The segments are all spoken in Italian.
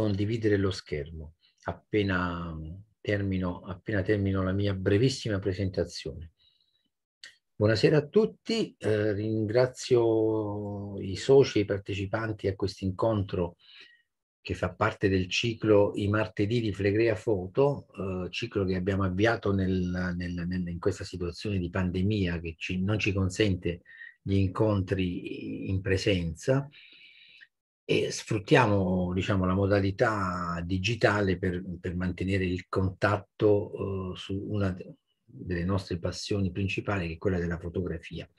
condividere lo schermo appena termino, appena termino la mia brevissima presentazione. Buonasera a tutti, eh, ringrazio i soci e i partecipanti a questo incontro che fa parte del ciclo I martedì di Flegrea Foto, eh, ciclo che abbiamo avviato nel, nel, nel, in questa situazione di pandemia che ci, non ci consente gli incontri in presenza e sfruttiamo diciamo, la modalità digitale per, per mantenere il contatto eh, su una delle nostre passioni principali, che è quella della fotografia.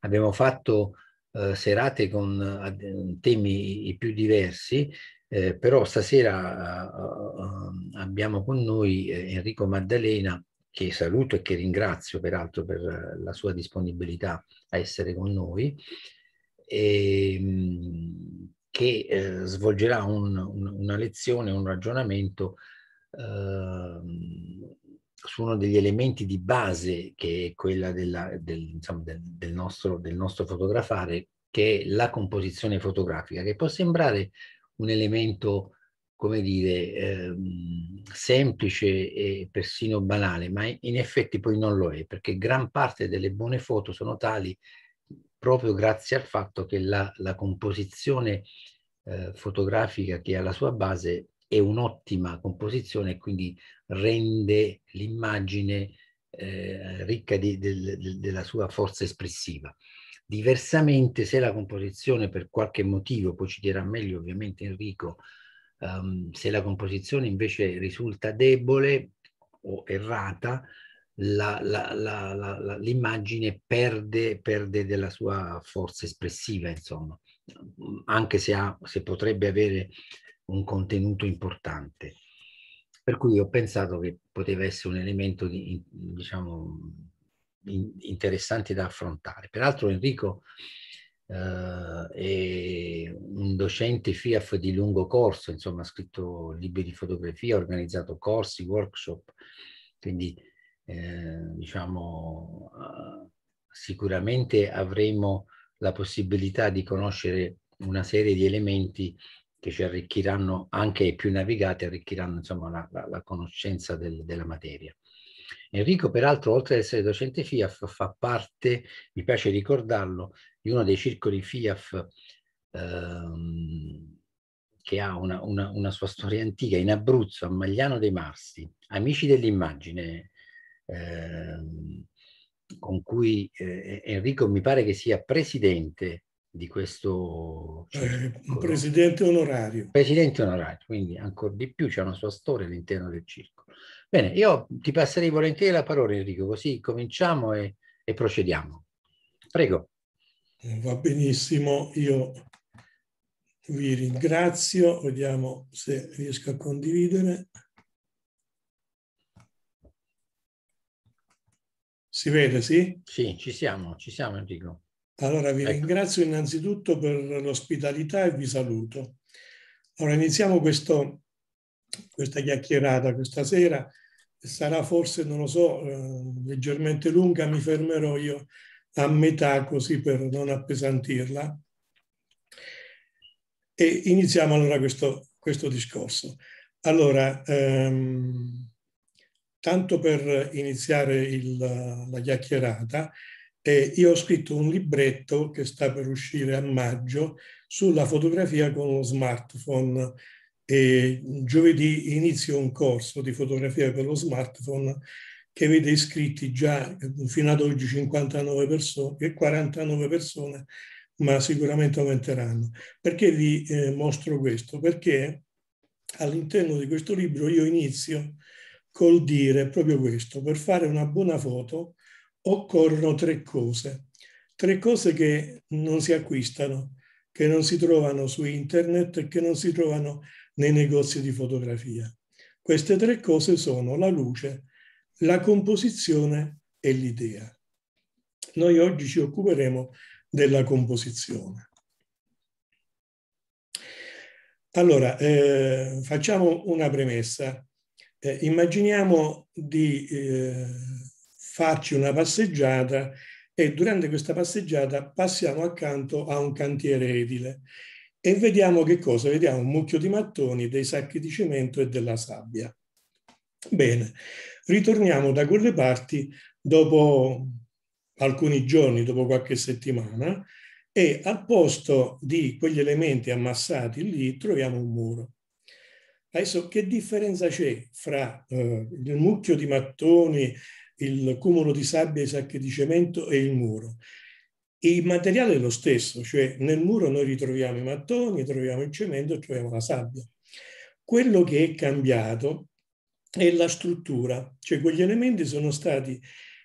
Abbiamo fatto eh, serate con eh, temi i più diversi, eh, però stasera abbiamo con noi eh, Enrico Maddalena, che saluto e che ringrazio peraltro per la sua disponibilità a essere con noi. E, ehm, che eh, svolgerà un, un, una lezione, un ragionamento eh, su uno degli elementi di base che è quella della, del, insomma, del, del, nostro, del nostro fotografare, che è la composizione fotografica, che può sembrare un elemento come dire, ehm, semplice e persino banale, ma in effetti poi non lo è, perché gran parte delle buone foto sono tali proprio grazie al fatto che la, la composizione eh, fotografica che ha la sua base è un'ottima composizione e quindi rende l'immagine eh, ricca di, del, del, della sua forza espressiva. Diversamente, se la composizione per qualche motivo, poi ci dirà meglio ovviamente Enrico, um, se la composizione invece risulta debole o errata, l'immagine perde, perde, della sua forza espressiva, insomma, anche se, ha, se potrebbe avere un contenuto importante. Per cui ho pensato che poteva essere un elemento di, diciamo, interessante da affrontare. Peraltro Enrico eh, è un docente FIAF di lungo corso, insomma ha scritto libri di fotografia, ha organizzato corsi, workshop, quindi eh, diciamo, eh, sicuramente avremo la possibilità di conoscere una serie di elementi che ci arricchiranno, anche i più navigati, arricchiranno insomma, la, la, la conoscenza del, della materia. Enrico, peraltro, oltre ad essere docente FIAF, fa parte, mi piace ricordarlo, di uno dei circoli FIAF ehm, che ha una, una, una, sua storia antica in Abruzzo, a Magliano dei Marsi, Amici dell'immagine, Ehm, con cui eh, Enrico mi pare che sia presidente di questo... Cioè, circolo. presidente onorario. Presidente onorario, quindi ancora di più c'è una sua storia all'interno del circo. Bene, io ti passerei volentieri la parola Enrico, così cominciamo e, e procediamo. Prego. Eh, va benissimo, io vi ringrazio, vediamo se riesco a condividere. Si vede, sì? Sì, ci siamo, ci siamo Enrico. Allora vi ecco. ringrazio innanzitutto per l'ospitalità e vi saluto. Allora iniziamo questo, questa chiacchierata questa sera. Sarà forse, non lo so, eh, leggermente lunga, mi fermerò io a metà così per non appesantirla. E iniziamo allora questo, questo discorso. Allora, ehm, tanto per iniziare il, la chiacchierata, eh, io ho scritto un libretto che sta per uscire a maggio sulla fotografia con lo smartphone e giovedì inizio un corso di fotografia con lo smartphone che vede iscritti già eh, fino ad oggi 59 persone, 49 persone, ma sicuramente aumenteranno. Perché vi eh, mostro questo? Perché all'interno di questo libro io inizio col dire proprio questo, per fare una buona foto occorrono tre cose, tre cose che non si acquistano, che non si trovano su internet e che non si trovano nei negozi di fotografia. Queste tre cose sono la luce, la composizione e l'idea. Noi oggi ci occuperemo della composizione. Allora, eh, facciamo una premessa. Eh, immaginiamo di eh, farci una passeggiata e durante questa passeggiata passiamo accanto a un cantiere edile e vediamo che cosa? Vediamo un mucchio di mattoni, dei sacchi di cemento e della sabbia. Bene, ritorniamo da quelle parti dopo alcuni giorni, dopo qualche settimana, e al posto di quegli elementi ammassati lì troviamo un muro. Adesso che differenza c'è fra eh, il mucchio di mattoni, il cumulo di sabbia, i sacchi di cemento e il muro? Il materiale è lo stesso, cioè nel muro noi ritroviamo i mattoni, troviamo il cemento e troviamo la sabbia. Quello che è cambiato è la struttura, cioè quegli elementi sono stati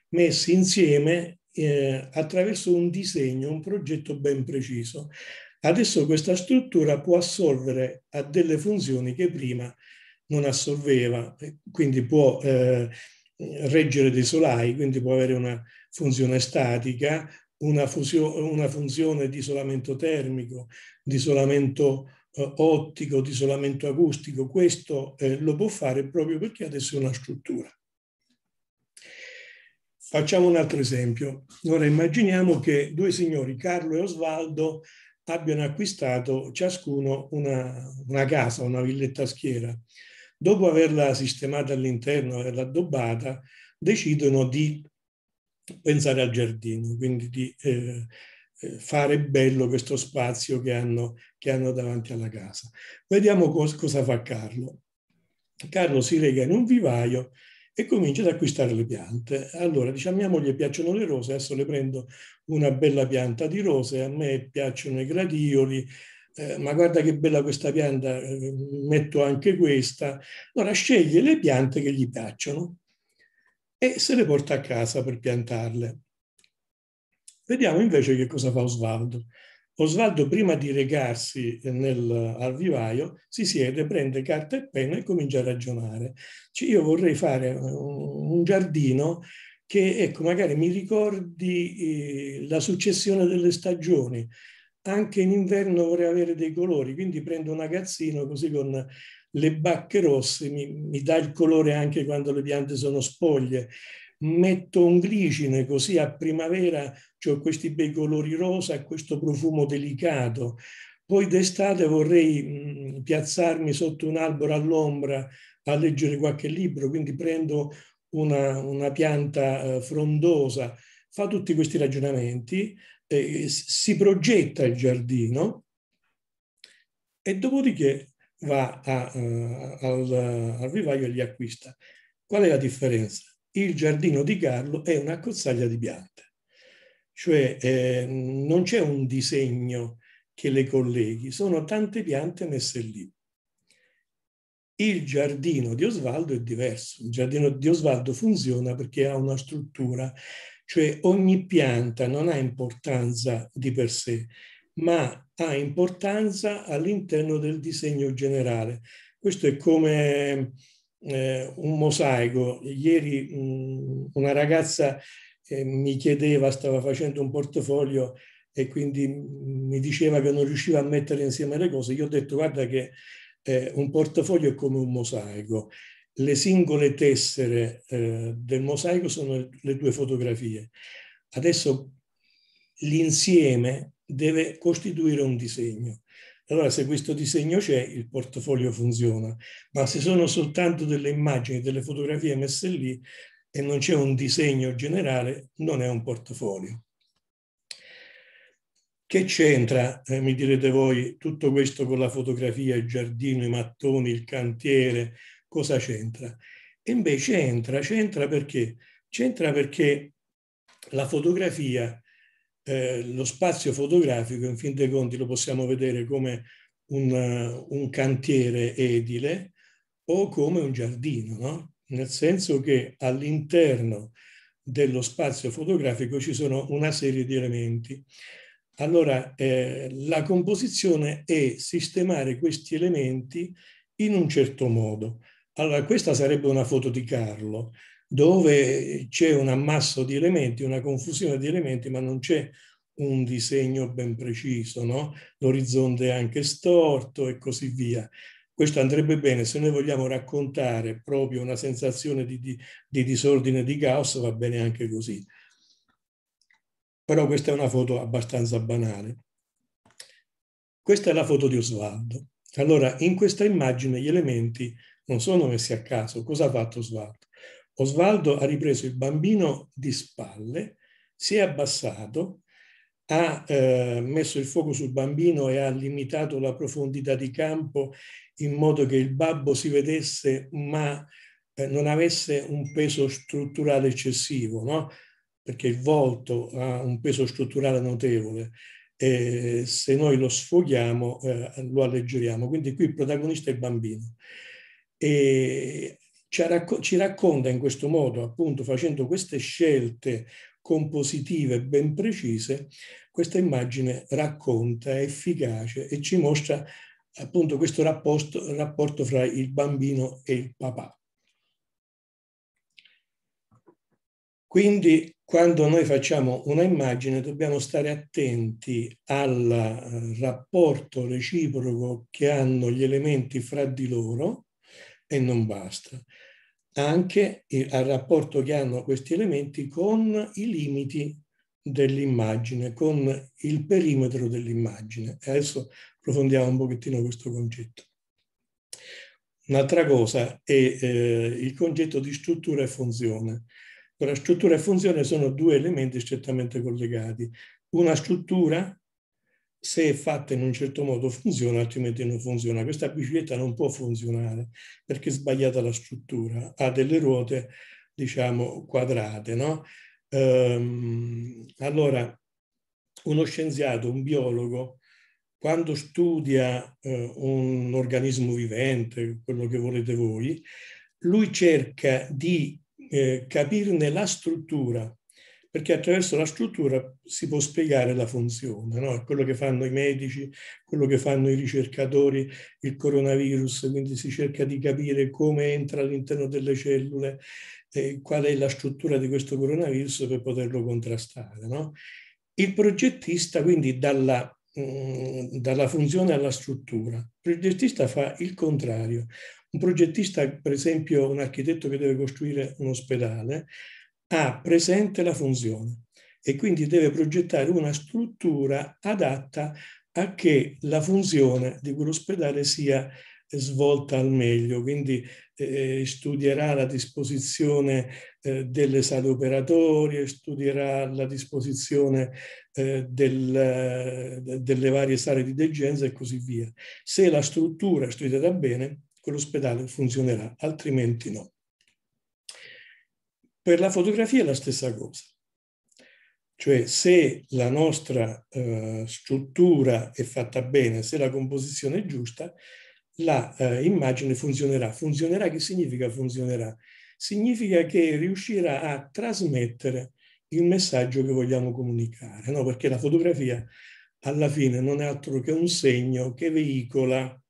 messi insieme eh, attraverso un disegno, un progetto ben preciso. Adesso questa struttura può assolvere a delle funzioni che prima non assolveva, quindi può eh, reggere dei solai, quindi può avere una funzione statica, una, una funzione di isolamento termico, di isolamento eh, ottico, di isolamento acustico. Questo eh, lo può fare proprio perché adesso è una struttura. Facciamo un altro esempio. Ora immaginiamo che due signori, Carlo e Osvaldo, abbiano acquistato ciascuno una, una casa, una villetta schiera. Dopo averla sistemata all'interno, averla addobbata, decidono di pensare al giardino, quindi di eh, eh, fare bello questo spazio che hanno, che hanno davanti alla casa. Vediamo cos cosa fa Carlo. Carlo si rega in un vivaio e comincia ad acquistare le piante. Allora dice diciamo, a mia moglie piacciono le rose, adesso le prendo una bella pianta di rose, a me piacciono i gradioli, eh, ma guarda che bella questa pianta, eh, metto anche questa. Allora sceglie le piante che gli piacciono e se le porta a casa per piantarle. Vediamo invece che cosa fa Osvaldo. Osvaldo, prima di recarsi nel, al vivaio, si siede, prende carta e penna e comincia a ragionare. Cioè, io vorrei fare un giardino che, ecco, magari mi ricordi eh, la successione delle stagioni. Anche in inverno vorrei avere dei colori, quindi prendo un agazzino così con le bacche rosse, mi, mi dà il colore anche quando le piante sono spoglie metto un glicine così a primavera ho questi bei colori rosa questo profumo delicato. Poi d'estate vorrei mm, piazzarmi sotto un albero all'ombra a leggere qualche libro, quindi prendo una, una pianta eh, frondosa. Fa tutti questi ragionamenti, eh, si progetta il giardino e dopodiché va a, a, eh, al, al vivaio e li acquista. Qual è la differenza? il giardino di Carlo è una cozzaglia di piante, cioè eh, non c'è un disegno che le colleghi, sono tante piante messe lì. Il giardino di Osvaldo è diverso, il giardino di Osvaldo funziona perché ha una struttura, cioè ogni pianta non ha importanza di per sé, ma ha importanza all'interno del disegno generale. Questo è come eh, un mosaico. Ieri mh, una ragazza eh, mi chiedeva, stava facendo un portafoglio e quindi mi diceva che non riusciva a mettere insieme le cose. Io ho detto guarda che eh, un portafoglio è come un mosaico. Le singole tessere eh, del mosaico sono le due fotografie. Adesso l'insieme deve costituire un disegno. Allora se questo disegno c'è, il portafoglio funziona, ma se sono soltanto delle immagini, delle fotografie messe lì e non c'è un disegno generale, non è un portafoglio. Che c'entra, eh, mi direte voi, tutto questo con la fotografia, il giardino, i mattoni, il cantiere? Cosa c'entra? invece c'entra, c'entra perché? C'entra perché la fotografia eh, lo spazio fotografico, in fin dei conti, lo possiamo vedere come un, eh, un cantiere edile o come un giardino, no? nel senso che all'interno dello spazio fotografico ci sono una serie di elementi. Allora, eh, la composizione è sistemare questi elementi in un certo modo. Allora, questa sarebbe una foto di Carlo dove c'è un ammasso di elementi, una confusione di elementi, ma non c'è un disegno ben preciso, no? l'orizzonte è anche storto e così via. Questo andrebbe bene se noi vogliamo raccontare proprio una sensazione di, di, di disordine di Gauss, va bene anche così. Però questa è una foto abbastanza banale. Questa è la foto di Osvaldo. Allora, in questa immagine gli elementi non sono messi a caso. Cosa ha fatto Osvaldo? Osvaldo ha ripreso il bambino di spalle, si è abbassato, ha eh, messo il fuoco sul bambino e ha limitato la profondità di campo in modo che il babbo si vedesse ma eh, non avesse un peso strutturale eccessivo, no? perché il volto ha un peso strutturale notevole e se noi lo sfoghiamo eh, lo alleggeriamo. Quindi qui il protagonista è il bambino. E ci racconta in questo modo, appunto facendo queste scelte compositive ben precise, questa immagine racconta, è efficace e ci mostra appunto questo rapporto, rapporto fra il bambino e il papà. Quindi quando noi facciamo una immagine dobbiamo stare attenti al eh, rapporto reciproco che hanno gli elementi fra di loro e non basta anche al rapporto che hanno questi elementi con i limiti dell'immagine, con il perimetro dell'immagine. Adesso approfondiamo un pochettino questo concetto. Un'altra cosa è eh, il concetto di struttura e funzione. Ora, struttura e funzione sono due elementi strettamente collegati. Una struttura se è fatta in un certo modo funziona, altrimenti non funziona. Questa bicicletta non può funzionare perché è sbagliata la struttura, ha delle ruote, diciamo, quadrate. No? Ehm, allora, uno scienziato, un biologo, quando studia eh, un organismo vivente, quello che volete voi, lui cerca di eh, capirne la struttura perché attraverso la struttura si può spiegare la funzione, no? quello che fanno i medici, quello che fanno i ricercatori, il coronavirus, quindi si cerca di capire come entra all'interno delle cellule, eh, qual è la struttura di questo coronavirus per poterlo contrastare. No? Il progettista quindi dalla, mh, mm, dalla funzione alla struttura, il progettista fa il contrario. Un progettista, per esempio un architetto che deve costruire un ospedale, ha presente la funzione e quindi deve progettare una struttura adatta a che la funzione di quell'ospedale sia svolta al meglio, quindi eh, studierà la disposizione eh, delle sale operatorie, studierà la disposizione eh, del, eh, delle varie sale di degenza e così via. Se la struttura è studiata bene, quell'ospedale funzionerà, altrimenti no. Per la fotografia è la stessa cosa. Cioè se la nostra eh, struttura è fatta bene, se la composizione è giusta, l'immagine eh, funzionerà. Funzionerà che significa funzionerà? Significa che riuscirà a trasmettere il messaggio che vogliamo comunicare, no? perché la fotografia alla fine non è altro che un segno che veicola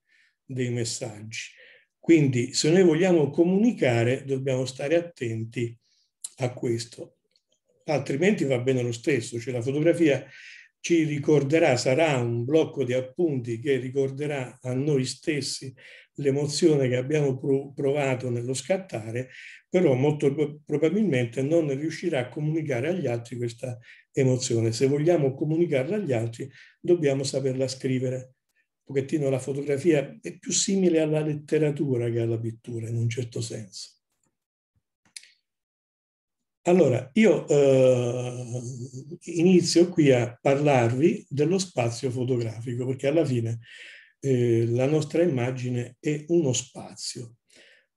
dei messaggi. Quindi se noi vogliamo comunicare dobbiamo stare attenti a questo. Altrimenti va bene lo stesso, cioè la fotografia ci ricorderà, sarà un blocco di appunti che ricorderà a noi stessi l'emozione che abbiamo provato nello scattare, però molto probabilmente non riuscirà a comunicare agli altri questa emozione. Se vogliamo comunicarla agli altri, dobbiamo saperla scrivere. Un pochettino la fotografia è più simile alla letteratura che alla pittura, in un certo senso. Allora, io eh, inizio qui a parlarvi dello spazio fotografico, perché alla fine eh, la nostra immagine è uno spazio.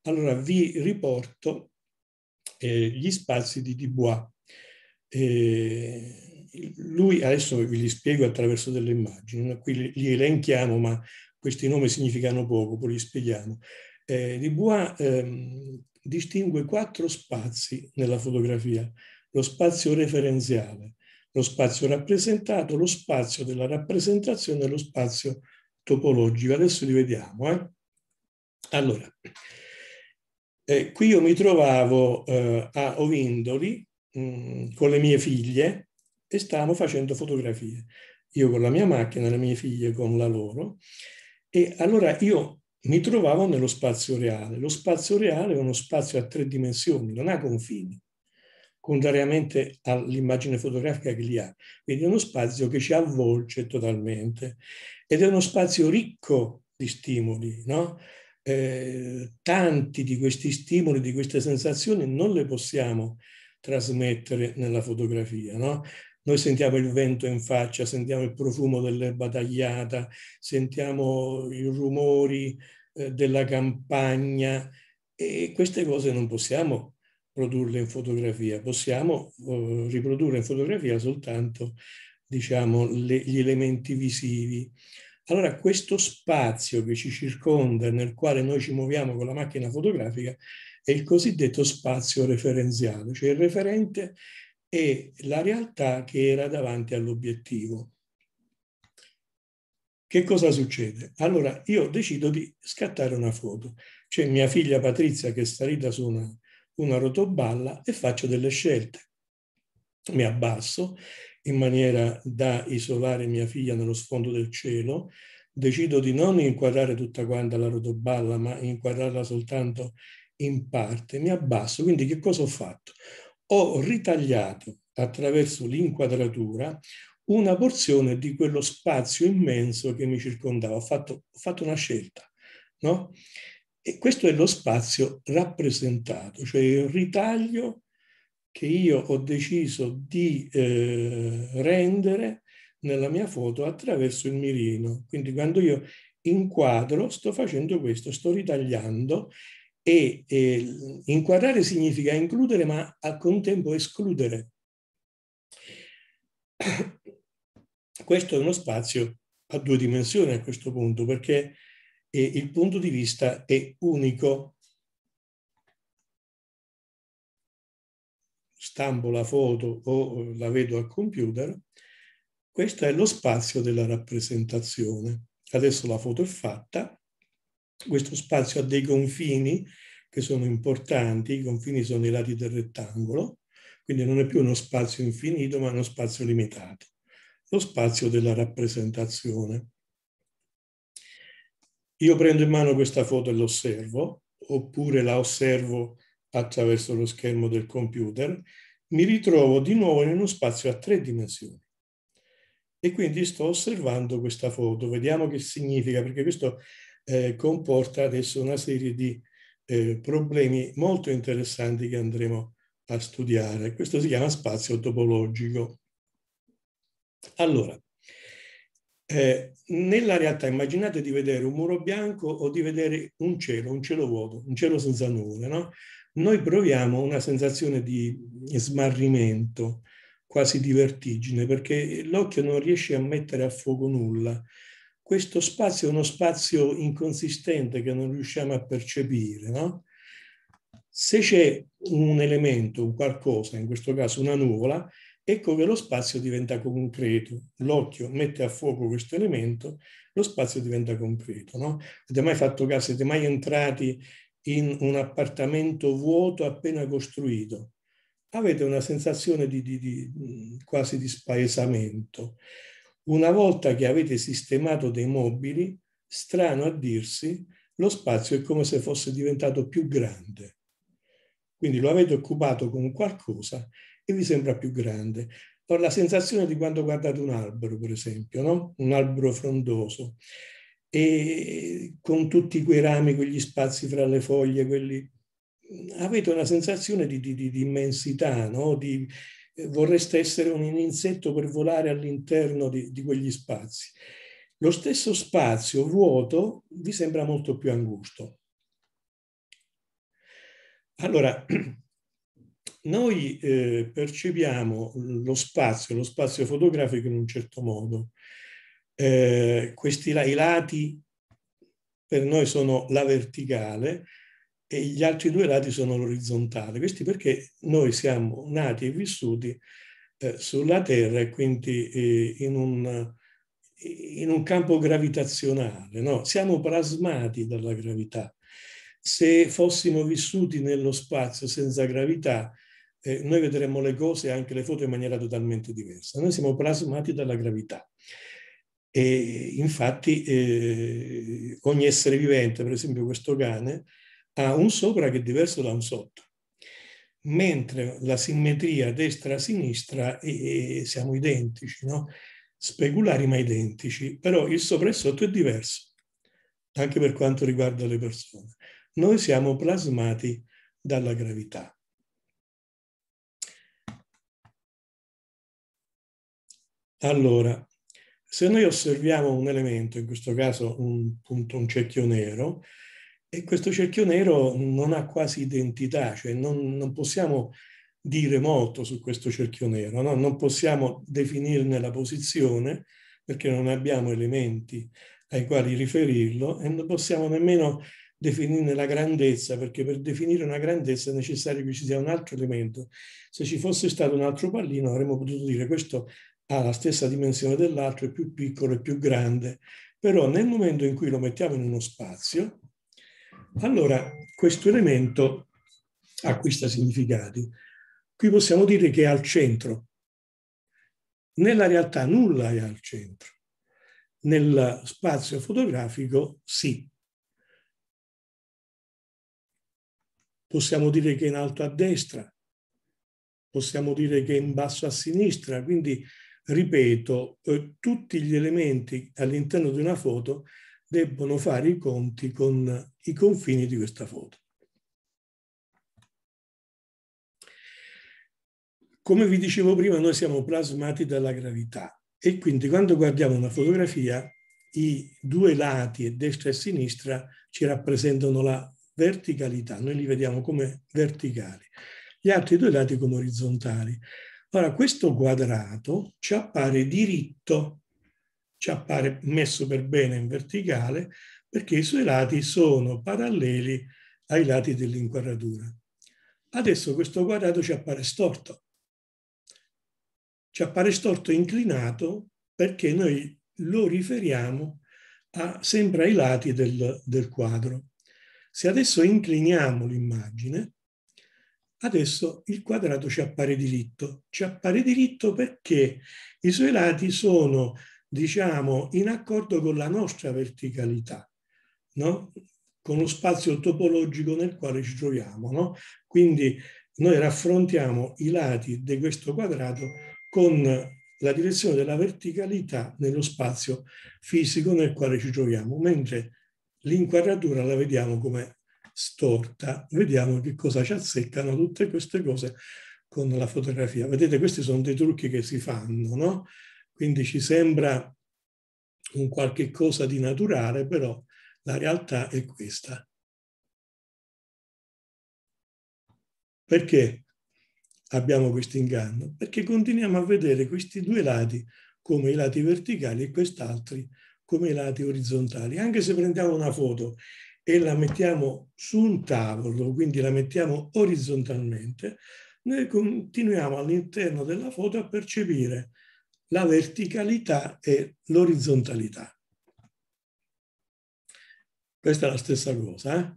Allora, vi riporto eh, gli spazi di Dubois. Eh, lui, adesso vi li spiego attraverso delle immagini, qui li, li elenchiamo, ma questi nomi significano poco, poi li spieghiamo. Eh, Dubois ehm, distingue quattro spazi nella fotografia. Lo spazio referenziale, lo spazio rappresentato, lo spazio della rappresentazione e lo spazio topologico. Adesso li vediamo. Eh? Allora, eh, qui io mi trovavo eh, a Ovindoli mh, mm, con le mie figlie e stavamo facendo fotografie. Io con la mia macchina, le mie figlie con la loro. E allora io mi trovavo nello spazio reale. Lo spazio reale è uno spazio a tre dimensioni, non ha confini, contrariamente all'immagine fotografica che li ha. Quindi è uno spazio che ci avvolge totalmente ed è uno spazio ricco di stimoli, no? eh, tanti di questi stimoli, di queste sensazioni non le possiamo trasmettere nella fotografia, no? Noi sentiamo il vento in faccia, sentiamo il profumo dell'erba tagliata, sentiamo i rumori eh, della campagna e queste cose non possiamo produrle in fotografia, possiamo eh, riprodurre in fotografia soltanto diciamo, gli elementi visivi. Allora questo spazio che ci circonda, nel quale noi ci muoviamo con la macchina fotografica, è il cosiddetto spazio referenziale, cioè il referente e la realtà che era davanti all'obiettivo. Che cosa succede? Allora io decido di scattare una foto. C'è mia figlia Patrizia che è salita su una, una rotoballa e faccio delle scelte. Mi abbasso in maniera da isolare mia figlia nello sfondo del cielo, decido di non inquadrare tutta quanta la rotoballa, ma inquadrarla soltanto in parte, mi abbasso. Quindi che cosa ho fatto? ho ritagliato attraverso l'inquadratura una porzione di quello spazio immenso che mi circondava. Ho fatto, ho fatto una scelta, no? E questo è lo spazio rappresentato, cioè il ritaglio che io ho deciso di eh, rendere nella mia foto attraverso il mirino. Quindi quando io inquadro sto facendo questo, sto ritagliando e eh, inquadrare significa includere, ma al contempo escludere. Questo è uno spazio a due dimensioni a questo punto, perché eh, il punto di vista è unico. Stampo la foto o la vedo al computer, questo è lo spazio della rappresentazione. Adesso la foto è fatta, questo spazio ha dei confini che sono importanti, i confini sono i lati del rettangolo, quindi non è più uno spazio infinito ma uno spazio limitato, lo spazio della rappresentazione. Io prendo in mano questa foto e l'osservo, oppure la osservo attraverso lo schermo del computer, mi ritrovo di nuovo in uno spazio a tre dimensioni. E quindi sto osservando questa foto, vediamo che significa, perché questo eh, comporta adesso una serie di eh, problemi molto interessanti che andremo a studiare. Questo si chiama spazio topologico. Allora, eh, nella realtà immaginate di vedere un muro bianco o di vedere un cielo, un cielo vuoto, un cielo senza nuvole. No? Noi proviamo una sensazione di smarrimento, quasi di vertigine, perché l'occhio non riesce a mettere a fuoco nulla questo spazio è uno spazio inconsistente che non riusciamo a percepire. No? Se c'è un elemento, un qualcosa, in questo caso una nuvola, ecco che lo spazio diventa concreto. L'occhio mette a fuoco questo elemento, lo spazio diventa concreto. No? Avete mai fatto caso, siete mai entrati in un appartamento vuoto appena costruito? Avete una sensazione di, di, di, quasi di spaesamento una volta che avete sistemato dei mobili, strano a dirsi, lo spazio è come se fosse diventato più grande. Quindi lo avete occupato con qualcosa e vi sembra più grande. Ho la sensazione di quando guardate un albero, per esempio, no? un albero frondoso, e con tutti quei rami, quegli spazi fra le foglie, quelli... avete una sensazione di, di, di immensità, no? di, vorreste essere un insetto per volare all'interno di, di quegli spazi. Lo stesso spazio vuoto vi sembra molto più angusto. Allora, noi eh, percepiamo lo spazio, lo spazio fotografico in un certo modo. Eh, questi i lati per noi sono la verticale, e gli altri due lati sono l'orizzontale. Questi perché noi siamo nati e vissuti eh, sulla Terra e quindi eh, in, un, eh, in, un, campo gravitazionale, no? siamo plasmati dalla gravità. Se fossimo vissuti nello spazio senza gravità, eh, noi vedremmo le cose e anche le foto in maniera totalmente diversa. Noi siamo plasmati dalla gravità. E infatti eh, ogni essere vivente, per esempio questo cane, ha un sopra che è diverso da un sotto, mentre la simmetria destra-sinistra e, siamo identici, no? speculari ma identici, però il sopra e il sotto è diverso, anche per quanto riguarda le persone. Noi siamo plasmati dalla gravità. Allora, se noi osserviamo un elemento, in questo caso un, punto, un cerchio nero, e questo cerchio nero non ha quasi identità, cioè non, non possiamo dire molto su questo cerchio nero, no? non possiamo definirne la posizione perché non abbiamo elementi ai quali riferirlo e non possiamo nemmeno definirne la grandezza, perché per definire una grandezza è necessario che ci sia un altro elemento. Se ci fosse stato un altro pallino avremmo potuto dire questo ha la stessa dimensione dell'altro, è più piccolo, e più grande, però nel momento in cui lo mettiamo in uno spazio, allora, questo elemento acquista significati. Qui possiamo dire che è al centro. Nella realtà nulla è al centro. Nel spazio fotografico sì. Possiamo dire che è in alto a destra, possiamo dire che è in basso a sinistra, quindi ripeto, eh, tutti gli elementi all'interno di una foto debbono fare i conti con i confini di questa foto. Come vi dicevo prima, noi siamo plasmati dalla gravità e quindi quando guardiamo una fotografia i due lati, destra e sinistra, ci rappresentano la verticalità. Noi li vediamo come verticali, gli altri due lati come orizzontali. Ora, questo quadrato ci appare diritto, ci appare messo per bene in verticale, perché i suoi lati sono paralleli ai lati dell'inquadratura. Adesso questo quadrato ci appare storto, ci appare storto inclinato perché noi lo riferiamo a, sempre ai lati del, del quadro. Se adesso incliniamo l'immagine, adesso il quadrato ci appare diritto. Ci appare diritto perché i suoi lati sono, diciamo, in accordo con la nostra verticalità no? con lo spazio topologico nel quale ci troviamo. No? Quindi noi raffrontiamo i lati di questo quadrato con la direzione della verticalità nello spazio fisico nel quale ci troviamo, mentre l'inquadratura la vediamo come storta. Vediamo che cosa ci azzeccano tutte queste cose con la fotografia. Vedete, questi sono dei trucchi che si fanno, no? Quindi ci sembra un qualche cosa di naturale, però la realtà è questa. Perché abbiamo questo inganno? Perché continuiamo a vedere questi due lati come i lati verticali e quest'altri come i lati orizzontali. Anche se prendiamo una foto e la mettiamo su un tavolo, quindi la mettiamo orizzontalmente, noi continuiamo all'interno della foto a percepire la verticalità e l'orizzontalità. Questa è la stessa cosa, eh?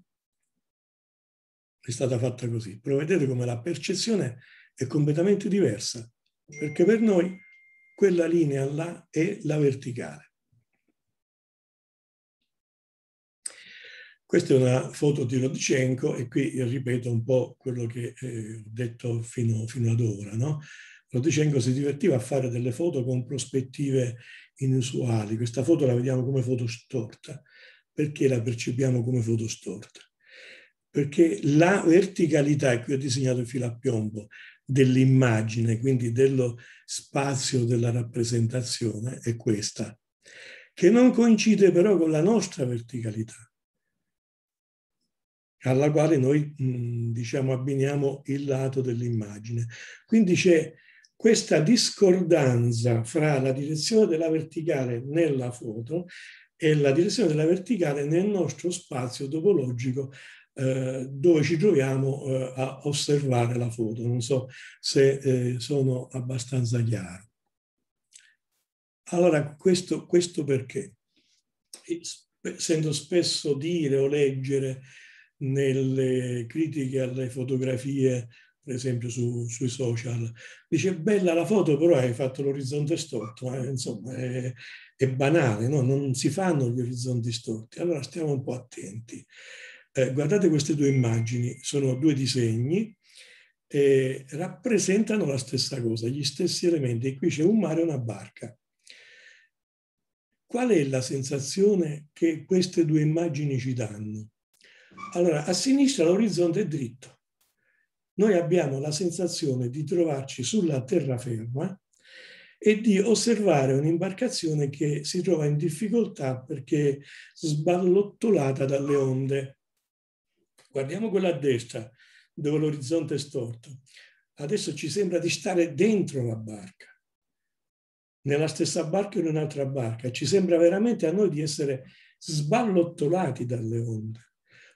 è stata fatta così. Però vedete come la percezione è completamente diversa, perché per noi quella linea là è la verticale. Questa è una foto di Rodchenko e qui ripeto un po' quello che eh, ho detto fino, fino ad ora. No? Rodchenko si divertiva a fare delle foto con prospettive inusuali. Questa foto la vediamo come foto storta perché la percepiamo come foto storta? Perché la verticalità, e qui ho disegnato il filo a piombo, dell'immagine, quindi dello spazio della rappresentazione, è questa, che non coincide però con la nostra verticalità, alla quale noi mm, diciamo abbiniamo il lato dell'immagine. Quindi c'è questa discordanza fra la direzione della verticale nella foto è la direzione della verticale nel nostro spazio topologico eh, dove ci troviamo eh, a osservare la foto. Non so se eh, sono abbastanza chiaro. Allora, questo, questo perché? Sento spesso dire o leggere nelle critiche alle fotografie, per esempio su, sui social, dice bella la foto però hai fatto l'orizzonte storto, eh? insomma eh, è banale, no? non si fanno gli orizzonti storti. Allora stiamo un po' attenti. Eh, guardate queste due immagini, sono due disegni, eh, rappresentano la stessa cosa, gli stessi elementi. E Qui c'è un mare e una barca. Qual è la sensazione che queste due immagini ci danno? Allora, a sinistra l'orizzonte è dritto. Noi abbiamo la sensazione di trovarci sulla terraferma e di osservare un'imbarcazione che si trova in difficoltà perché sballottolata dalle onde. Guardiamo quella a destra, dove l'orizzonte è storto. Adesso ci sembra di stare dentro la barca, nella stessa barca o in un'altra barca. Ci sembra veramente a noi di essere sballottolati dalle onde.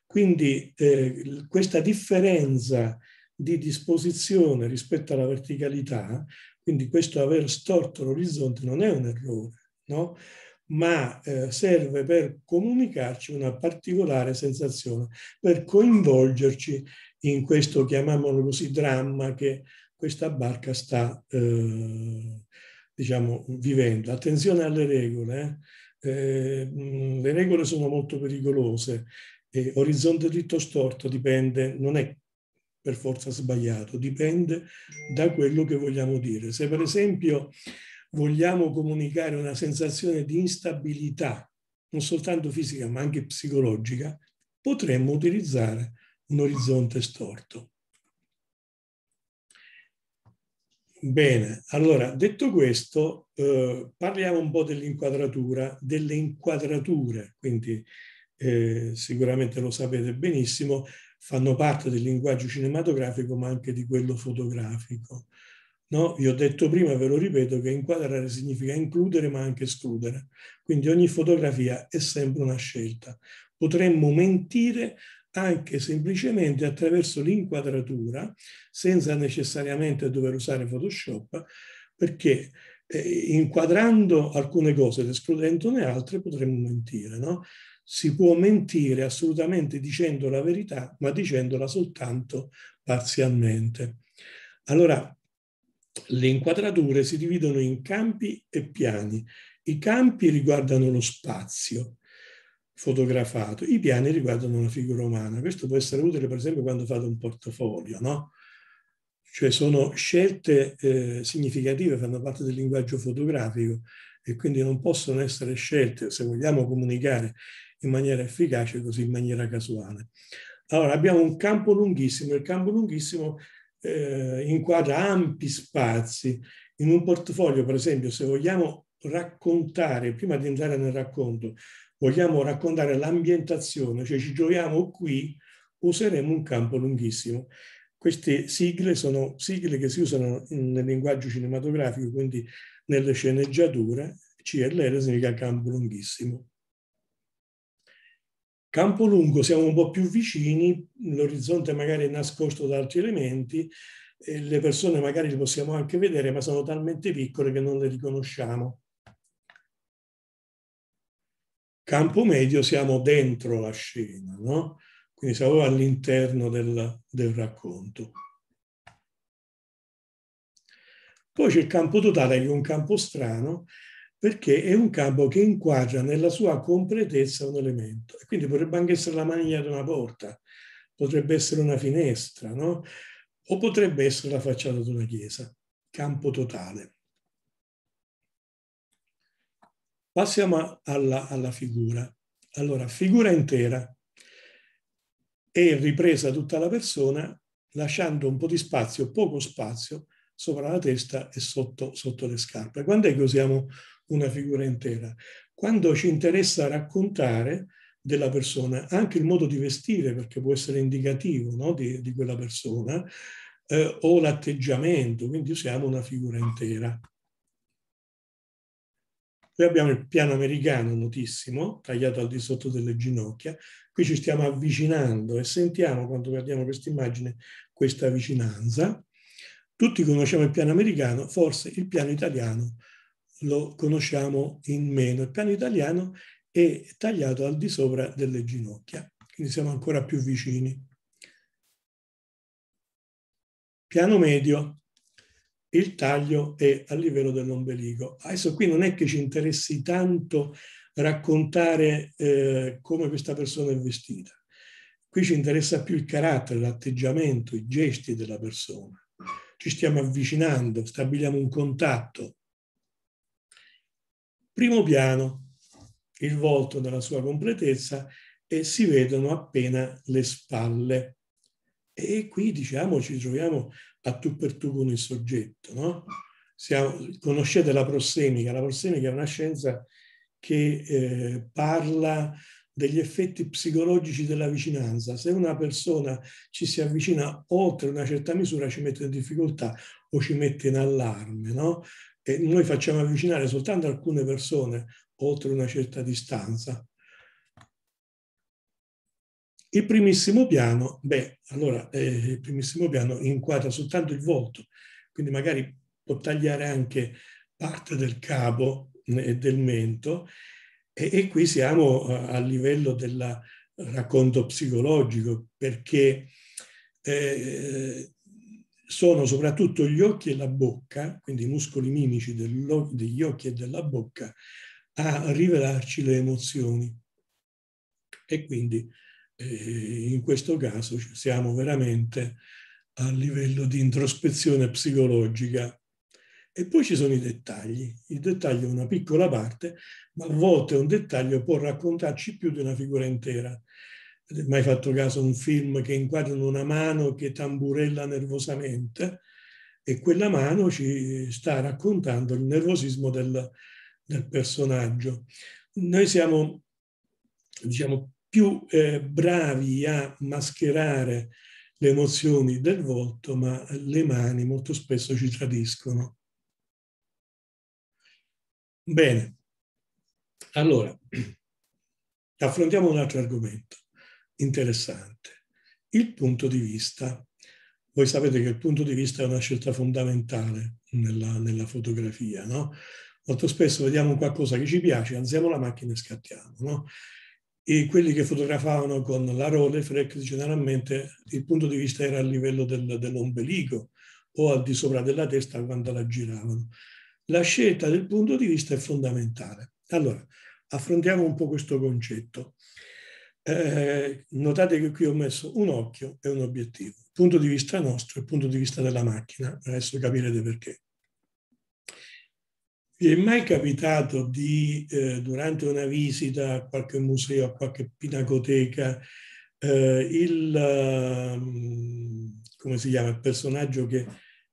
Quindi eh, questa differenza di disposizione rispetto alla verticalità quindi questo aver storto l'orizzonte non è un errore, no? ma eh, serve per comunicarci una particolare sensazione, per coinvolgerci in questo, chiamiamolo così, dramma che questa barca sta, eh, diciamo, vivendo. Attenzione alle regole, eh? Eh, le regole sono molto pericolose. E orizzonte dritto storto dipende, non è per forza sbagliato, dipende da quello che vogliamo dire. Se per esempio vogliamo comunicare una sensazione di instabilità, non soltanto fisica ma anche psicologica, potremmo utilizzare un orizzonte storto. Bene, allora detto questo, eh, parliamo un po' dell'inquadratura, delle inquadrature, quindi eh, sicuramente lo sapete benissimo, fanno parte del linguaggio cinematografico ma anche di quello fotografico. No? Vi ho detto prima, ve lo ripeto, che inquadrare significa includere ma anche escludere. Quindi ogni fotografia è sempre una scelta. Potremmo mentire anche semplicemente attraverso l'inquadratura, senza necessariamente dover usare Photoshop, perché eh, inquadrando alcune cose ed escludendone altre potremmo mentire. No? si può mentire assolutamente dicendo la verità, ma dicendola soltanto parzialmente. Allora, le inquadrature si dividono in campi e piani. I campi riguardano lo spazio fotografato, i piani riguardano la figura umana. Questo può essere utile per esempio quando fate un portafoglio, no? Cioè sono scelte eh, significative, fanno parte del linguaggio fotografico e quindi non possono essere scelte, se vogliamo comunicare in maniera efficace, così in maniera casuale. Allora abbiamo un campo lunghissimo, il campo lunghissimo eh, inquadra ampi spazi. In un portfolio, per esempio, se vogliamo raccontare, prima di entrare nel racconto, vogliamo raccontare l'ambientazione, cioè ci troviamo qui, useremo un campo lunghissimo. Queste sigle sono sigle che si usano nel linguaggio cinematografico, quindi nelle sceneggiature, CLL significa campo lunghissimo campo lungo siamo un po' più vicini, l'orizzonte magari è nascosto da altri elementi, le persone magari le possiamo anche vedere, ma sono talmente piccole che non le riconosciamo. Campo medio siamo dentro la scena, no? quindi siamo all'interno del, del racconto. Poi c'è il campo totale, che è un campo strano, perché è un campo che inquadra nella sua completezza un elemento. E quindi potrebbe anche essere la maniglia di una porta, potrebbe essere una finestra, no? o potrebbe essere la facciata di una chiesa. Campo totale. Passiamo alla, alla figura. Allora, figura intera è ripresa tutta la persona lasciando un po' di spazio, poco spazio, sopra la testa e sotto, sotto le scarpe. Quando è che usiamo una figura intera. Quando ci interessa raccontare della persona, anche il modo di vestire, perché può essere indicativo no? di, di, quella persona, eh, o l'atteggiamento, quindi usiamo una figura intera. Qui abbiamo il piano americano notissimo, tagliato al di sotto delle ginocchia. Qui ci stiamo avvicinando e sentiamo quando guardiamo questa immagine questa vicinanza. Tutti conosciamo il piano americano, forse il piano italiano lo conosciamo in meno. Il piano italiano è tagliato al di sopra delle ginocchia, quindi siamo ancora più vicini. Piano medio, il taglio è a livello dell'ombelico. Ah, adesso qui non è che ci interessi tanto raccontare eh, come questa persona è vestita. Qui ci interessa più il carattere, l'atteggiamento, i gesti della persona. Ci stiamo avvicinando, stabiliamo un contatto, primo piano il volto nella sua completezza e si vedono appena le spalle. E qui diciamo ci troviamo a tu per tu con il soggetto, no? Siamo, conoscete la prossemica, la prossemica è una scienza che eh, parla degli effetti psicologici della vicinanza. Se una persona ci si avvicina oltre una certa misura ci mette in difficoltà o ci mette in allarme, no? e noi facciamo avvicinare soltanto alcune persone oltre una certa distanza. Il primissimo piano, beh, allora eh, il primissimo piano inquadra soltanto il volto, quindi magari può tagliare anche parte del capo eh, e del mento e, e qui siamo a, a livello del racconto psicologico perché eh, sono soprattutto gli occhi e la bocca, quindi i muscoli mimici degli occhi e della bocca, a rivelarci le emozioni. E quindi eh, in questo caso siamo veramente a livello di introspezione psicologica. E poi ci sono i dettagli. Il dettaglio è una piccola parte, ma a volte un dettaglio può raccontarci più di una figura intera mai fatto caso a un film che inquadrano una mano che tamburella nervosamente e quella mano ci sta raccontando il nervosismo del, del personaggio. Noi siamo diciamo, più eh, bravi a mascherare le emozioni del volto, ma le mani molto spesso ci tradiscono. Bene, allora affrontiamo un altro argomento interessante. Il punto di vista. Voi sapete che il punto di vista è una scelta fondamentale nella, nella fotografia, no? Molto spesso vediamo qualcosa che ci piace, alziamo la macchina e scattiamo, no? E quelli che fotografavano con la Rolleiflex generalmente il punto di vista era a livello del, dell'ombelico o al di sopra della testa quando la giravano. La scelta del punto di vista è fondamentale. Allora, affrontiamo un po' questo concetto eh, notate che qui ho messo un occhio e un obiettivo, punto di vista nostro e punto di vista della macchina, adesso capirete perché. Vi è mai capitato di, eh, durante una visita a qualche museo, a qualche pinacoteca, eh, il, ehm, come si chiama, il personaggio che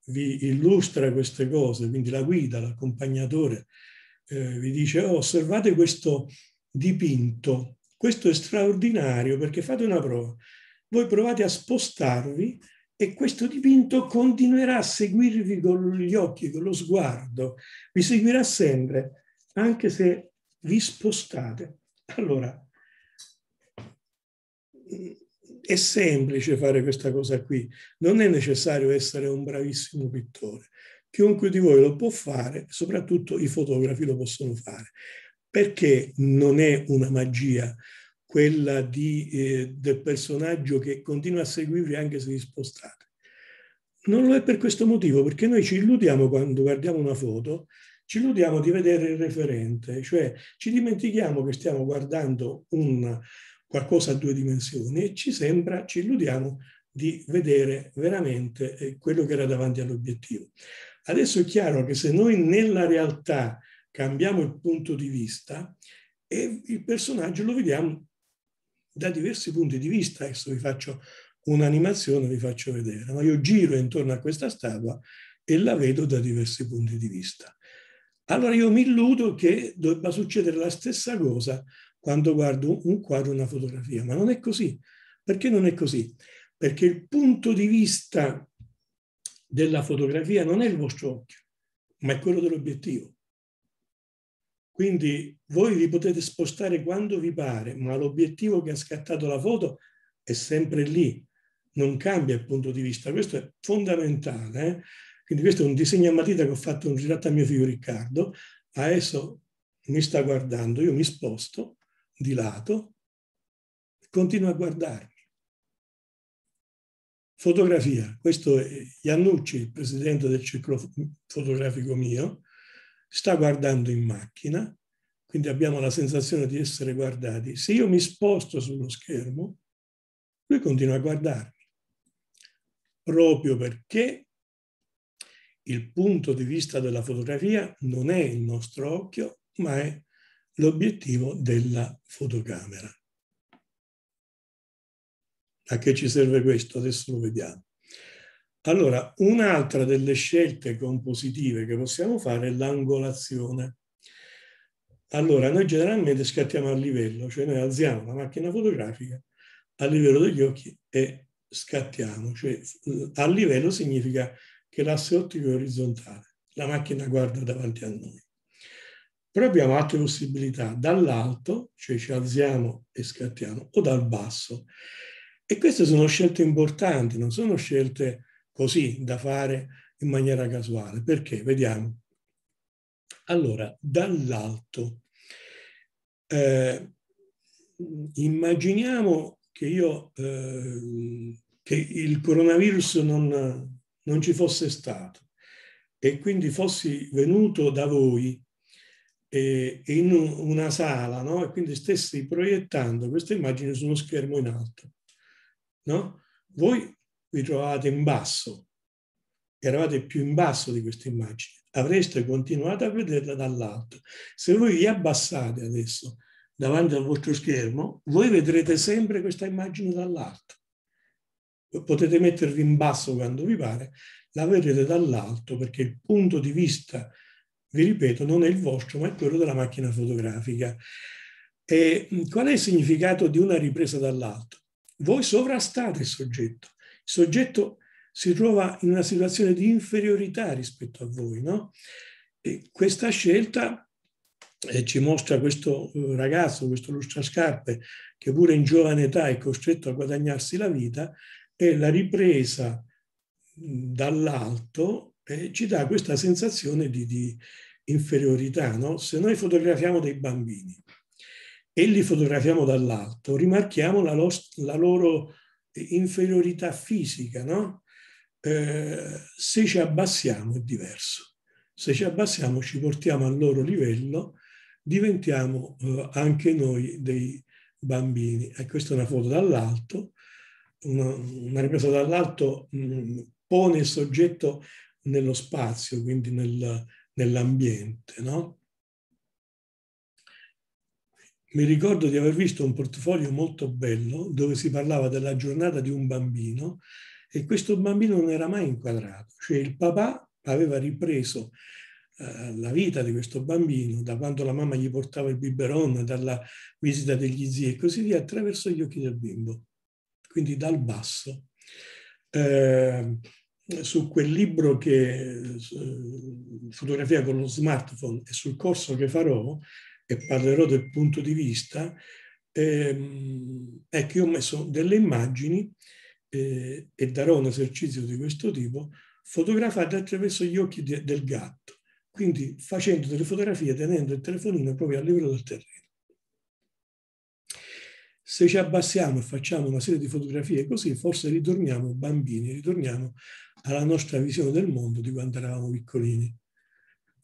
vi illustra queste cose, quindi la guida, l'accompagnatore, eh, vi dice oh, osservate questo dipinto questo è straordinario perché fate una prova. Voi provate a spostarvi e questo dipinto continuerà a seguirvi con gli occhi, con lo sguardo. Vi seguirà sempre, anche se vi spostate. Allora, è semplice fare questa cosa qui. Non è necessario essere un bravissimo pittore. Chiunque di voi lo può fare, soprattutto i fotografi lo possono fare. Perché non è una magia quella di, eh, del personaggio che continua a seguirvi anche se vi spostate? Non lo è per questo motivo, perché noi ci illudiamo quando guardiamo una foto, ci illudiamo di vedere il referente, cioè ci dimentichiamo che stiamo guardando un, qualcosa a due dimensioni e ci sembra, ci illudiamo di vedere veramente eh, quello che era davanti all'obiettivo. Adesso è chiaro che se noi nella realtà cambiamo il punto di vista e il personaggio lo vediamo da diversi punti di vista. Adesso vi faccio un'animazione, vi faccio vedere. Ma Io giro intorno a questa statua e la vedo da diversi punti di vista. Allora io mi illudo che debba succedere la stessa cosa quando guardo un quadro, una fotografia, ma non è così. Perché non è così? Perché il punto di vista della fotografia non è il vostro occhio, ma è quello dell'obiettivo. Quindi voi vi potete spostare quando vi pare, ma l'obiettivo che ha scattato la foto è sempre lì, non cambia il punto di vista. Questo è fondamentale. Eh? Quindi questo è un disegno a matita che ho fatto un ritratto a mio figlio Riccardo. Adesso mi sta guardando, io mi sposto di lato, continua a guardarmi. Fotografia, questo è Iannucci, il presidente del ciclo fotografico mio, sta guardando in macchina, quindi abbiamo la sensazione di essere guardati. Se io mi sposto sullo schermo, lui continua a guardarmi, proprio perché il punto di vista della fotografia non è il nostro occhio, ma è l'obiettivo della fotocamera. A che ci serve questo? Adesso lo vediamo. Allora, un'altra delle scelte compositive che possiamo fare è l'angolazione. Allora, noi generalmente scattiamo a livello, cioè noi alziamo la macchina fotografica a livello degli occhi e scattiamo. Cioè, a livello significa che l'asse ottico è orizzontale, la macchina guarda davanti a noi. Però abbiamo altre possibilità, dall'alto, cioè ci alziamo e scattiamo, o dal basso. E queste sono scelte importanti, non sono scelte così da fare in maniera casuale. Perché? Vediamo. Allora, dall'alto, eh, immaginiamo che io, eh, che il coronavirus non, non ci fosse stato e quindi fossi venuto da voi eh, in una sala no? e quindi stessi proiettando questa immagine su uno schermo in alto. No? Voi vi trovavate in basso, eravate più in basso di questa immagine, avreste continuato a vederla dall'alto. Se voi vi abbassate adesso davanti al vostro schermo, voi vedrete sempre questa immagine dall'alto. Potete mettervi in basso quando vi pare, la vedrete dall'alto perché il punto di vista, vi ripeto, non è il vostro, ma è quello della macchina fotografica. E mm, qual è il significato di una ripresa dall'alto? Voi sovrastate il soggetto soggetto si trova in una situazione di inferiorità rispetto a voi, no? E questa scelta eh, ci mostra questo eh, ragazzo, questo lustrascarpe, che pure in giovane età è costretto a guadagnarsi la vita, e la ripresa mm, dall'alto eh, ci dà questa sensazione di, di inferiorità. No? Se noi fotografiamo dei bambini e li fotografiamo dall'alto, rimarchiamo la, la loro eh, inferiorità fisica, no? Eh, se ci abbassiamo è diverso. Se ci abbassiamo ci portiamo al loro livello, diventiamo eh, anche noi dei bambini. E questa è una foto dall'alto, una, una, ripresa dall'alto mm, pone il soggetto nello spazio, quindi nel, nell'ambiente, no? mi ricordo di aver visto un portfolio molto bello dove si parlava della giornata di un bambino e questo bambino non era mai inquadrato, cioè il papà aveva ripreso eh, la vita di questo bambino da quando la mamma gli portava il biberon, dalla visita degli zii e così via, attraverso gli occhi del bimbo, quindi dal basso. Eh, su quel libro che eh, fotografia con lo smartphone e sul corso che farò, e parlerò del punto di vista, ehm, è che ho messo delle immagini eh, e darò un esercizio di questo tipo, fotografate attraverso gli occhi de del gatto, quindi facendo delle fotografie tenendo il telefonino proprio a livello del terreno. Se ci abbassiamo e facciamo una serie di fotografie così, forse ritorniamo bambini, ritorniamo alla nostra visione del mondo di quando eravamo piccolini.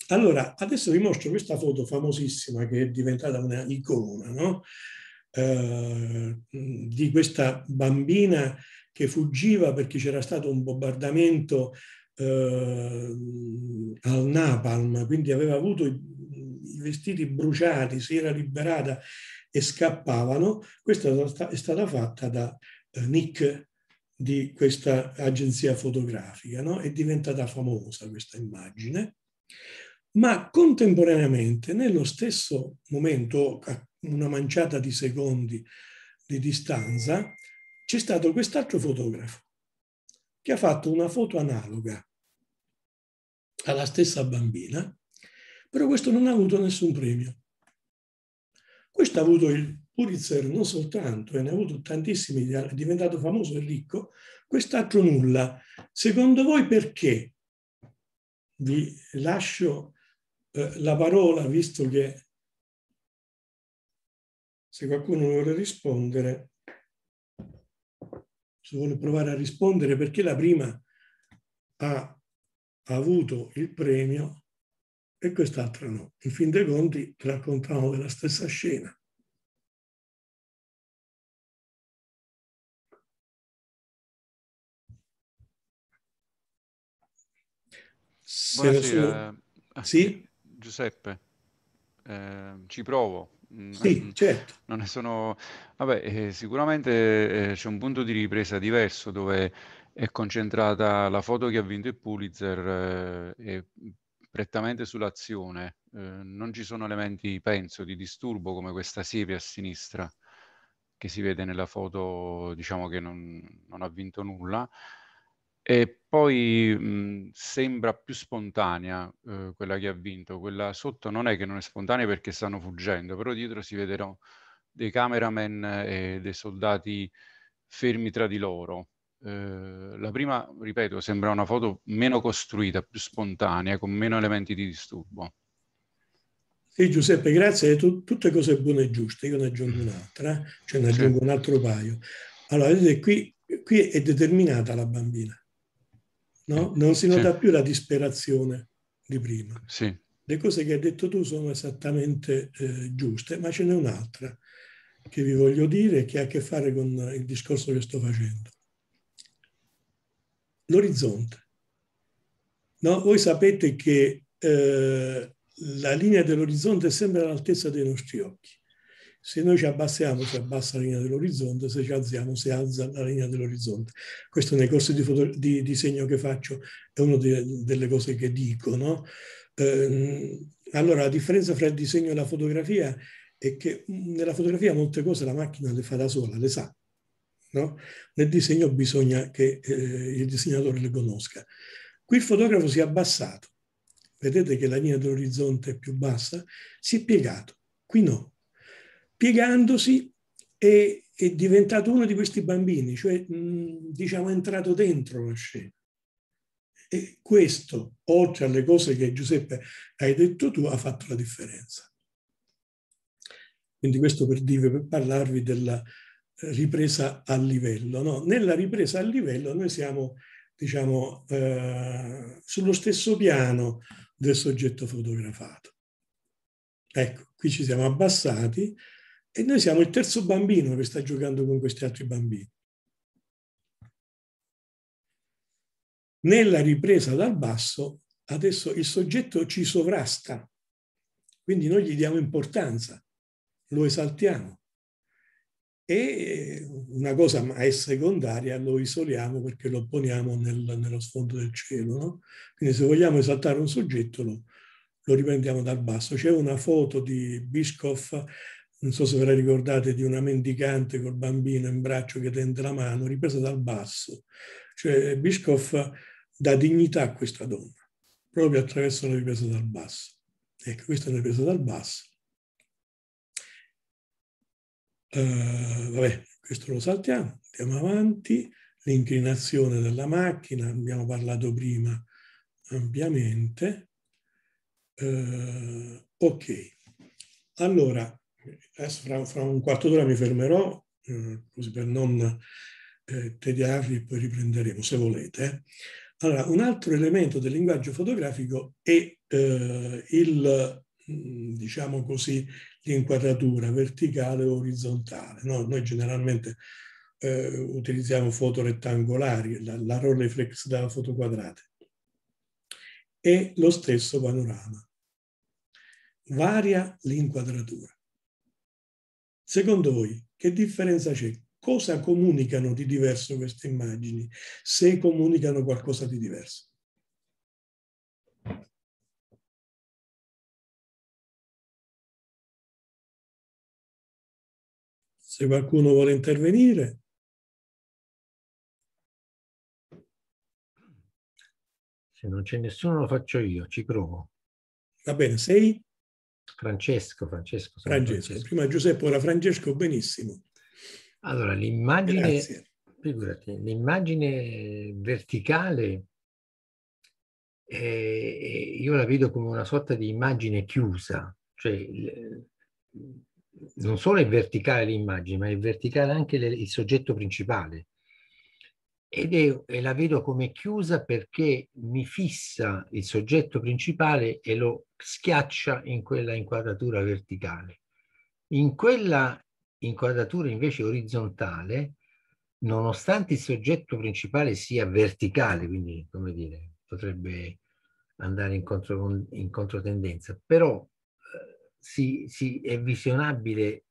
Allora, adesso vi mostro questa foto famosissima che è diventata una icona, no? eh, di questa bambina che fuggiva perché c'era stato un bombardamento eh, al Napalm, quindi aveva avuto i, i vestiti bruciati, si era liberata e scappavano. Questa è stata fatta da eh, Nick di questa agenzia fotografica, no? è diventata famosa questa immagine ma contemporaneamente, nello stesso momento, a una manciata di secondi di distanza, c'è stato quest'altro fotografo che ha fatto una foto analoga alla stessa bambina, però questo non ha avuto nessun premio. Questo ha avuto il Pulitzer non soltanto, e ne ha avuto tantissimi, è diventato famoso e ricco, quest'altro nulla. Secondo voi perché? Vi lascio eh, la parola, visto che se qualcuno vuole rispondere, se vuole provare a rispondere perché la prima ha avuto il premio e quest'altra no. In fin dei conti raccontiamo della stessa scena. Se Buonasera. Sono... Sì? Giuseppe, eh, ci provo. Mm, sì, mm, certo. Non ne sono... Vabbè, eh, sicuramente eh, c'è un punto di ripresa diverso dove è concentrata la foto che ha vinto il Pulitzer eh, e prettamente sull'azione. Eh, non ci sono elementi, penso, di disturbo come questa siepe a sinistra che si vede nella foto, diciamo che non, non ha vinto nulla. E poi mh, mhmm, sembra più spontanea eh, quella che ha vinto, quella sotto non è che non è spontanea perché stanno fuggendo, però dietro si vedono dei cameraman e dei soldati fermi tra di loro. Eh, la prima, ripeto, sembra una foto meno costruita, più spontanea, con meno elementi di disturbo. Sì, Giuseppe, grazie. Tu, tutte cose buone e giuste. Io ne aggiungo mm. un'altra, cioè ne aggiungo un altro paio. Allora, vedete, qui, qui è determinata la bambina no? non si nota sì. più la disperazione di prima. Sì. Le cose che hai detto tu sono esattamente eh, giuste, ma ce n'è un'altra che vi voglio dire che ha a che fare con il discorso che sto facendo. L'orizzonte. No? Voi sapete che eh, la linea dell'orizzonte è sempre all'altezza dei nostri occhi. Se noi ci abbassiamo, si cioè abbassa la linea dell'orizzonte, se ci alziamo, si alza la linea dell'orizzonte. Questo nei corsi di, foto, di disegno che faccio è una delle cose che dico. No? Eh, allora, la differenza fra il disegno e la fotografia è che mm, nella fotografia molte cose la macchina le fa da sola, le sa. No? Nel disegno bisogna che eh, il disegnatore le conosca. Qui il fotografo si è abbassato. Vedete che la linea dell'orizzonte è più bassa? Si è piegato. Qui no, piegandosi è, è diventato uno di questi bambini, cioè diciamo è entrato dentro la scena. E questo, oltre alle cose che Giuseppe hai detto tu, ha fatto la differenza. Quindi questo per, dire, per parlarvi della ripresa a livello. No? Nella ripresa a livello noi siamo diciamo, eh, sullo stesso piano del soggetto fotografato. Ecco, qui ci siamo abbassati, e noi siamo il terzo bambino che sta giocando con questi altri bambini. Nella ripresa dal basso, adesso il soggetto ci sovrasta, quindi noi gli diamo importanza, lo esaltiamo. E una cosa ma è secondaria, lo isoliamo perché lo poniamo nel, nello sfondo del cielo. No? Quindi se vogliamo esaltare un soggetto lo, lo riprendiamo dal basso. C'è una foto di Bischoff non so se ve la ricordate, di una mendicante col bambino in braccio che tende la mano, ripresa dal basso. Cioè Bischoff dà dignità a questa donna, proprio attraverso la ripresa dal basso. Ecco, questa è una ripresa dal basso. Uh, vabbè, questo lo saltiamo, andiamo avanti. L'inclinazione della macchina, abbiamo parlato prima ampiamente. Uh, ok, allora Adesso eh, fra, fra un quarto d'ora mi fermerò, eh, così per non eh, tediarvi e poi riprenderemo se volete. Allora, un altro elemento del linguaggio fotografico è eh, il, mm, diciamo così, l'inquadratura verticale o orizzontale. No? Noi generalmente eh, utilizziamo foto rettangolari, la, la Rolleiflex da foto quadrate. E lo stesso panorama. Varia l'inquadratura. Secondo voi, che differenza c'è? Cosa comunicano di diverso queste immagini, se comunicano qualcosa di diverso? Se qualcuno vuole intervenire. Se non c'è nessuno lo faccio io, ci provo. Va bene, sei? Francesco, Francesco, Francesco. Francesco. Prima Giuseppe, ora Francesco, benissimo. Allora, l'immagine, figurati, l'immagine verticale, eh, io la vedo come una sorta di immagine chiusa, cioè non solo è verticale l'immagine, ma è verticale anche le, il soggetto principale ed è, e la vedo come chiusa perché mi fissa il soggetto principale e lo schiaccia in quella inquadratura verticale. In quella inquadratura invece orizzontale, nonostante il soggetto principale sia verticale, quindi come dire, potrebbe andare in, contro, in controtendenza, però eh, si, si, è visionabile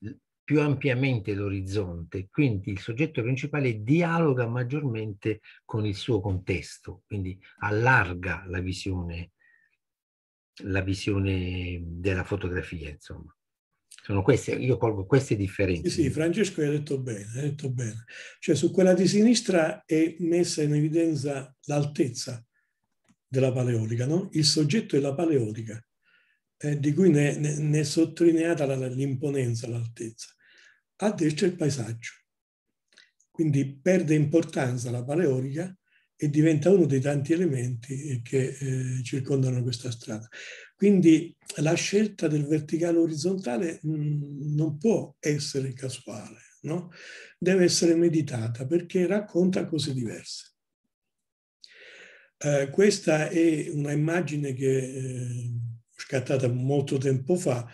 più ampiamente l'orizzonte, quindi il soggetto principale dialoga maggiormente con il suo contesto, quindi allarga la visione, la visione della fotografia, insomma. Sono queste, eh. io colgo queste differenze. Sì, sì Francesco hai detto bene, hai detto bene. Cioè su quella di sinistra è messa in evidenza l'altezza della paleolica, no? il soggetto è la paleolica, eh, di cui ne, ne, ne è sottolineata l'imponenza, l'altezza a destra il paesaggio. Quindi perde importanza la paleorica e diventa uno dei tanti elementi che eh, circondano questa strada. Quindi la scelta del verticale orizzontale mh, mm, non può essere casuale, no? deve essere meditata perché racconta cose diverse. Eh, questa è una immagine che eh, scattata molto tempo fa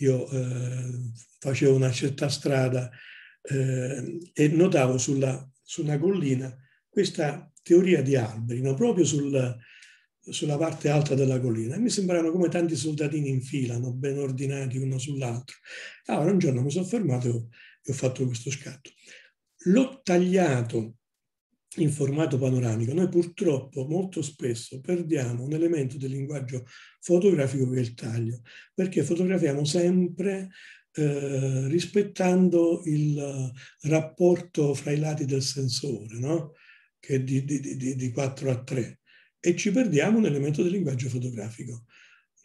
io eh, facevo una certa strada eh, e notavo sulla, su una collina questa teoria di alberi, no? proprio sul, sulla parte alta della collina. E mi sembravano come tanti soldatini in fila, no? ben ordinati uno sull'altro. Allora un giorno mi sono fermato e ho fatto questo scatto. L'ho tagliato in formato panoramico, noi purtroppo molto spesso perdiamo un elemento del linguaggio fotografico che è il taglio, perché fotografiamo sempre eh, rispettando il rapporto fra i lati del sensore, no? che è di, di, di, di 4 a 3, e ci perdiamo un elemento del linguaggio fotografico.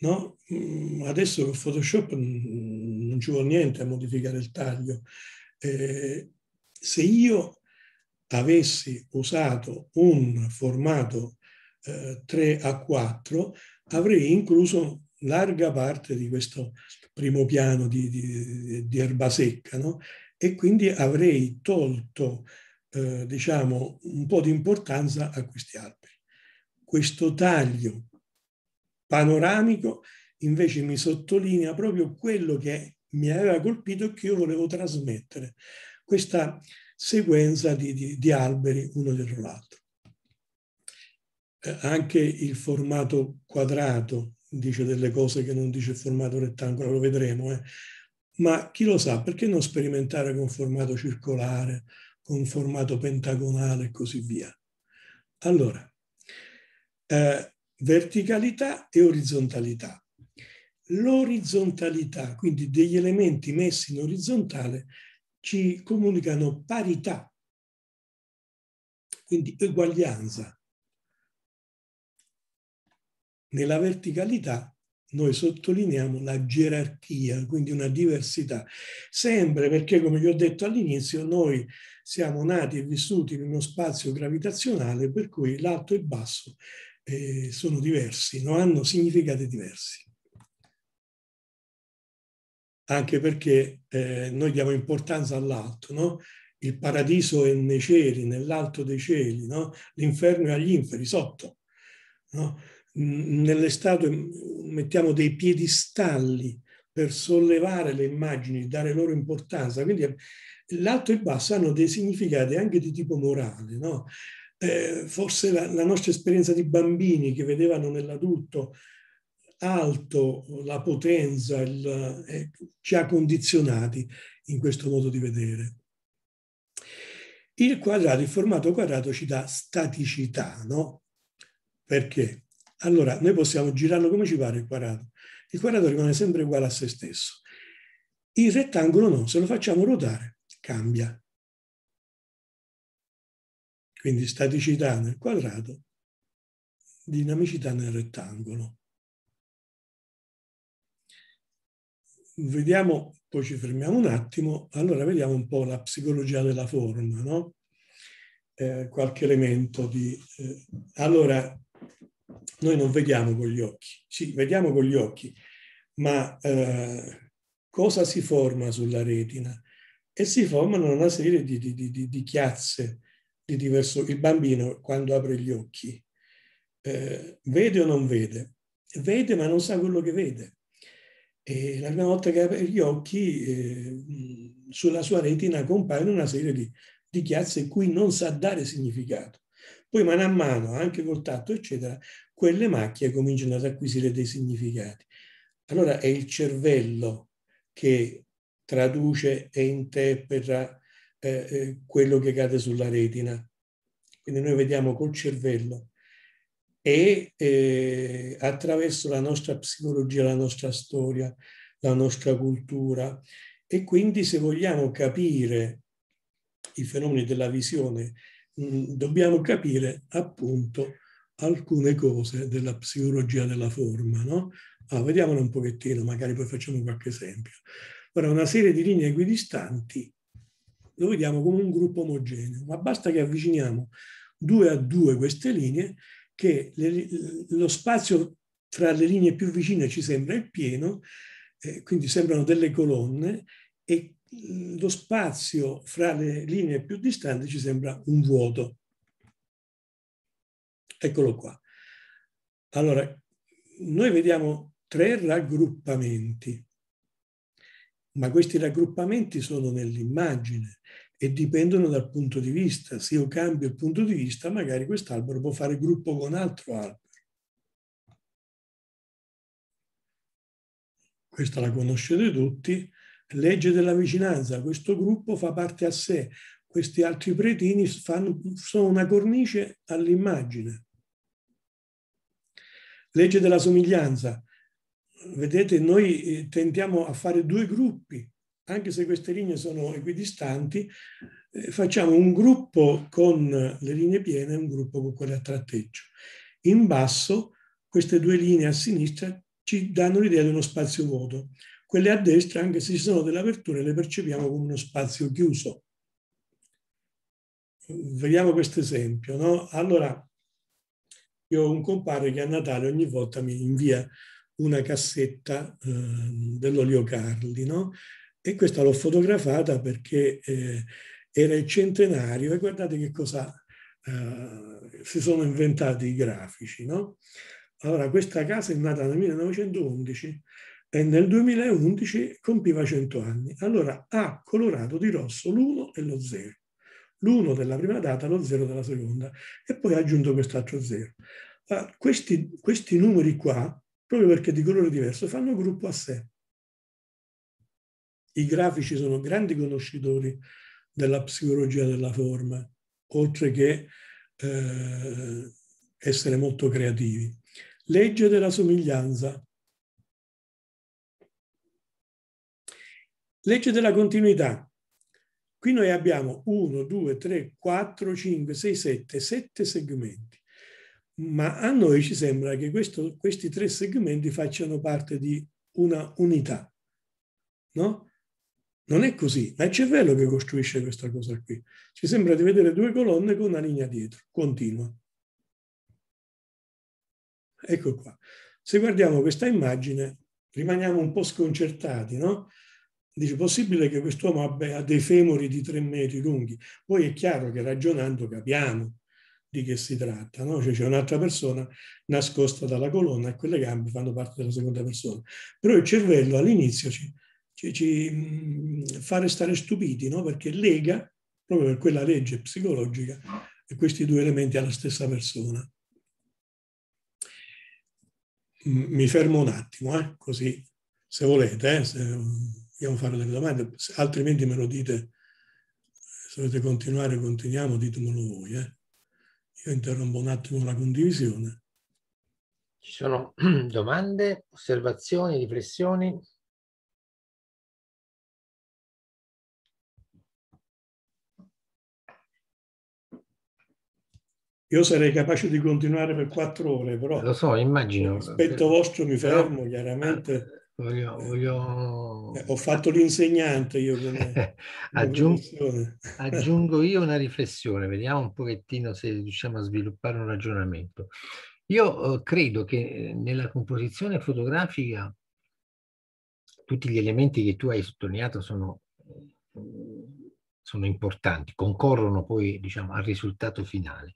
No? Mm, adesso con Photoshop non ci vuole niente a modificare il taglio. Eh, se io avessi usato un formato eh, 3A4 avrei incluso larga parte di questo primo piano di, di, di erba secca no? e quindi avrei tolto eh, diciamo, un po' di importanza a questi alberi. Questo taglio panoramico invece mi sottolinea proprio quello che mi aveva colpito e che io volevo trasmettere. Questa sequenza di, di, di alberi uno dietro l'altro. Eh, anche il formato quadrato dice delle cose che non dice il formato rettangolo, lo vedremo, eh. ma chi lo sa, perché non sperimentare con formato circolare, con formato pentagonale e così via? Allora, eh, verticalità e orizzontalità. L'orizzontalità, quindi degli elementi messi in orizzontale, ci comunicano parità, quindi uguaglianza. Nella verticalità noi sottolineiamo la gerarchia, quindi una diversità. Sempre perché, come vi ho detto all'inizio, noi siamo nati e vissuti in uno spazio gravitazionale per cui l'alto e il basso eh, sono diversi, no? hanno significati diversi anche perché eh, noi diamo importanza all'alto, no? Il paradiso è nei cieli, nell'alto dei cieli, no? L'inferno è agli inferi, sotto, no? Nelle statue mettiamo dei piedistalli per sollevare le immagini, dare loro importanza. Quindi eh, l'alto e il basso hanno dei significati anche di tipo morale, no? Eh, forse la, la, nostra esperienza di bambini che vedevano nell'adulto alto la potenza, il, eh, ci ha condizionati in questo modo di vedere. Il quadrato, il formato quadrato ci dà staticità, no? Perché? Allora, noi possiamo girarlo come ci pare il quadrato. Il quadrato rimane sempre uguale a se stesso. Il rettangolo no, se lo facciamo ruotare cambia. Quindi staticità nel quadrato, dinamicità nel rettangolo. vediamo, poi ci fermiamo un attimo, allora vediamo un po' la psicologia della forma, no? Eh, qualche elemento di... Eh, allora, noi non vediamo con gli occhi, sì, vediamo con gli occhi, ma eh, cosa si forma sulla retina? E si formano una serie di, di, di, di chiazze di diverso... Il bambino quando apre gli occhi eh, vede o non vede? Vede ma non sa quello che vede e la prima volta che apre gli occhi, eh, sulla sua retina compare una serie di, di chiazze cui non sa dare significato. Poi mano a mano, anche col tatto, eccetera, quelle macchie cominciano ad acquisire dei significati. Allora è il cervello che traduce e interpreta eh, eh quello che cade sulla retina. Quindi noi vediamo col cervello e eh, attraverso la nostra psicologia, la nostra storia, la nostra cultura. E quindi se vogliamo capire i fenomeni della visione, mh, mm, dobbiamo capire appunto alcune cose della psicologia della forma. No? Ah, vediamole un pochettino, magari poi facciamo qualche esempio. Ora, una serie di linee equidistanti lo vediamo come un gruppo omogeneo, ma basta che avviciniamo due a due queste linee che le, lo spazio fra le linee più vicine ci sembra il pieno, eh, quindi sembrano delle colonne, e lo spazio fra le linee più distanti ci sembra un vuoto. Eccolo qua. Allora, noi vediamo tre raggruppamenti, ma questi raggruppamenti sono nell'immagine e dipendono dal punto di vista. Se io cambio il punto di vista, magari quest'albero può fare gruppo con altro albero. Questa la conoscete tutti. Legge della vicinanza, questo gruppo fa parte a sé, questi altri pretini fanno, sono una cornice all'immagine. Legge della somiglianza. Vedete, noi eh, tendiamo a fare due gruppi, anche se queste linee sono equidistanti, eh, facciamo un gruppo con le linee piene e un gruppo con quelle a tratteggio. In basso queste due linee a sinistra ci danno l'idea di uno spazio vuoto. Quelle a destra, anche se ci sono delle aperture, le percepiamo come uno spazio chiuso. Vediamo questo esempio. No? Allora, io ho un compare che a Natale ogni volta mi invia una cassetta eh, dell'olio Carli, no? e questa l'ho fotografata perché eh, era il centenario e guardate che cosa eh, si sono inventati i grafici. No? Allora questa casa è nata nel 1911 e nel 2011 compiva 100 anni. Allora ha colorato di rosso l'1 e lo 0. L'1 della prima data, lo 0 della seconda e poi ha aggiunto quest'altro 0. Allora, ah, questi, questi numeri qua, proprio perché di colore diverso, fanno gruppo a sé. I grafici sono grandi conoscitori della psicologia della forma, oltre che eh, essere molto creativi. Legge della somiglianza. Legge della continuità. Qui noi abbiamo 1, 2, 3, 4, 5, 6, 7, 7 segmenti, ma a noi ci sembra che questo, questi tre segmenti facciano parte di una unità, no? Non è così, ma è il cervello che costruisce questa cosa qui. Ci sembra di vedere due colonne con una linea dietro, continua. Ecco qua. Se guardiamo questa immagine rimaniamo un po' sconcertati, no? Dice, possibile che quest'uomo abbia dei femori di tre metri lunghi? Poi è chiaro che ragionando capiamo di che si tratta, no? Cioè c'è un'altra persona nascosta dalla colonna e quelle gambe fanno parte della seconda persona. Però il cervello all'inizio ci, ci, ci mm, fa restare stupiti, no? perché lega, proprio per quella legge psicologica, questi due elementi alla stessa persona. Mi fermo un attimo, eh? così se volete, eh? se vogliamo fare delle domande, altrimenti me lo dite, se volete continuare, continuiamo, ditemelo voi. Eh? Io interrompo un attimo la condivisione. Ci sono domande, osservazioni, riflessioni? Io sarei capace di continuare per quattro ore, però... Lo so, immagino. Aspetto vostro mi fermo, però, chiaramente. Eh, voglio, voglio... Eh, ho fatto l'insegnante io. Come, Aggiung... aggiungo io una riflessione, vediamo un pochettino se riusciamo a sviluppare un ragionamento. Io eh, credo che eh, nella composizione fotografica tutti gli elementi che tu hai sottolineato sono, sono importanti, concorrono poi diciamo, al risultato finale.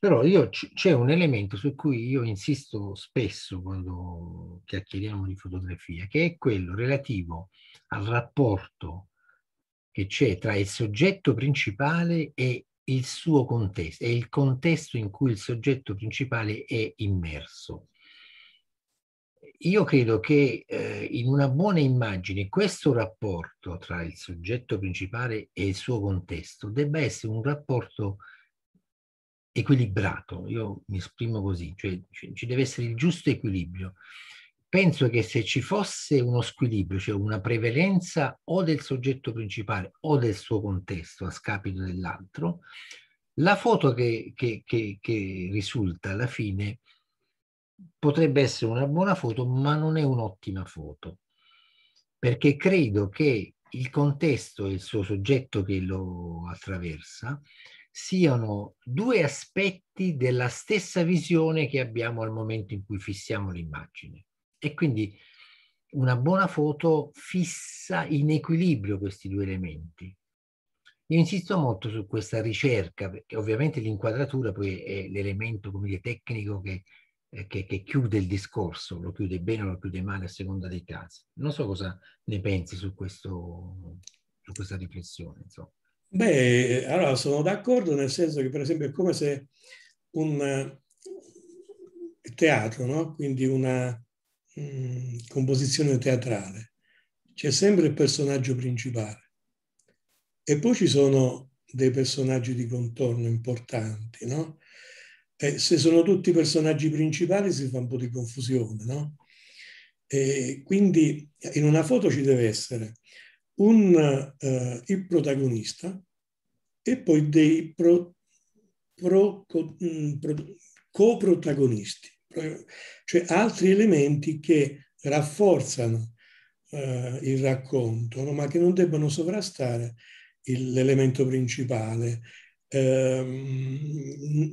Però io, c'è un elemento su cui io insisto spesso quando chiacchieriamo di fotografia, che è quello relativo al rapporto che c'è tra il soggetto principale e il suo contesto, e il contesto in cui il soggetto principale è immerso. Io credo che eh, in una buona immagine questo rapporto tra il soggetto principale e il suo contesto debba essere un rapporto equilibrato, io mi esprimo così, cioè ci deve essere il giusto equilibrio. Penso che se ci fosse uno squilibrio, cioè una prevalenza o del soggetto principale o del suo contesto a scapito dell'altro, la foto che, che, che, che risulta alla fine potrebbe essere una buona foto, ma non è un'ottima foto, perché credo che il contesto e il suo soggetto che lo attraversa siano due aspetti della stessa visione che abbiamo al momento in cui fissiamo l'immagine. E quindi una buona foto fissa in equilibrio questi due elementi. Io insisto molto su questa ricerca, perché ovviamente l'inquadratura poi è l'elemento dire, tecnico che, eh, che, che, chiude il discorso, lo chiude bene o lo chiude male a seconda dei casi. Non so cosa ne pensi su, questo, su questa riflessione. Insomma. Beh, allora sono d'accordo nel senso che per esempio è come se un eh, teatro, no? quindi una mh, mm, composizione teatrale, c'è sempre il personaggio principale e poi ci sono dei personaggi di contorno importanti, no? E se sono tutti personaggi principali si fa un po' di confusione, no? E quindi in una foto ci deve essere un, eh, il protagonista e poi dei pro, pro, co, mm, pro, coprotagonisti, cioè altri elementi che rafforzano eh, il racconto, no? ma che non debbano sovrastare l'elemento principale. Eh,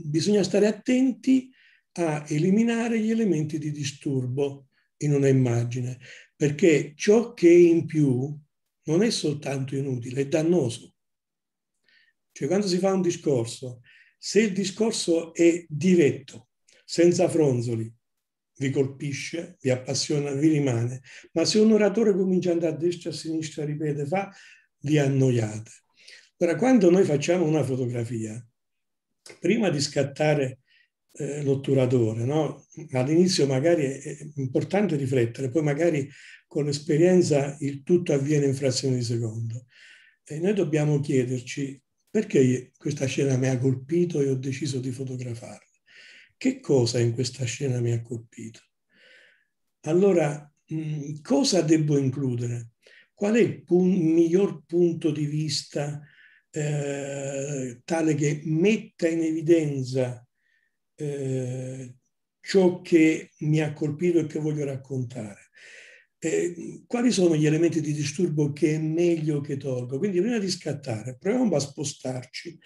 bisogna stare attenti a eliminare gli elementi di disturbo in una immagine, perché ciò che è in più non è soltanto inutile, è dannoso. Cioè quando si fa un discorso, se il discorso è diretto, senza fronzoli, vi colpisce, vi appassiona, vi rimane, ma se un oratore comincia ad andare a destra, a sinistra, ripete, fa, vi annoiate. Ora, quando noi facciamo una fotografia, prima di scattare eh, l'otturatore. No? All'inizio magari è importante riflettere, poi magari con l'esperienza il tutto avviene in frazione di secondo. E noi dobbiamo chiederci perché questa scena mi ha colpito e ho deciso di fotografarla. Che cosa in questa scena mi ha colpito? Allora, mh, mm, cosa devo includere? Qual è il, pun miglior punto di vista eh, tale che metta in evidenza eh, ciò che mi ha colpito e che voglio raccontare. Eh, quali sono gli elementi di disturbo che è meglio che tolgo? Quindi prima di scattare, proviamo a spostarci,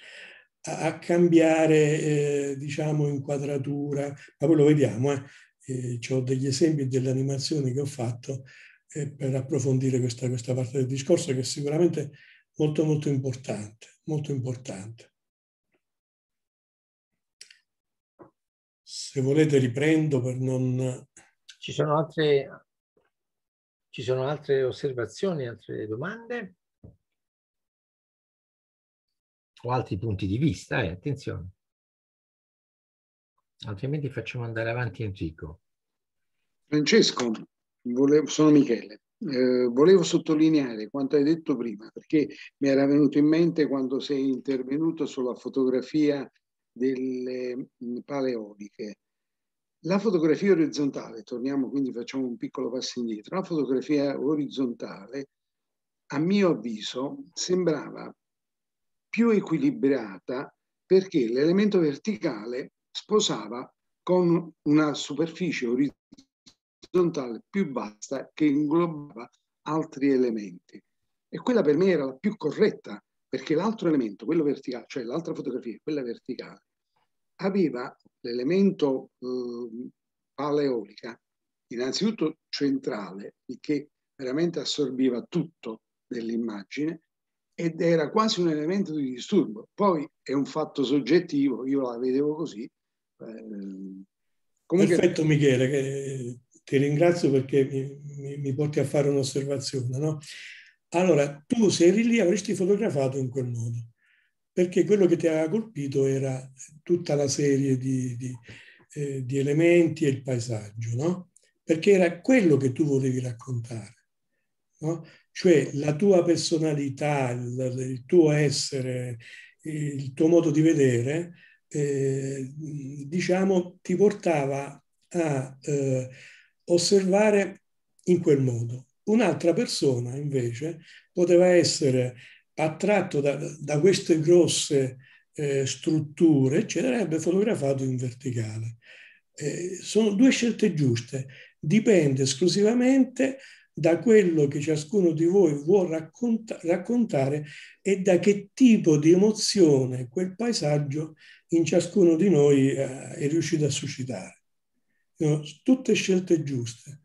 a, a cambiare, eh, diciamo, inquadratura, ma poi lo vediamo, eh. eh ho degli esempi delle animazioni che ho fatto eh, per approfondire questa, questa parte del discorso che è sicuramente molto molto importante, molto importante. Se volete riprendo per non... Ci sono altre, Ci sono altre osservazioni, altre domande? O altri punti di vista, eh, attenzione. Altrimenti facciamo andare avanti Enrico. Francesco, volevo, sono Michele. Eh, volevo sottolineare quanto hai detto prima, perché mi era venuto in mente quando sei intervenuto sulla fotografia delle mm, paleoliche. La fotografia orizzontale, torniamo quindi, facciamo un piccolo passo indietro, la fotografia orizzontale, a mio avviso, sembrava più equilibrata perché l'elemento verticale sposava con una superficie orizzontale più bassa che inglobava altri elementi. E quella per me era la più corretta perché l'altro elemento, quello verticale, cioè l'altra fotografia, quella verticale, aveva l'elemento eh, paleolica innanzitutto centrale, che veramente assorbiva tutto dell'immagine ed era quasi un elemento di disturbo. Poi è un fatto soggettivo, io la vedevo così. Eh, comunque... Perfetto Michele, ti ringrazio perché mi, mi, mi porti a fare un'osservazione. No? allora tu se eri lì avresti fotografato in quel modo, perché quello che ti aveva colpito era tutta la serie di, di, eh, di elementi e il paesaggio, no? Perché era quello che tu volevi raccontare, no? Cioè la tua personalità, il, il tuo essere, il tuo modo di vedere, eh, diciamo, ti portava a eh, osservare in quel modo. Un'altra persona invece poteva essere attratto da, da queste grosse eh, strutture, eccetera, e avrebbe fotografato in verticale. Eh, sono due scelte giuste, dipende esclusivamente da quello che ciascuno di voi vuole racconta raccontare e da che tipo di emozione quel paesaggio in ciascuno di noi eh, è riuscito a suscitare. Sono tutte scelte giuste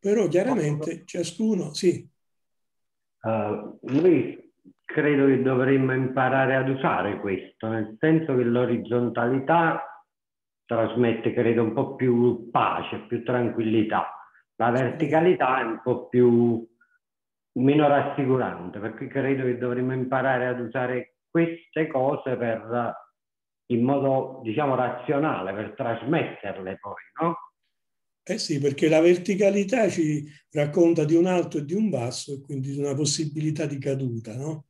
però chiaramente ciascuno sì. Uh, eh, noi credo che dovremmo imparare ad usare questo, nel senso che l'orizzontalità trasmette, credo, un po' più pace, più tranquillità. La verticalità è un po' più meno rassicurante, perché credo che dovremmo imparare ad usare queste cose per, in modo, diciamo, razionale, per trasmetterle poi, no? Eh sì, perché la verticalità ci racconta di un alto e di un basso e quindi di una possibilità di caduta, no?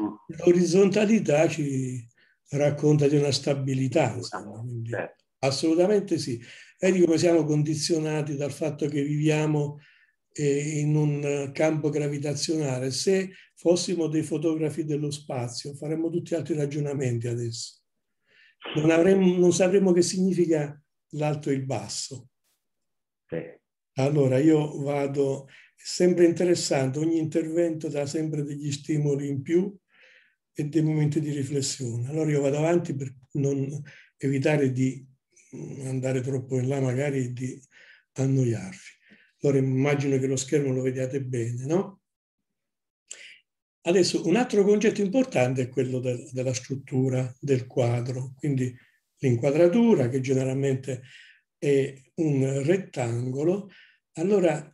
Mm. L'orizzontalità ci racconta di una stabilità, insomma, esatto, certo. assolutamente sì. E di come siamo condizionati dal fatto che viviamo eh, in un campo gravitazionale. Se fossimo dei fotografi dello spazio, faremmo tutti altri ragionamenti adesso. Non, avremmo, non sapremmo che significa l'alto e il basso. Allora, io vado, sempre interessante, ogni intervento dà sempre degli stimoli in più e dei momenti di riflessione. Allora io vado avanti per non evitare di mm, andare troppo in là magari e di annoiarvi. Allora immagino che lo schermo lo vediate bene, no? Adesso un altro concetto importante è quello del, della struttura del quadro, quindi l'inquadratura che generalmente è un rettangolo, allora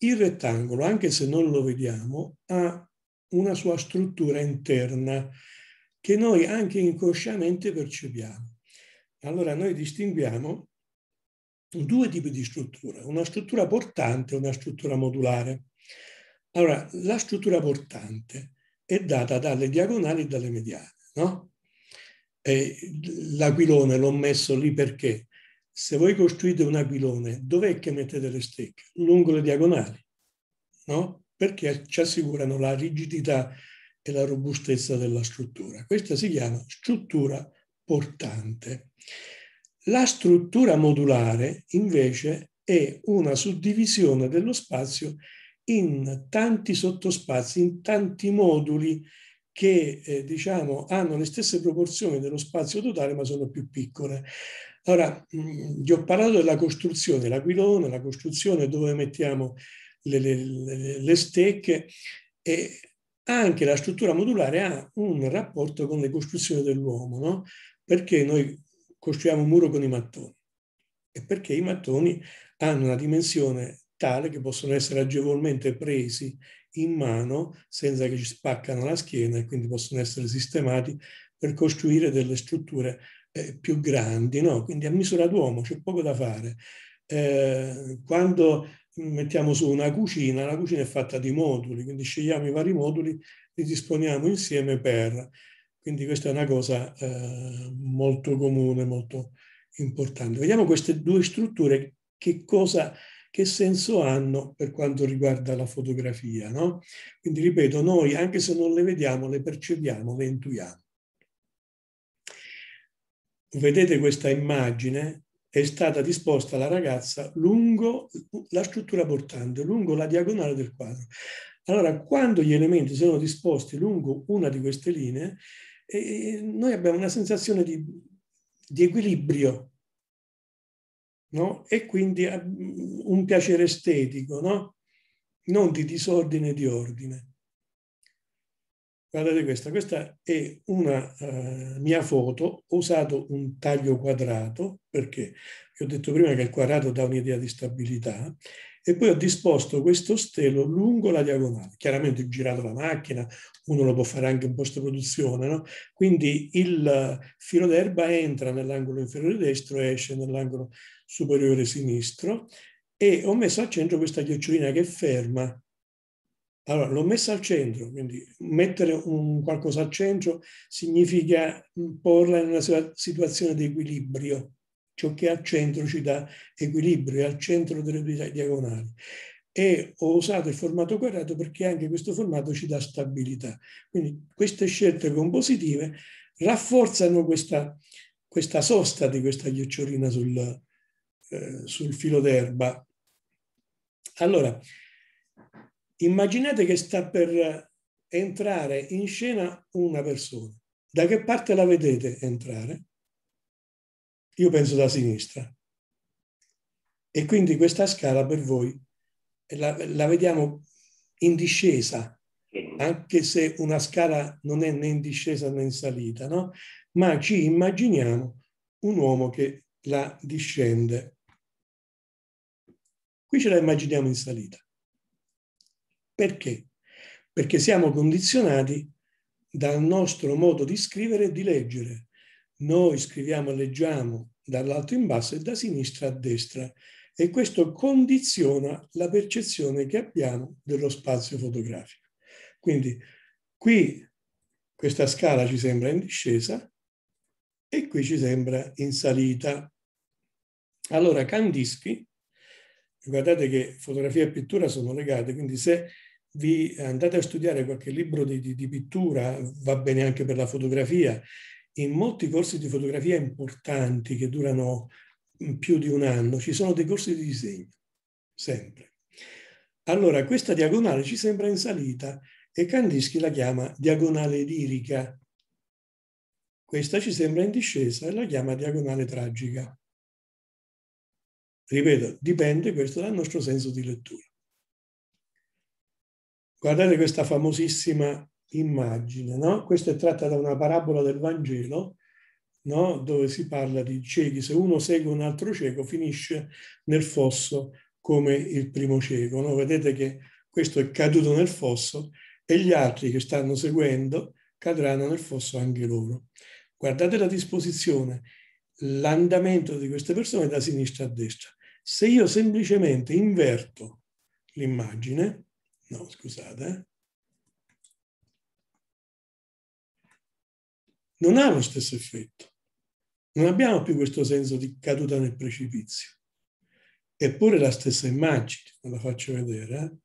il rettangolo, anche se non lo vediamo, ha una sua struttura interna che noi anche inconsciamente percepiamo. Allora noi distinguiamo due tipi di struttura, una struttura portante e una struttura modulare. Allora, la struttura portante è data dalle diagonali e dalle mediane, no? l'aquilone l'ho messo lì perché? se voi costruite un aquilone, dov'è che mettete le stecche? Lungo le diagonali, no? Perché ci assicurano la rigidità e la robustezza della struttura. Questa si chiama struttura portante. La struttura modulare, invece, è una suddivisione dello spazio in tanti sottospazi, in tanti moduli che eh, diciamo, hanno le stesse proporzioni dello spazio totale ma sono più piccole. Ora, vi mm, ho parlato della costruzione, l'aquilone, la costruzione dove mettiamo le, le, le stecche e anche la struttura modulare ha un rapporto con le costruzioni dell'uomo, no? perché noi costruiamo un muro con i mattoni e perché i mattoni hanno una dimensione tale che possono essere agevolmente presi in mano senza che ci spaccano la schiena e quindi possono essere sistemati per costruire delle strutture eh, più grandi, no? quindi a misura d'uomo c'è poco da fare. Eh, quando mettiamo su una cucina, la cucina è fatta di moduli, quindi scegliamo i vari moduli, li disponiamo insieme per... Quindi questa è una cosa eh, molto comune, molto importante. Vediamo queste due strutture, che, cosa, che senso hanno per quanto riguarda la fotografia. No? Quindi ripeto, noi anche se non le vediamo, le percepiamo, le intuiamo vedete questa immagine, è stata disposta la ragazza lungo la struttura portante, lungo la diagonale del quadro. Allora, quando gli elementi sono disposti lungo una di queste linee, eh, noi abbiamo una sensazione di, di equilibrio no? e quindi mm, un piacere estetico, no? non di disordine e di ordine guardate questa, questa è una uh, mia foto, ho usato un taglio quadrato perché vi ho detto prima che il quadrato dà un'idea di stabilità e poi ho disposto questo stelo lungo la diagonale. Chiaramente ho girato la macchina, uno lo può fare anche in post-produzione, no? quindi il eh, filo d'erba entra nell'angolo inferiore destro e esce nell'angolo superiore sinistro e ho messo al centro questa chiocciolina che ferma allora, l'ho messa al centro, quindi mettere un qualcosa al centro significa porla in una situazione di equilibrio. Ciò che è al centro ci dà equilibrio, è al centro delle due diagonali. E ho usato il formato quadrato perché anche questo formato ci dà stabilità. Quindi queste scelte compositive rafforzano questa, questa sosta di questa ghiacciolina sul, eh, sul filo d'erba. Allora, immaginate che sta per entrare in scena una persona. Da che parte la vedete entrare? Io penso da sinistra. E quindi questa scala per voi la, la vediamo in discesa, anche se una scala non è né in discesa né in salita, no? ma ci immaginiamo un uomo che la discende. Qui ce la immaginiamo in salita. Perché? Perché siamo condizionati dal nostro modo di scrivere e di leggere. Noi scriviamo e leggiamo dall'alto in basso e da sinistra a destra e questo condiziona la percezione che abbiamo dello spazio fotografico. Quindi qui questa scala ci sembra in discesa e qui ci sembra in salita. Allora Kandinsky, guardate che fotografia e pittura sono legate, quindi se vi andate a studiare qualche libro di, di, di pittura, va bene anche per la fotografia. In molti corsi di fotografia importanti che durano più di un anno ci sono dei corsi di disegno, sempre. Allora, questa diagonale ci sembra in salita e Kandinsky la chiama diagonale lirica. Questa ci sembra in discesa e la chiama diagonale tragica. Ripeto, dipende questo dal nostro senso di lettura. Guardate questa famosissima immagine, no? Questa è tratta da una parabola del Vangelo, no? Dove si parla di ciechi. Se uno segue un altro cieco, finisce nel fosso come il primo cieco, no? Vedete che questo è caduto nel fosso e gli altri che stanno seguendo cadranno nel fosso anche loro. Guardate la disposizione, l'andamento di queste persone da sinistra a destra. Se io semplicemente inverto l'immagine, No, scusate. Eh. Non ha lo stesso effetto. Non abbiamo più questo senso di caduta nel precipizio. Eppure la stessa immagine, ve la faccio vedere. Eh.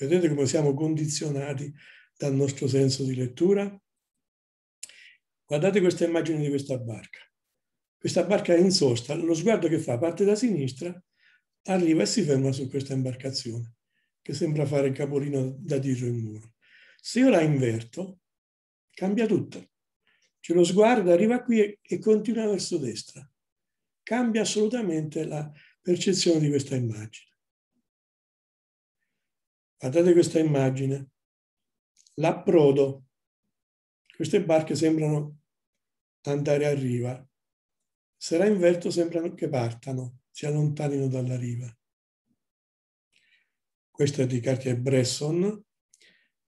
Vedete come siamo condizionati dal nostro senso di lettura? Guardate questa immagine di questa barca. Questa barca è in sosta, lo sguardo che fa parte da sinistra Arriva e si ferma su questa imbarcazione, che sembra fare il capolino da dietro il muro. Se io la inverto, cambia tutto. C'è lo sguardo, arriva qui e, e continua verso destra. Cambia assolutamente la percezione di questa immagine. Guardate questa immagine. L'approdo. Queste barche sembrano andare a riva. Se la inverto sembrano che partano si allontanino dalla riva. Questo è di Cartier Bresson.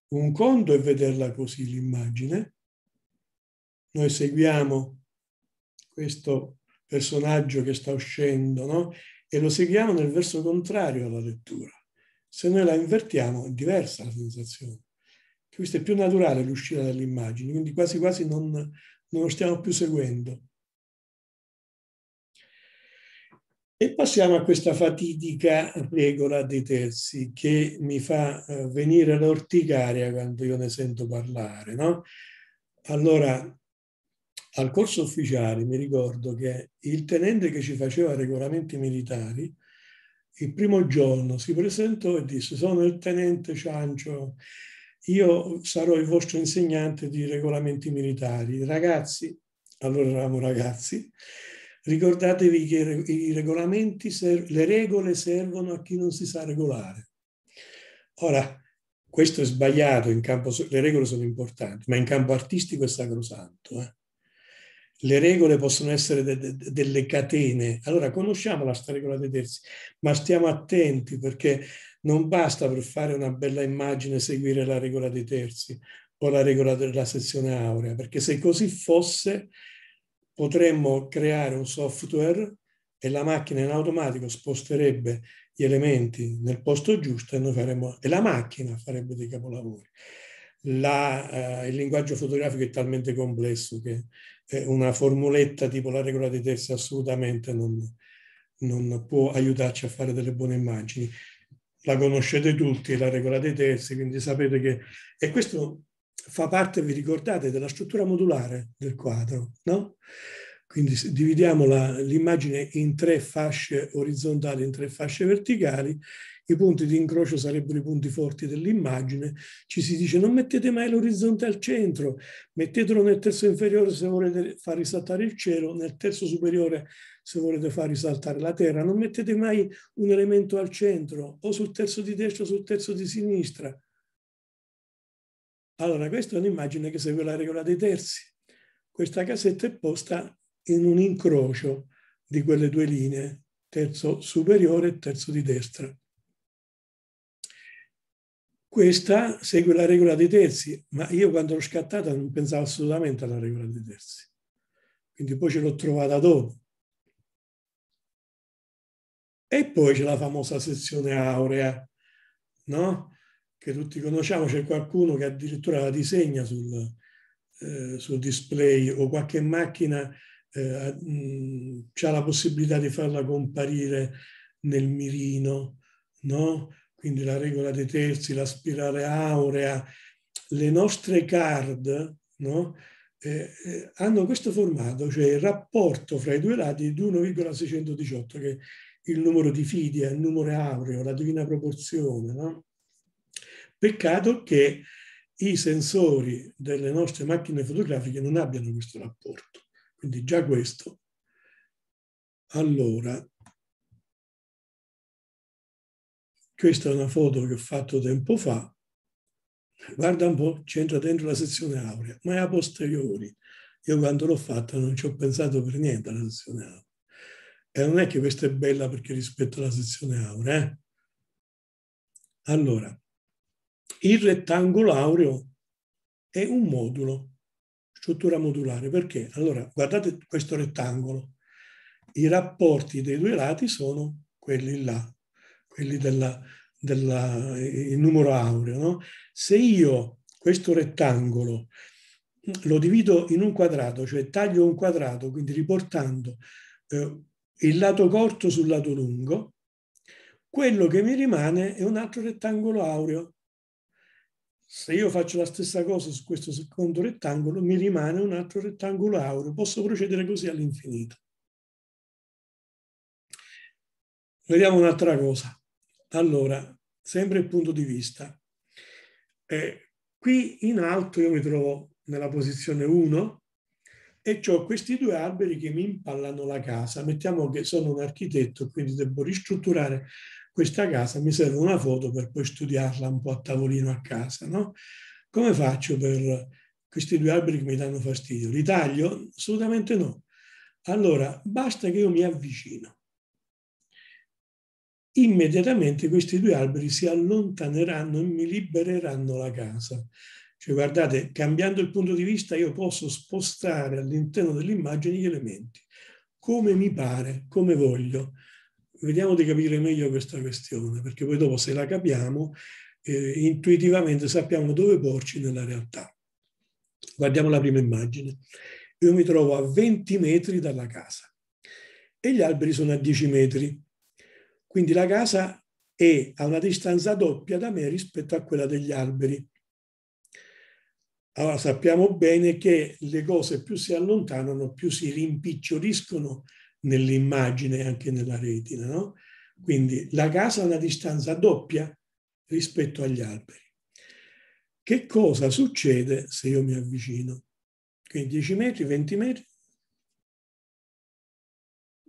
Un conto è vederla così l'immagine. Noi seguiamo questo personaggio che sta uscendo no? e lo seguiamo nel verso contrario alla lettura. Se noi la invertiamo è diversa la sensazione. Questo è più naturale l'uscita dall'immagine, quindi quasi quasi non, non lo stiamo più seguendo, E passiamo a questa fatidica regola dei terzi che mi fa eh, venire l'orticaria quando io ne sento parlare. No? Allora, al corso ufficiale mi ricordo che il tenente che ci faceva regolamenti militari, il primo giorno si presentò e disse sono il tenente Ciancio, io sarò il vostro insegnante di regolamenti militari. Ragazzi, allora eravamo ragazzi, Ricordatevi che i regolamenti, le regole servono a chi non si sa regolare. Ora, questo è sbagliato, in campo, le regole sono importanti, ma in campo artistico è sacrosanto. Eh? Le regole possono essere de, de, delle catene. Allora conosciamo la regola dei terzi, ma stiamo attenti perché non basta per fare una bella immagine seguire la regola dei terzi o la regola della sezione aurea, perché se così fosse potremmo creare un software e la macchina in automatico sposterebbe gli elementi nel posto giusto e, noi faremmo, e la macchina farebbe dei capolavori. La, eh, il linguaggio fotografico è talmente complesso che eh, una formuletta tipo la regola dei terzi assolutamente non, non può aiutarci a fare delle buone immagini. La conoscete tutti, la regola dei terzi, quindi sapete che... E questo fa parte, vi ricordate, della struttura modulare del quadro, no? Quindi dividiamo l'immagine in tre fasce orizzontali, in tre fasce verticali, i punti di incrocio sarebbero i punti forti dell'immagine, ci si dice non mettete mai l'orizzonte al centro, mettetelo nel terzo inferiore se volete far risaltare il cielo, nel terzo superiore se volete far risaltare la terra, non mettete mai un elemento al centro o sul terzo di destra o sul terzo di sinistra. Allora, questa è un'immagine che segue la regola dei terzi. Questa casetta è posta in un incrocio di quelle due linee, terzo superiore e terzo di destra. Questa segue la regola dei terzi, ma io quando l'ho scattata non pensavo assolutamente alla regola dei terzi. Quindi poi ce l'ho trovata dopo. E poi c'è la famosa sezione aurea, no? che tutti conosciamo, c'è qualcuno che addirittura la disegna sul, eh, sul display o qualche macchina eh, ha la possibilità di farla comparire nel mirino, no? quindi la regola dei terzi, la spirale aurea, le nostre card no? eh, eh, hanno questo formato, cioè il rapporto fra i due lati di 1,618, che è il numero di Fidia, il numero aureo, la divina proporzione. No? Peccato che i sensori delle nostre macchine fotografiche non abbiano questo rapporto. Quindi già questo. Allora, questa è una foto che ho fatto tempo fa. Guarda un po', c'entra dentro la sezione aurea, ma è a posteriori. Io quando l'ho fatta non ci ho pensato per niente alla sezione aurea. E non è che questa è bella perché rispetto alla sezione aurea. Eh? Allora, il rettangolo aureo è un modulo, struttura modulare, perché? Allora, guardate questo rettangolo. I rapporti dei due lati sono quelli là, quelli del numero aureo. No? Se io questo rettangolo lo divido in un quadrato, cioè taglio un quadrato, quindi riportando eh, il lato corto sul lato lungo, quello che mi rimane è un altro rettangolo aureo se io faccio la stessa cosa su questo secondo rettangolo, mi rimane un altro rettangolo aureo. Posso procedere così all'infinito. Vediamo un'altra cosa. Allora, sempre il punto di vista. Eh, qui in alto io mi trovo nella posizione 1 e ho questi due alberi che mi impallano la casa. Mettiamo che sono un architetto, quindi devo ristrutturare questa casa, mi serve una foto per poi studiarla un po' a tavolino a casa, no? Come faccio per questi due alberi che mi danno fastidio? Li taglio? Assolutamente no. Allora, basta che io mi avvicino. Immediatamente questi due alberi si allontaneranno e mi libereranno la casa. Cioè, guardate, cambiando il punto di vista, io posso spostare all'interno dell'immagine gli elementi, come mi pare, come voglio vediamo di capire meglio questa questione, perché poi dopo se la capiamo, eh, intuitivamente sappiamo dove porci nella realtà. Guardiamo la prima immagine. Io mi trovo a 20 metri dalla casa e gli alberi sono a 10 metri. Quindi la casa è a una distanza doppia da me rispetto a quella degli alberi. Allora sappiamo bene che le cose più si allontanano, più si rimpiccioliscono nell'immagine e anche nella retina. No? Quindi la casa ha una distanza doppia rispetto agli alberi. Che cosa succede se io mi avvicino? Quindi 10 metri, 20 metri,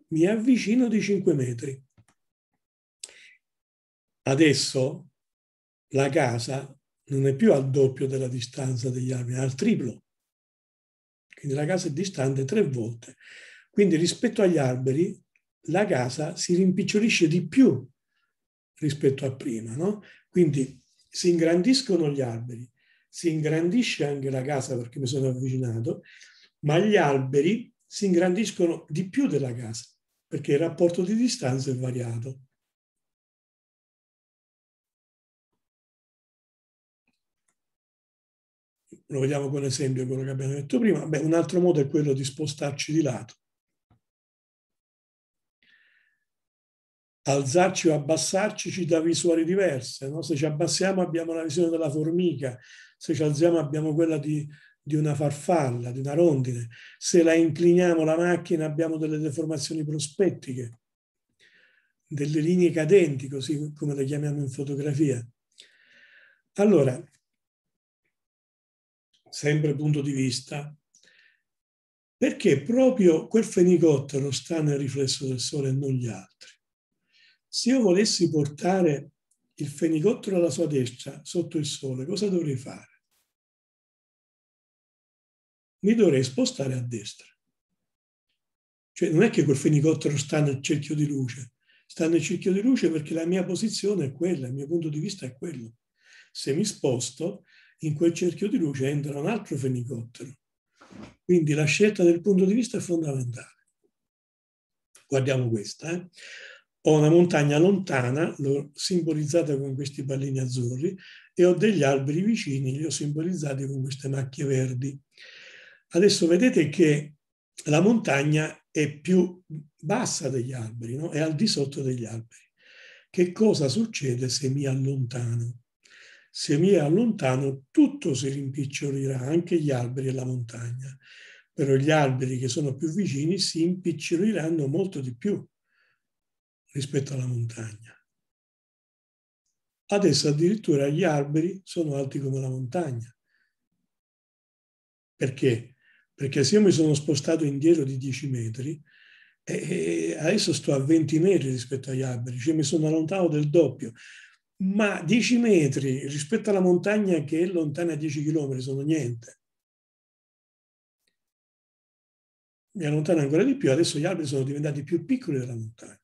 mi avvicino di 5 metri. Adesso la casa non è più al doppio della distanza degli alberi, è al triplo. Quindi la casa è distante tre volte. Quindi rispetto agli alberi la casa si rimpicciolisce di più rispetto a prima, no? Quindi si ingrandiscono gli alberi, si ingrandisce anche la casa perché mi sono avvicinato, ma gli alberi si ingrandiscono di più della casa perché il rapporto di distanza è variato. Lo vediamo con esempio quello che abbiamo detto prima. Beh, un altro modo è quello di spostarci di lato alzarci o abbassarci ci dà visuali diverse. No? Se ci abbassiamo abbiamo la visione della formica, se ci alziamo abbiamo quella di, di una farfalla, di una rondine. Se la incliniamo la macchina abbiamo delle deformazioni prospettiche, delle linee cadenti, così come le chiamiamo in fotografia. Allora, sempre punto di vista, perché proprio quel fenicottero sta nel riflesso del sole e non gli altri? Se io volessi portare il fenicottero alla sua destra sotto il sole, cosa dovrei fare? Mi dovrei spostare a destra. Cioè non è che quel fenicottero sta nel cerchio di luce, sta nel cerchio di luce perché la mia posizione è quella, il mio punto di vista è quello. Se mi sposto, in quel cerchio di luce entra un altro fenicottero. Quindi la scelta del punto di vista è fondamentale. Guardiamo questa. Eh? Ho una montagna lontana, l'ho simbolizzata con questi pallini azzurri, e ho degli alberi vicini, li ho simbolizzati con queste macchie verdi. Adesso vedete che la montagna è più bassa degli alberi, no? è al di sotto degli alberi. Che cosa succede se mi allontano? Se mi allontano tutto si rimpicciolirà, anche gli alberi e la montagna, però gli alberi che sono più vicini si impiccioliranno molto di più rispetto alla montagna. Adesso addirittura gli alberi sono alti come la montagna. Perché? Perché se io mi sono spostato indietro di 10 metri, e adesso sto a 20 metri rispetto agli alberi, cioè mi sono allontanato del doppio, ma 10 metri rispetto alla montagna che è lontana a 10 km sono niente. Mi allontano ancora di più, adesso gli alberi sono diventati più piccoli della montagna.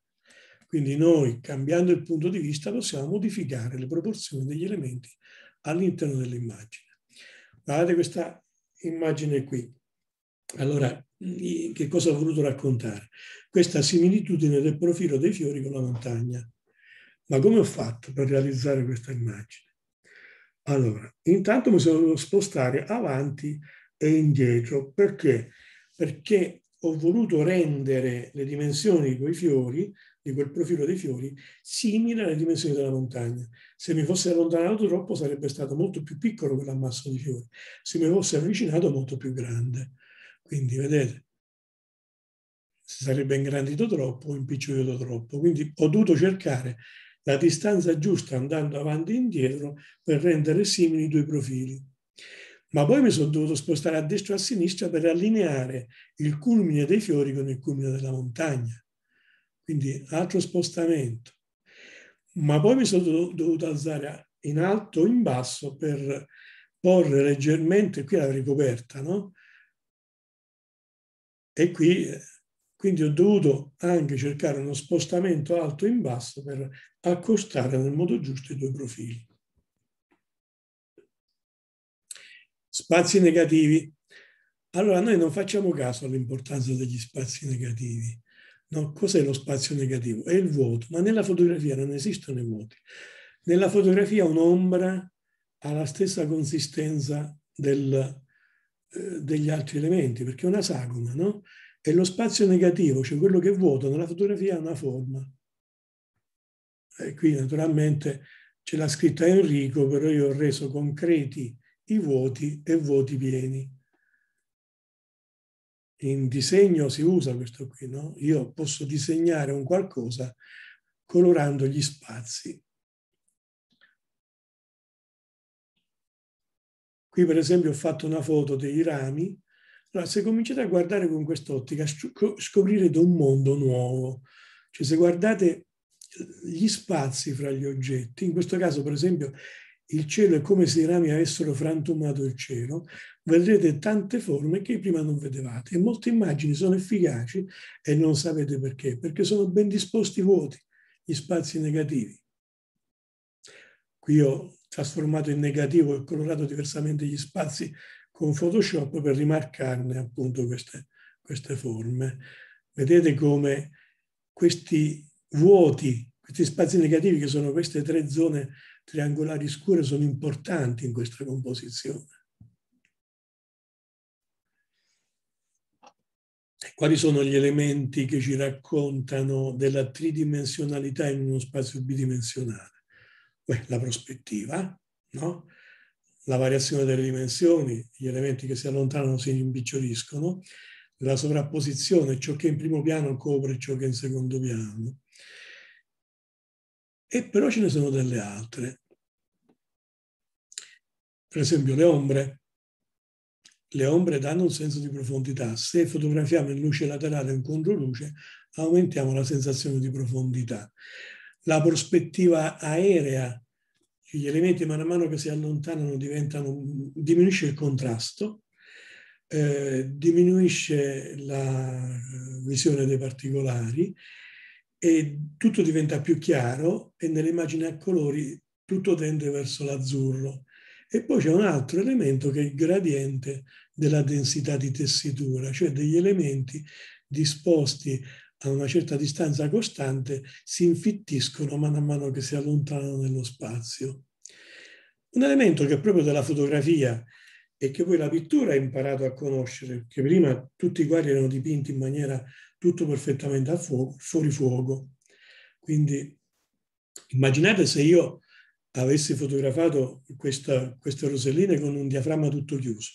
Quindi noi, cambiando il punto di vista, possiamo modificare le proporzioni degli elementi all'interno dell'immagine. Guardate questa immagine qui. Allora, che cosa ho voluto raccontare? Questa similitudine del profilo dei fiori con la montagna. Ma come ho fatto per realizzare questa immagine? Allora, intanto mi sono dovuto spostare avanti e indietro. Perché? Perché ho voluto rendere le dimensioni di quei fiori di quel profilo dei fiori simile alle dimensioni della montagna. Se mi fosse allontanato troppo sarebbe stato molto più piccolo quell'ammasso di fiori, se mi fosse avvicinato molto più grande. Quindi vedete, si sarebbe ingrandito troppo, impicciolito troppo. Quindi ho dovuto cercare la distanza giusta andando avanti e indietro per rendere simili i due profili. Ma poi mi sono dovuto spostare a destra e a sinistra per allineare il culmine dei fiori con il culmine della montagna quindi altro spostamento. Ma poi mi sono dovuto alzare in alto o in basso per porre leggermente, qui la ricoperta, no? E qui, quindi ho dovuto anche cercare uno spostamento alto in basso per accostare nel modo giusto i due profili. Spazi negativi. Allora, noi non facciamo caso all'importanza degli spazi negativi. No? Cos'è lo spazio negativo? È il vuoto, ma nella fotografia non esistono i vuoti. Nella fotografia un'ombra ha la stessa consistenza del, eh, degli altri elementi, perché è una sagoma, no? E lo spazio negativo, cioè quello che è vuoto nella fotografia, ha una forma. E qui naturalmente ce l'ha scritta Enrico, però io ho reso concreti i vuoti e vuoti pieni in disegno si usa questo qui, no? Io posso disegnare un qualcosa colorando gli spazi. Qui per esempio ho fatto una foto dei rami. Allora, se cominciate a guardare con quest'ottica, scoprirete un mondo nuovo. Cioè, se guardate gli spazi fra gli oggetti, in questo caso per esempio il cielo è come se i rami avessero frantumato il cielo, vedrete tante forme che prima non vedevate e molte immagini sono efficaci e non sapete perché, perché sono ben disposti i vuoti, gli spazi negativi. Qui ho trasformato in negativo e colorato diversamente gli spazi con Photoshop per rimarcarne appunto queste, queste forme. Vedete come questi vuoti, questi spazi negativi che sono queste tre zone triangolari scure sono importanti in questa composizione. Quali sono gli elementi che ci raccontano della tridimensionalità in uno spazio bidimensionale? Beh, la prospettiva, no? la variazione delle dimensioni, gli elementi che si allontanano si imbiccioliscono, la sovrapposizione, ciò che in primo piano copre ciò che in secondo piano, e però ce ne sono delle altre. Per esempio le ombre. Le ombre danno un senso di profondità. Se fotografiamo in luce laterale o in controluce, aumentiamo la sensazione di profondità. La prospettiva aerea, gli elementi man mano che si allontanano diminuisce il contrasto, eh, diminuisce la eh, visione dei particolari e tutto diventa più chiaro e nelle immagini a colori tutto tende verso l'azzurro. E poi c'è un altro elemento che è il gradiente della densità di tessitura, cioè degli elementi disposti a una certa distanza costante si infittiscono man mano che si allontanano nello spazio. Un elemento che è proprio della fotografia e che poi la pittura ha imparato a conoscere, perché prima tutti i quadri erano dipinti in maniera tutto perfettamente a fuoco, fuori fuoco. Quindi immaginate se io avessi fotografato questa, queste roselline con un diaframma tutto chiuso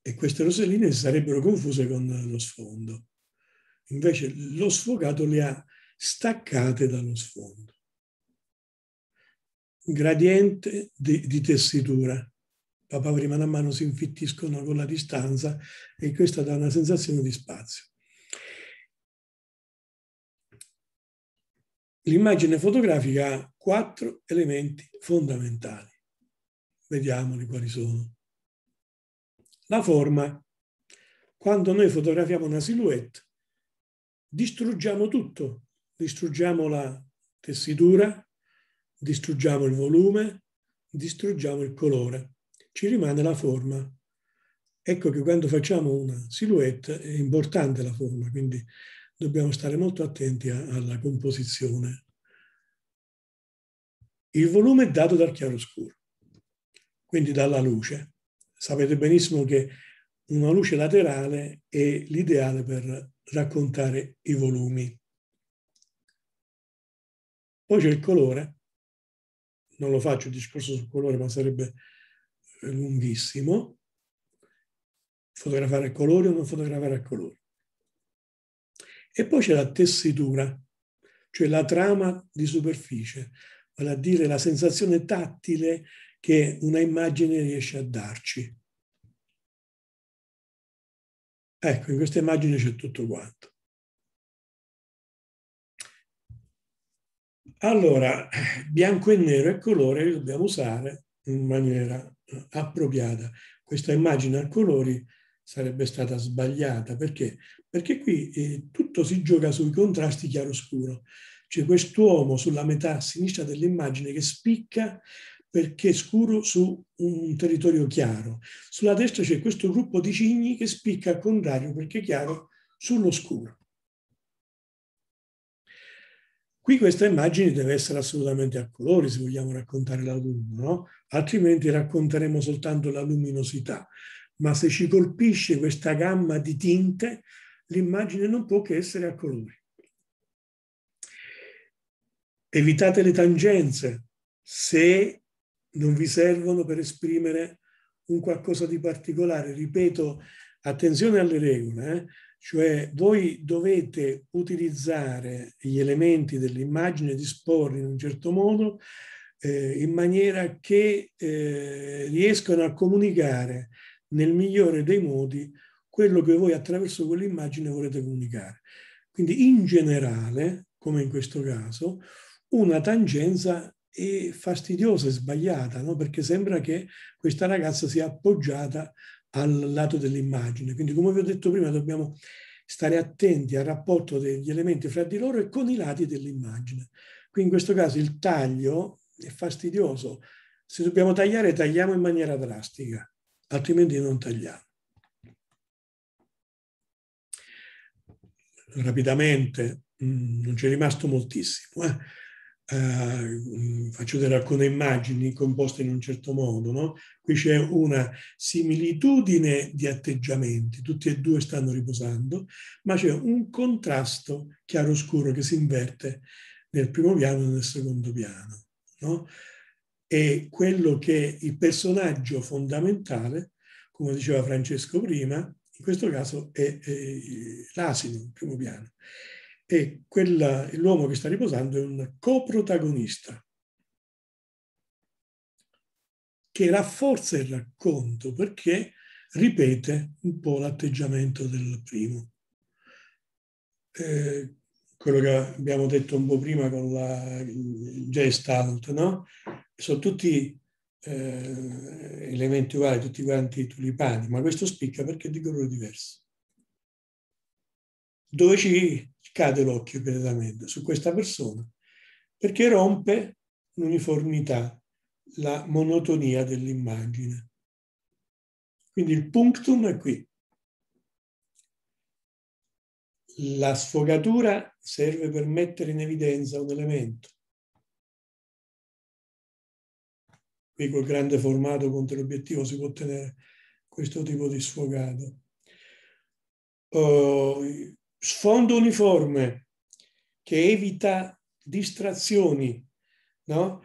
e queste roselline si sarebbero confuse con lo sfondo. Invece lo sfocato le ha staccate dallo sfondo. Gradiente di, di tessitura. Papaveri mano a mano si infittiscono con la distanza e questa dà una sensazione di spazio. L'immagine fotografica ha quattro elementi fondamentali. Vediamoli quali sono. La forma. Quando noi fotografiamo una silhouette, distruggiamo tutto. Distruggiamo la tessitura, distruggiamo il volume, distruggiamo il colore. Ci rimane la forma. Ecco che quando facciamo una silhouette è importante la forma, quindi dobbiamo stare molto attenti alla composizione. Il volume è dato dal chiaroscuro, quindi dalla luce. Sapete benissimo che una luce laterale è l'ideale per raccontare i volumi. Poi c'è il colore, non lo faccio il discorso sul colore, ma sarebbe eh, lunghissimo. Fotografare a colore o non fotografare a colori. E poi c'è la tessitura, cioè la trama di superficie, vale a dire la sensazione tattile che una immagine riesce a darci. Ecco, in questa immagine c'è tutto quanto. Allora, bianco e nero e colore li dobbiamo usare in maniera appropriata. Questa immagine a colori sarebbe stata sbagliata. Perché? Perché qui eh, tutto si gioca sui contrasti chiaroscuro. C'è cioè, quest'uomo sulla metà sinistra dell'immagine che spicca perché scuro su un territorio chiaro. Sulla destra c'è questo gruppo di cigni che spicca al contrario perché chiaro sullo scuro. Qui questa immagine deve essere assolutamente a colori se vogliamo raccontare l'autunno, no? altrimenti racconteremo soltanto la luminosità ma se ci colpisce questa gamma di tinte, l'immagine non può che essere a colori. Evitate le tangenze se non vi servono per esprimere un qualcosa di particolare. Ripeto, attenzione alle regole, eh? cioè voi dovete utilizzare gli elementi dell'immagine, disporli in un certo modo, eh, in maniera che eh, riescano a comunicare nel migliore dei modi quello che voi attraverso quell'immagine volete comunicare. Quindi in generale, come in questo caso, una tangenza è fastidiosa e sbagliata, no? perché sembra che questa ragazza sia appoggiata al lato dell'immagine. Quindi, come vi ho detto prima, dobbiamo stare attenti al rapporto degli elementi fra di loro e con i lati dell'immagine. Qui in questo caso il taglio è fastidioso. Se dobbiamo tagliare, tagliamo in maniera drastica altrimenti non tagliamo. Rapidamente, mm, non c'è rimasto moltissimo. Eh? Eh, faccio vedere alcune immagini composte in un certo modo. No? Qui c'è una similitudine di atteggiamenti, tutti e due stanno riposando, ma c'è un contrasto chiaro-scuro che si inverte nel primo piano e nel secondo piano. No? è quello che il personaggio fondamentale, come diceva Francesco prima, in questo caso è, è l'asino in primo piano. E quella, l'uomo che sta riposando è un coprotagonista che rafforza il racconto perché ripete un po' l'atteggiamento del primo. Eh, quello che abbiamo detto un po' prima con la gestalt, no? Sono tutti eh, elementi uguali, tutti quanti tulipani, ma questo spicca perché è di colore diverso. Dove ci cade l'occhio immediatamente? Su questa persona, perché rompe l'uniformità, la monotonia dell'immagine. Quindi il punctum è qui, la sfogatura serve per mettere in evidenza un elemento. Qui col grande formato contro l'obiettivo si può ottenere questo tipo di sfogato. Uh, sfondo uniforme che evita distrazioni, no?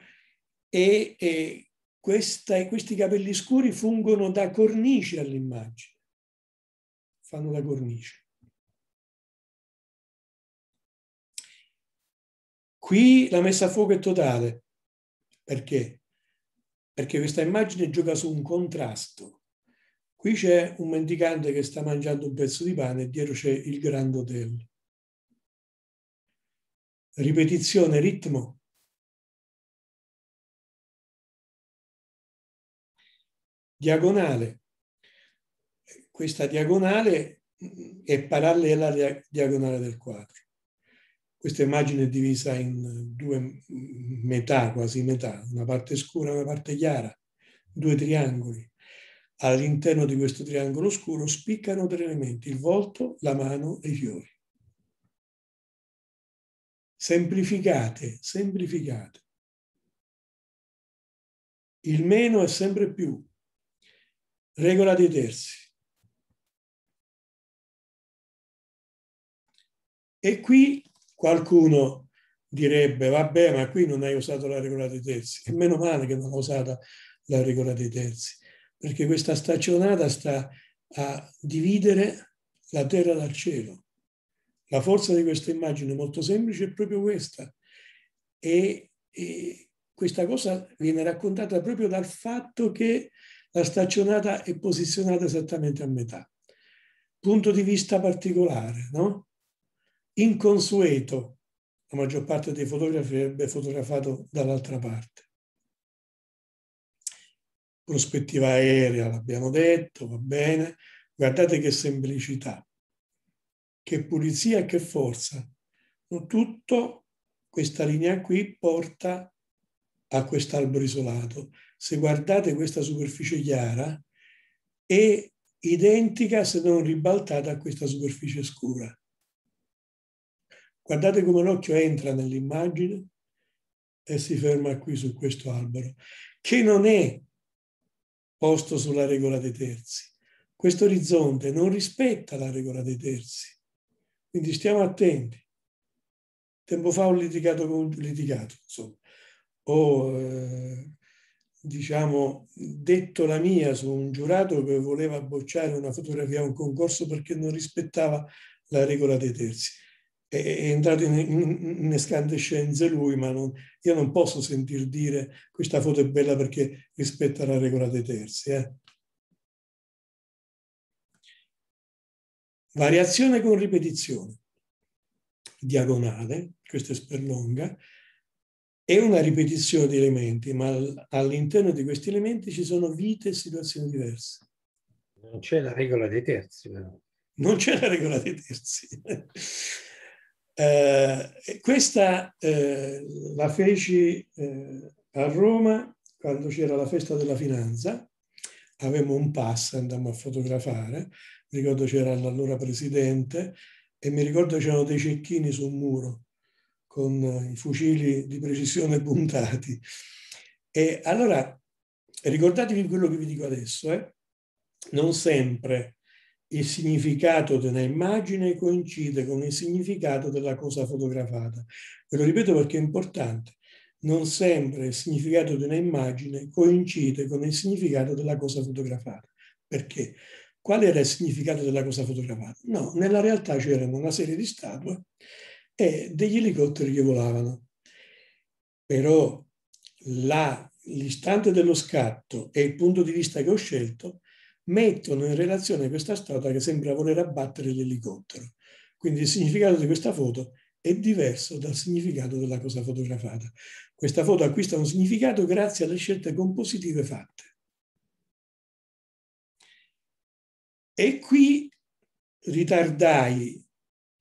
E, e questa, questi capelli scuri fungono da cornice all'immagine, fanno da cornice. Qui la messa a fuoco è totale. Perché? Perché questa immagine gioca su un contrasto. Qui c'è un mendicante che sta mangiando un pezzo di pane e dietro c'è il Grand Hotel. Ripetizione, ritmo. Diagonale. Questa diagonale è parallela alla diagonale del quadro questa immagine è divisa in due metà, quasi metà, una parte scura e una parte chiara, due triangoli. All'interno di questo triangolo scuro spiccano tre elementi, il volto, la mano e i fiori. Semplificate, semplificate. Il meno è sempre più. Regola dei terzi. E qui Qualcuno direbbe, vabbè, ma qui non hai usato la regola dei terzi. E meno male che non ho usato la regola dei terzi, perché questa staccionata sta a dividere la terra dal cielo. La forza di questa immagine molto semplice è proprio questa. E, e questa cosa viene raccontata proprio dal fatto che la staccionata è posizionata esattamente a metà. Punto di vista particolare, no? inconsueto. La maggior parte dei fotografi avrebbe fotografato dall'altra parte. Prospettiva aerea, l'abbiamo detto, va bene. Guardate che semplicità, che pulizia, che forza. Tutto questa linea qui porta a quest'albero isolato. Se guardate questa superficie chiara, è identica se non ribaltata a questa superficie scura. Guardate come l'occhio entra nell'immagine e si ferma qui su questo albero, che non è posto sulla regola dei terzi. Questo orizzonte non rispetta la regola dei terzi. Quindi stiamo attenti. Tempo fa ho litigato con litigato, insomma. Ho, eh, diciamo, detto la mia su un giurato che voleva bocciare una fotografia a un concorso perché non rispettava la regola dei terzi è entrato in, in, in escandescenze lui, ma non, io non posso sentir dire questa foto è bella perché rispetta la regola dei terzi. Eh. Variazione con ripetizione. Diagonale, questa è sperlonga, è una ripetizione di elementi, ma all'interno di questi elementi ci sono vite e situazioni diverse. Non c'è la regola dei terzi, però. Non c'è la regola dei terzi. Eh, questa eh, la feci eh, a Roma quando c'era la festa della finanza, avevamo un pass, andammo a fotografare, mi ricordo c'era l'allora presidente e mi ricordo c'erano dei cecchini sul muro con eh, i fucili di precisione puntati. E allora ricordatevi quello che vi dico adesso, eh? non sempre il significato della immagine coincide con il significato della cosa fotografata. Ve lo ripeto perché è importante. Non sempre il significato di un'immagine coincide con il significato della cosa fotografata. Perché? Qual era il significato della cosa fotografata? No, nella realtà c'erano una serie di statue e degli elicotteri che volavano. Però l'istante dello scatto e il punto di vista che ho scelto mettono in relazione questa strada che sembra voler abbattere l'elicottero. Quindi il significato di questa foto è diverso dal significato della cosa fotografata. Questa foto acquista un significato grazie alle scelte compositive fatte. E qui ritardai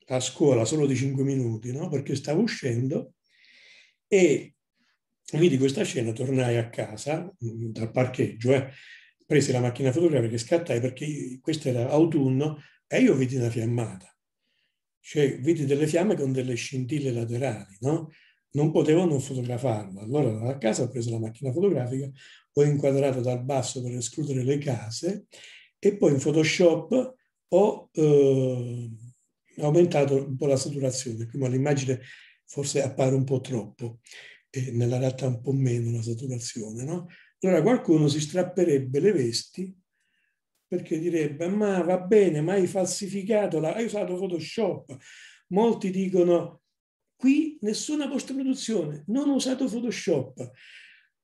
la scuola solo di 5 minuti, no? perché stavo uscendo e vidi questa scena, tornai a casa dal parcheggio, eh? presi la macchina fotografica e scattai perché questo era autunno e io vidi una fiammata. Cioè, vidi delle fiamme con delle scintille laterali, no? Non potevo non fotografarlo. Allora a casa ho preso la macchina fotografica, ho inquadrato dal basso per escludere le case e poi in Photoshop ho eh, aumentato un po' la saturazione. Prima l'immagine forse appare un po' troppo, e nella realtà un po' meno la saturazione, no? Allora qualcuno si strapperebbe le vesti perché direbbe ma va bene, ma hai falsificato, hai usato Photoshop. Molti dicono qui nessuna post-produzione, non ho usato Photoshop.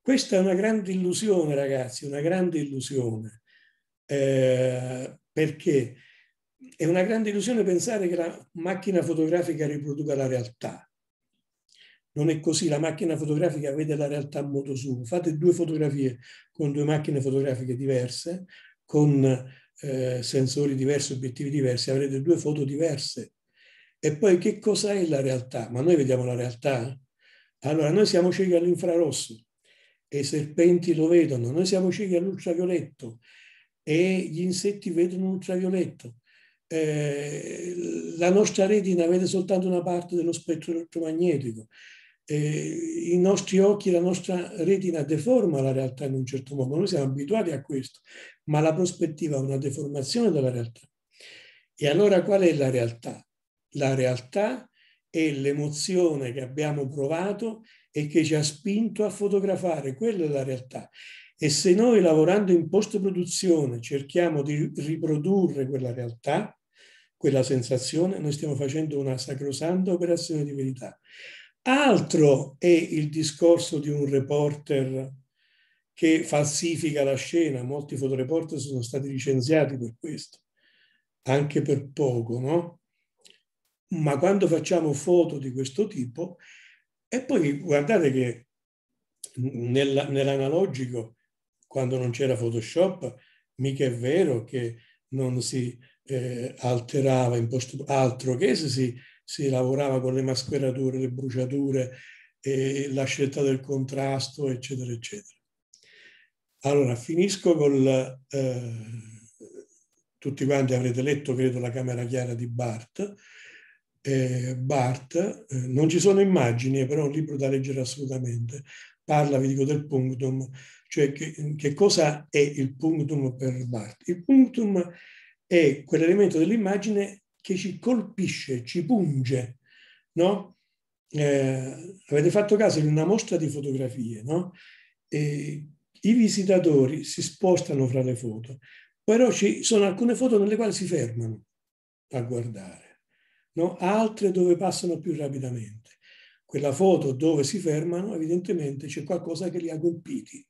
Questa è una grande illusione ragazzi, una grande illusione. Eh, perché è una grande illusione pensare che la macchina fotografica riproduca la realtà. Non è così, la macchina fotografica vede la realtà a modo suo. Fate due fotografie con due macchine fotografiche diverse, con eh, sensori diversi, obiettivi diversi, avrete due foto diverse. E poi che cosa è la realtà? Ma noi vediamo la realtà? Eh? Allora, noi siamo ciechi all'infrarosso e i serpenti lo vedono, noi siamo ciechi all'ultravioletto e gli insetti vedono l'ultravioletto. Eh, la nostra retina vede soltanto una parte dello spettro elettromagnetico eh, i nostri occhi, la nostra retina deforma la realtà in un certo modo, noi siamo abituati a questo, ma la prospettiva è una deformazione della realtà. E allora qual è la realtà? La realtà è l'emozione che abbiamo provato e che ci ha spinto a fotografare, quella è la realtà. E se noi lavorando in post-produzione cerchiamo di riprodurre quella realtà, quella sensazione, noi stiamo facendo una sacrosanta operazione di verità. Altro è il discorso di un reporter che falsifica la scena. Molti fotoreporter sono stati licenziati per questo, anche per poco, no? Ma quando facciamo foto di questo tipo, e poi guardate che nell'analogico, quando non c'era Photoshop, mica è vero che non si eh, alterava in post altro che se si si lavorava con le mascherature, le bruciature, la scelta del contrasto, eccetera, eccetera. Allora, finisco con eh, tutti quanti avrete letto, credo, la Camera Chiara di Barth. Eh, Barth, eh, non ci sono immagini, però è un libro da leggere assolutamente. Parla, vi dico, del punctum, cioè che, che cosa è il punctum per Barth. Il punctum è quell'elemento dell'immagine che ci colpisce, ci punge, no? Eh, avete fatto caso in una mostra di fotografie, no? Eh, I visitatori si spostano fra le foto, però ci sono alcune foto nelle quali si fermano a guardare, no? altre dove passano più rapidamente. Quella foto dove si fermano, evidentemente c'è qualcosa che li ha colpiti.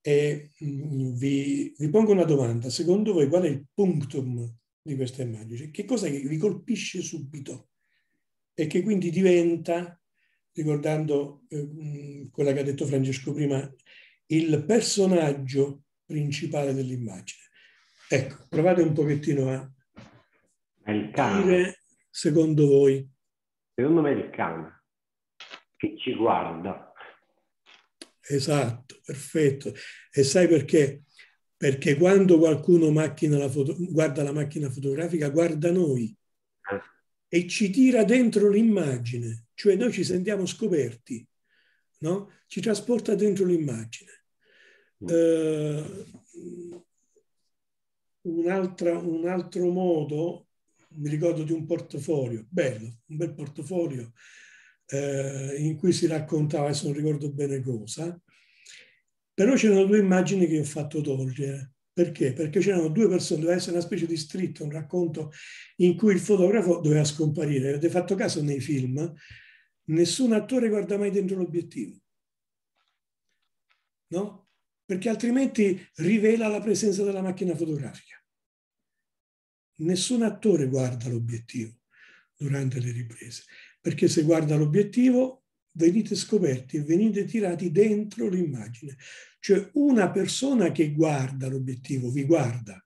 E mm, vi, vi pongo una domanda, secondo voi qual è il punctum di questa immagine. Che cosa vi colpisce subito e che quindi diventa, ricordando eh, quella che ha detto Francesco prima, il personaggio principale dell'immagine. Ecco, provate un pochettino a dire, secondo voi. Secondo me è il cane che ci guarda. Esatto, perfetto. E sai perché? perché quando qualcuno la foto, guarda la macchina fotografica, guarda noi eh. e ci tira dentro l'immagine, cioè noi ci sentiamo scoperti, no? ci trasporta dentro l'immagine. Uh, un, un altro modo, mi ricordo di un portafoglio, bello, un bel portafoglio, eh, in cui si raccontava, se non ricordo bene cosa, però c'erano due immagini che ho fatto togliere. Perché? Perché c'erano due persone, doveva essere una specie di street, un racconto in cui il fotografo doveva scomparire. Avete fatto caso nei film? Nessun attore guarda mai dentro l'obiettivo. No? Perché altrimenti rivela la presenza della macchina fotografica. Nessun attore guarda l'obiettivo durante le riprese, perché se guarda l'obiettivo venite scoperti e venite tirati dentro l'immagine. Cioè una persona che guarda l'obiettivo, vi guarda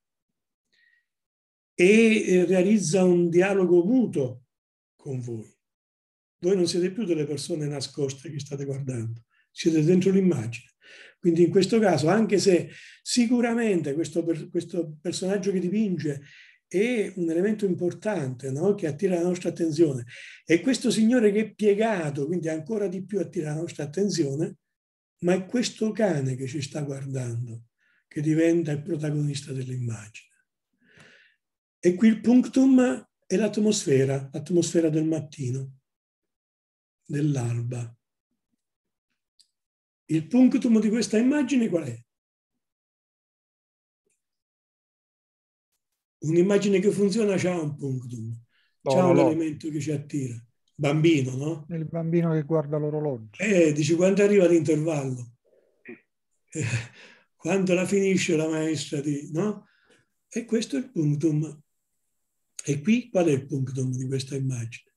e eh, realizza un dialogo muto con voi. Voi non siete più delle persone nascoste che state guardando, siete dentro l'immagine. Quindi in questo caso, anche se sicuramente questo, questo personaggio che dipinge è un elemento importante no? che attira la nostra attenzione. E questo Signore che è piegato, quindi ancora di più attira la nostra attenzione, ma è questo cane che ci sta guardando che diventa il protagonista dell'immagine. E qui il punctum è l'atmosfera, l'atmosfera del mattino, dell'alba. Il punctum di questa immagine qual è? Un'immagine che funziona ha un punctum, no, c'è no, un no. elemento che ci attira bambino, no? Il bambino che guarda l'orologio. Eh, dici quando arriva l'intervallo? Eh, quando la finisce la maestra di... no? E questo è il punctum. E qui qual è il punctum di questa immagine?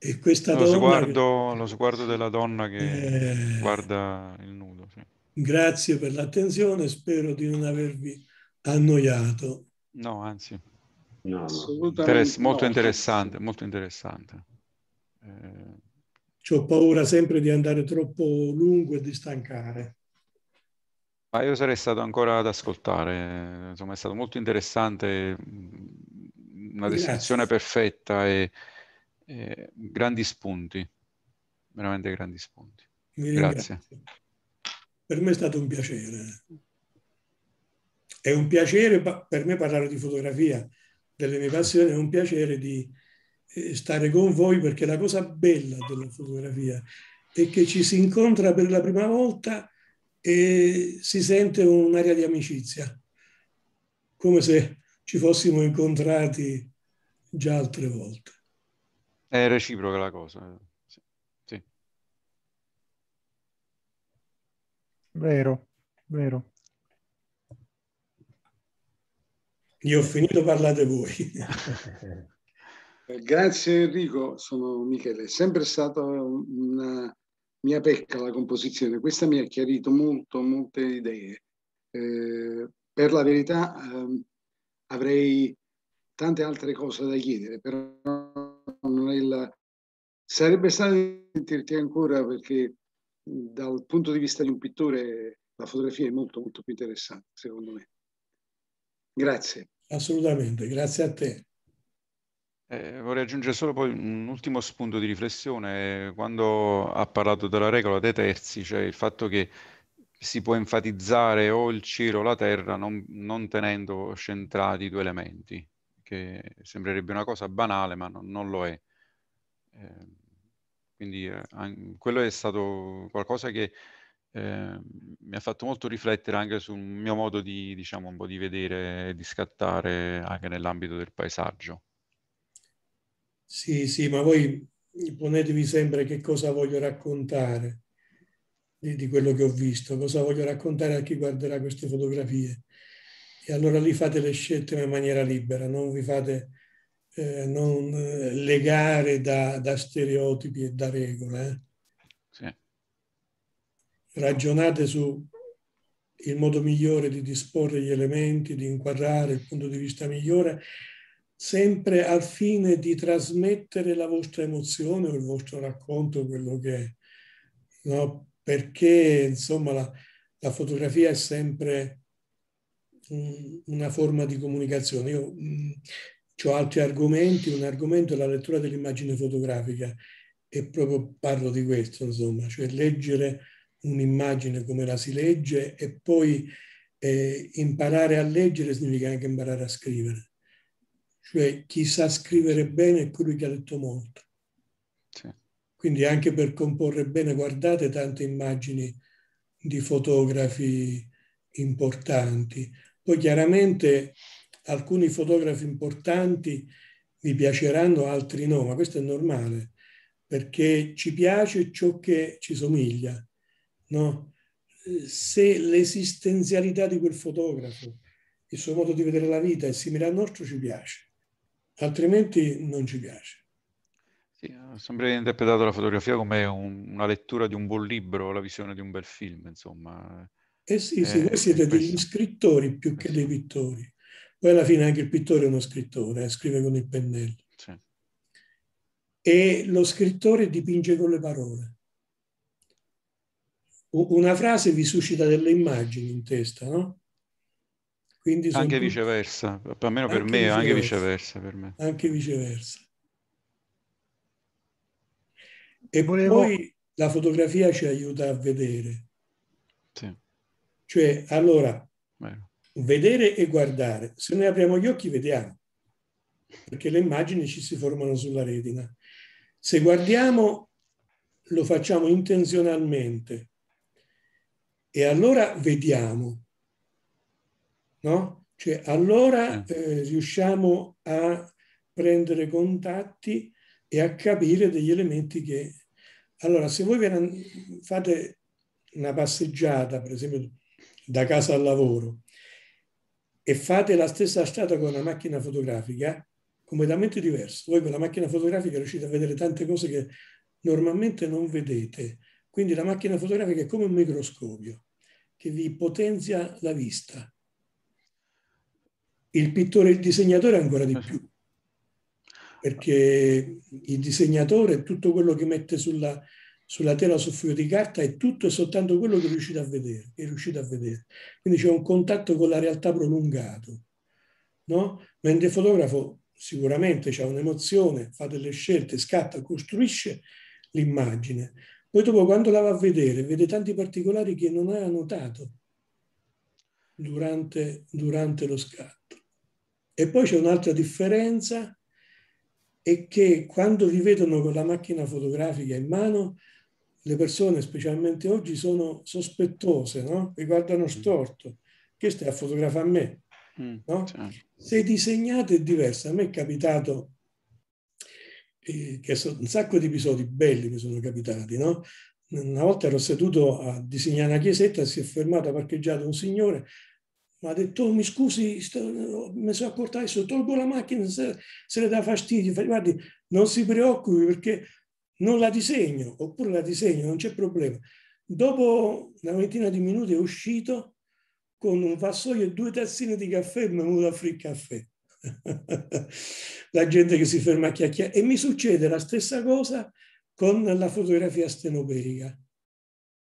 E questa lo sguardo, che... lo sguardo della donna che eh... guarda il nudo. Sì. Grazie per l'attenzione, spero di non avervi annoiato. No, anzi. No, no. molto interessante, molto interessante. Eh... Ho paura sempre di andare troppo lungo e di stancare. Ma io sarei stato ancora ad ascoltare, insomma è stato molto interessante, mm, una descrizione Grazie. perfetta e, e, grandi spunti, veramente grandi spunti. Grazie. Per me è stato un piacere. È un piacere per me parlare di fotografia, delle mie passioni, è un piacere di eh, stare con voi perché la cosa bella della fotografia è che ci si incontra per la prima volta e si sente un'area di amicizia, come se ci fossimo incontrati già altre volte. È reciproca la cosa. Eh. Sì. sì. Vero, vero. Io ho finito, parlate voi. Eh, grazie Enrico, sono Michele. È sempre stata una mia pecca la composizione. Questa mi ha chiarito molto, molte idee. Eh, per la verità eh, avrei tante altre cose da chiedere, però non è la... sarebbe stato sentirti ancora perché dal punto di vista di un pittore la fotografia è molto molto più interessante, secondo me. Grazie. Assolutamente, grazie a te. Eh, vorrei aggiungere solo poi un ultimo spunto di riflessione. Quando ha parlato della regola dei terzi, cioè il fatto che si può enfatizzare o il cielo o la terra non, non tenendo centrati i due elementi, che sembrerebbe una cosa banale, ma non, non lo è. Eh, quindi eh, quello è stato qualcosa che Ehm, mi ha fatto molto riflettere anche sul mio modo di, diciamo, un po' di vedere e di scattare anche nell'ambito del paesaggio. Sì, sì, ma voi ponetevi sempre che cosa voglio raccontare di, di quello che ho visto, cosa voglio raccontare a chi guarderà queste fotografie. E allora lì fate le scelte in maniera libera, non vi fate eh, non eh, legare da, da, stereotipi e da regole. Eh ragionate sul modo migliore di disporre gli elementi, di inquadrare il punto di vista migliore, sempre al fine di trasmettere la vostra emozione o il vostro racconto, quello che è. No? Perché insomma la, la fotografia è sempre una forma di comunicazione. Io um, mm, ho altri argomenti, un argomento è la lettura dell'immagine fotografica e proprio parlo di questo, insomma, cioè leggere un'immagine come la si legge e poi eh, imparare a leggere significa anche imparare a scrivere. Cioè chi sa scrivere bene è colui che ha letto molto. Quindi anche per comporre bene, guardate tante immagini di fotografi importanti. Poi chiaramente alcuni fotografi importanti vi piaceranno, altri no, ma questo è normale, perché ci piace ciò che ci somiglia no? Eh, se l'esistenzialità di quel fotografo, il suo modo di vedere la vita è simile al nostro, ci piace, altrimenti non ci piace. Sì, ha eh, sempre interpretato la fotografia come un, una lettura di un buon libro, la visione di un bel film, insomma. Eh sì, sì, eh, voi siete degli scrittori più che dei pittori. Poi alla fine anche il pittore è uno scrittore, scrive con il pennello. Sì. E lo scrittore dipinge con le parole una frase vi suscita delle immagini in testa, no? Quindi anche viceversa, almeno per anche me, viceversa. anche viceversa per me. Anche viceversa. E Volevo... poi la fotografia ci aiuta a vedere. Sì. Cioè, allora, Vero. vedere e guardare. Se noi apriamo gli occhi, vediamo, perché le immagini ci si formano sulla retina. Se guardiamo, lo facciamo intenzionalmente, e allora vediamo, no? Cioè, allora eh, riusciamo a prendere contatti e a capire degli elementi che... Allora, se voi fate una passeggiata, per esempio, da casa al lavoro, e fate la stessa strada con una macchina fotografica, completamente diverso. Voi con la macchina fotografica riuscite a vedere tante cose che normalmente non vedete. Quindi la macchina fotografica è come un microscopio che vi potenzia la vista. Il pittore e il disegnatore ancora di eh più, perché il disegnatore, tutto quello che mette sulla, sulla tela o sul foglio di carta è tutto e soltanto quello che riuscite a vedere. è riuscito a vedere. Quindi c'è un contatto con la realtà prolungato. No? Mentre il fotografo sicuramente ha un'emozione, fa delle scelte, scatta, costruisce l'immagine, poi dopo quando la va a vedere, vede tanti particolari che non aveva notato durante, durante lo scatto. E poi c'è un'altra differenza, è che quando vi vedono con la macchina fotografica in mano, le persone, specialmente oggi, sono sospettose, no? Vi guardano mm. storto. Che stai a fotografare a me? Mm, no? Certo. Se disegnate è diverso. A me è capitato che sono un sacco di episodi belli mi sono capitati, no? Una volta ero seduto a disegnare una chiesetta, si è fermato, ha parcheggiato un signore, mi ha detto, oh, mi scusi, sto, mi sono accorto adesso, tolgo la macchina, se, se le dà fastidio, guardi, non si preoccupi perché non la disegno, oppure la disegno, non c'è problema. Dopo una ventina di minuti è uscito con un vassoio e due tazzine di caffè e mi è venuto a fare il caffè. la gente che si ferma a chiacchierare. E mi succede la stessa cosa con la fotografia stenoperica,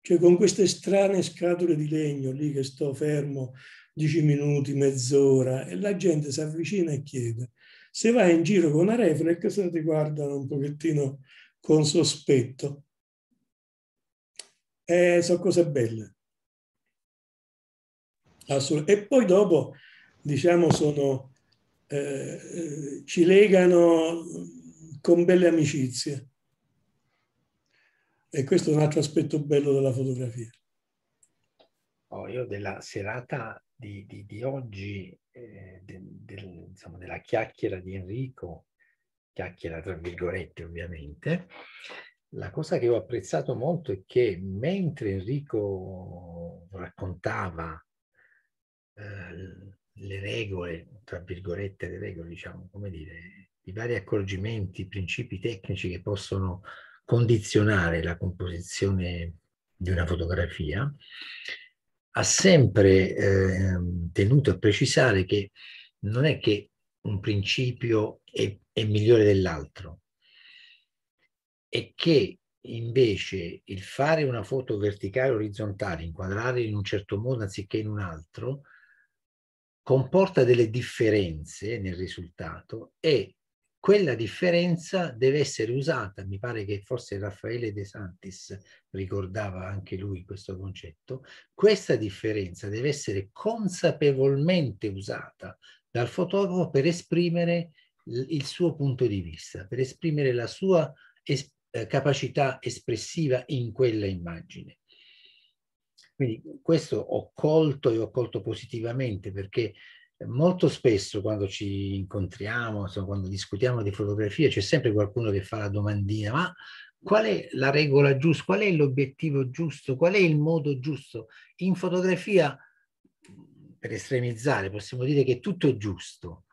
cioè con queste strane scatole di legno lì che sto fermo dieci minuti, mezz'ora, e la gente si avvicina e chiede. Se vai in giro con una reflex ti guardano un pochettino con sospetto. Eh, sono cose belle. e poi dopo, diciamo, sono eh, eh, ci legano con belle amicizie. E questo è un altro aspetto bello della fotografia. Oh, io della serata di, di, di oggi, eh, del, del, insomma, della chiacchiera di Enrico, chiacchiera tra virgolette ovviamente, la cosa che ho apprezzato molto è che mentre Enrico raccontava eh, le regole, tra virgolette le regole, diciamo, come dire, i vari accorgimenti, i principi tecnici che possono condizionare la composizione di una fotografia, ha sempre eh, tenuto a precisare che non è che un principio è, è migliore dell'altro, è che invece il fare una foto verticale orizzontale, inquadrare in un certo modo anziché in un altro, comporta delle differenze nel risultato e quella differenza deve essere usata, mi pare che forse Raffaele De Santis ricordava anche lui questo concetto, questa differenza deve essere consapevolmente usata dal fotografo per esprimere il suo punto di vista, per esprimere la sua es eh, capacità espressiva in quella immagine. Quindi questo ho colto e ho colto positivamente perché molto spesso quando ci incontriamo, insomma, quando discutiamo di fotografia, c'è sempre qualcuno che fa la domandina, ma qual è la regola giusta, qual è l'obiettivo giusto, qual è il modo giusto? In fotografia, per estremizzare, possiamo dire che tutto è giusto.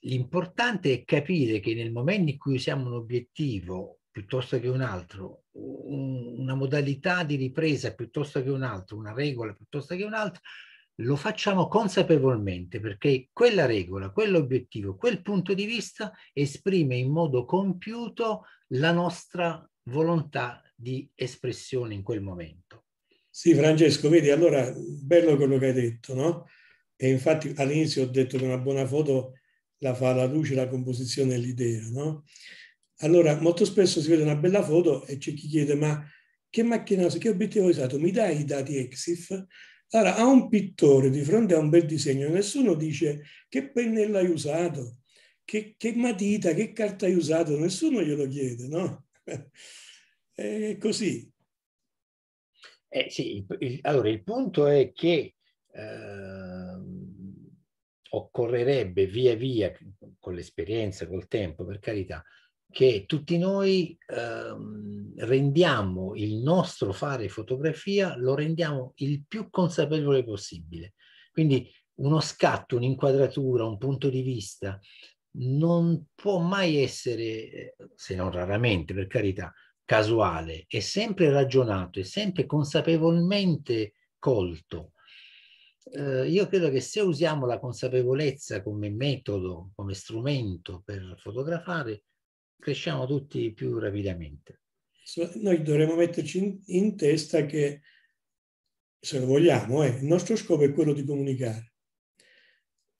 L'importante è capire che nel momento in cui usiamo un obiettivo piuttosto che un altro, una modalità di ripresa piuttosto che un altro, una regola piuttosto che un'altra, lo facciamo consapevolmente perché quella regola, quell'obiettivo, quel punto di vista esprime in modo compiuto la nostra volontà di espressione in quel momento. Sì, Francesco, vedi, allora bello quello che hai detto, no? E infatti all'inizio ho detto che una buona foto la fa la luce, la composizione e l'idea, no? Allora, molto spesso si vede una bella foto e c'è chi chiede, ma che macchina, che obiettivo hai usato? Mi dai i dati EXIF? Allora, a un pittore di fronte a un bel disegno, nessuno dice che pennello hai usato, che, che matita, che carta hai usato, nessuno glielo chiede, no? È così. Eh sì, allora il punto è che eh, occorrerebbe via via, con l'esperienza, col tempo, per carità, che tutti noi ehm, rendiamo il nostro fare fotografia, lo rendiamo il più consapevole possibile. Quindi uno scatto, un'inquadratura, un punto di vista non può mai essere, se non raramente per carità, casuale, è sempre ragionato, è sempre consapevolmente colto. Eh, io credo che se usiamo la consapevolezza come metodo, come strumento per fotografare, cresciamo tutti più rapidamente. Noi dovremmo metterci in, in testa che, se lo vogliamo, eh, il nostro scopo è quello di comunicare.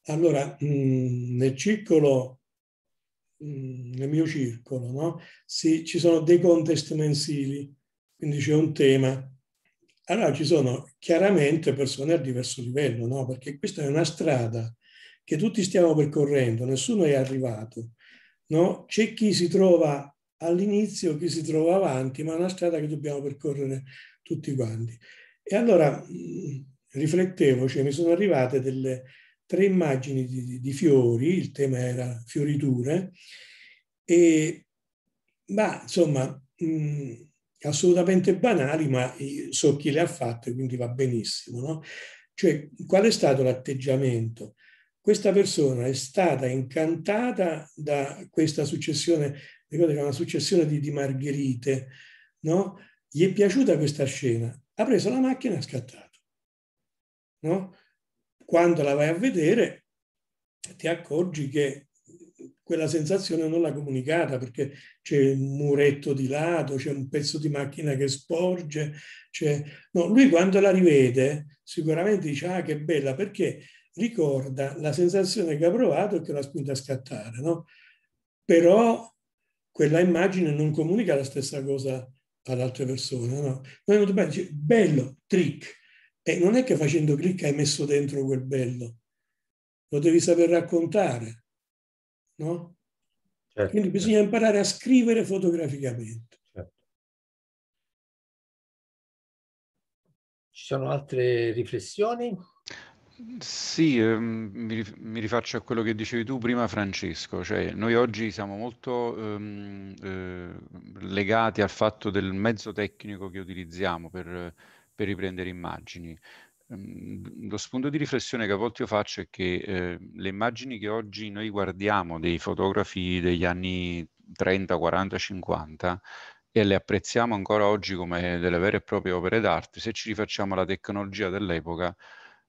Allora, mh, mm, nel circolo, mh, mm, nel mio circolo, no? si, ci sono dei contest mensili, quindi c'è un tema. Allora ci sono chiaramente persone a diverso livello, no? perché questa è una strada che tutti stiamo percorrendo, nessuno è arrivato. No? C'è chi si trova all'inizio, chi si trova avanti, ma è una strada che dobbiamo percorrere tutti quanti. E allora mm, riflettevo, cioè mi sono arrivate delle tre immagini di, di fiori, il tema era fioriture, e, ma insomma, mh, mm, assolutamente banali, ma so chi le ha fatte, quindi va benissimo. No? Cioè, qual è stato l'atteggiamento? questa persona è stata incantata da questa successione, ricordate che è una successione di, di margherite, no? Gli è piaciuta questa scena, ha preso la macchina e ha scattato, no? Quando la vai a vedere ti accorgi che quella sensazione non l'ha comunicata perché c'è un muretto di lato, c'è un pezzo di macchina che sporge. No, lui quando la rivede sicuramente dice ah che bella perché ricorda la sensazione che ha provato e che l'ha spinta a scattare, no? Però quella immagine non comunica la stessa cosa ad altre persone, no? Noi molto bello, dice, bello, trick, e non è che facendo clic hai messo dentro quel bello, lo devi saper raccontare, no? Certo, Quindi certo. bisogna certo. imparare a scrivere fotograficamente. Certo. Ci sono altre riflessioni? Sì, ehm, mi, mi rifaccio a quello che dicevi tu prima, Francesco, cioè noi oggi siamo molto ehm, eh, legati al fatto del mezzo tecnico che utilizziamo per, per riprendere immagini. Ehm, lo spunto di riflessione che a volte io faccio è che eh, le immagini che oggi noi guardiamo dei fotografi degli anni 30, 40, 50 e le apprezziamo ancora oggi come delle vere e proprie opere d'arte, se ci rifacciamo alla tecnologia dell'epoca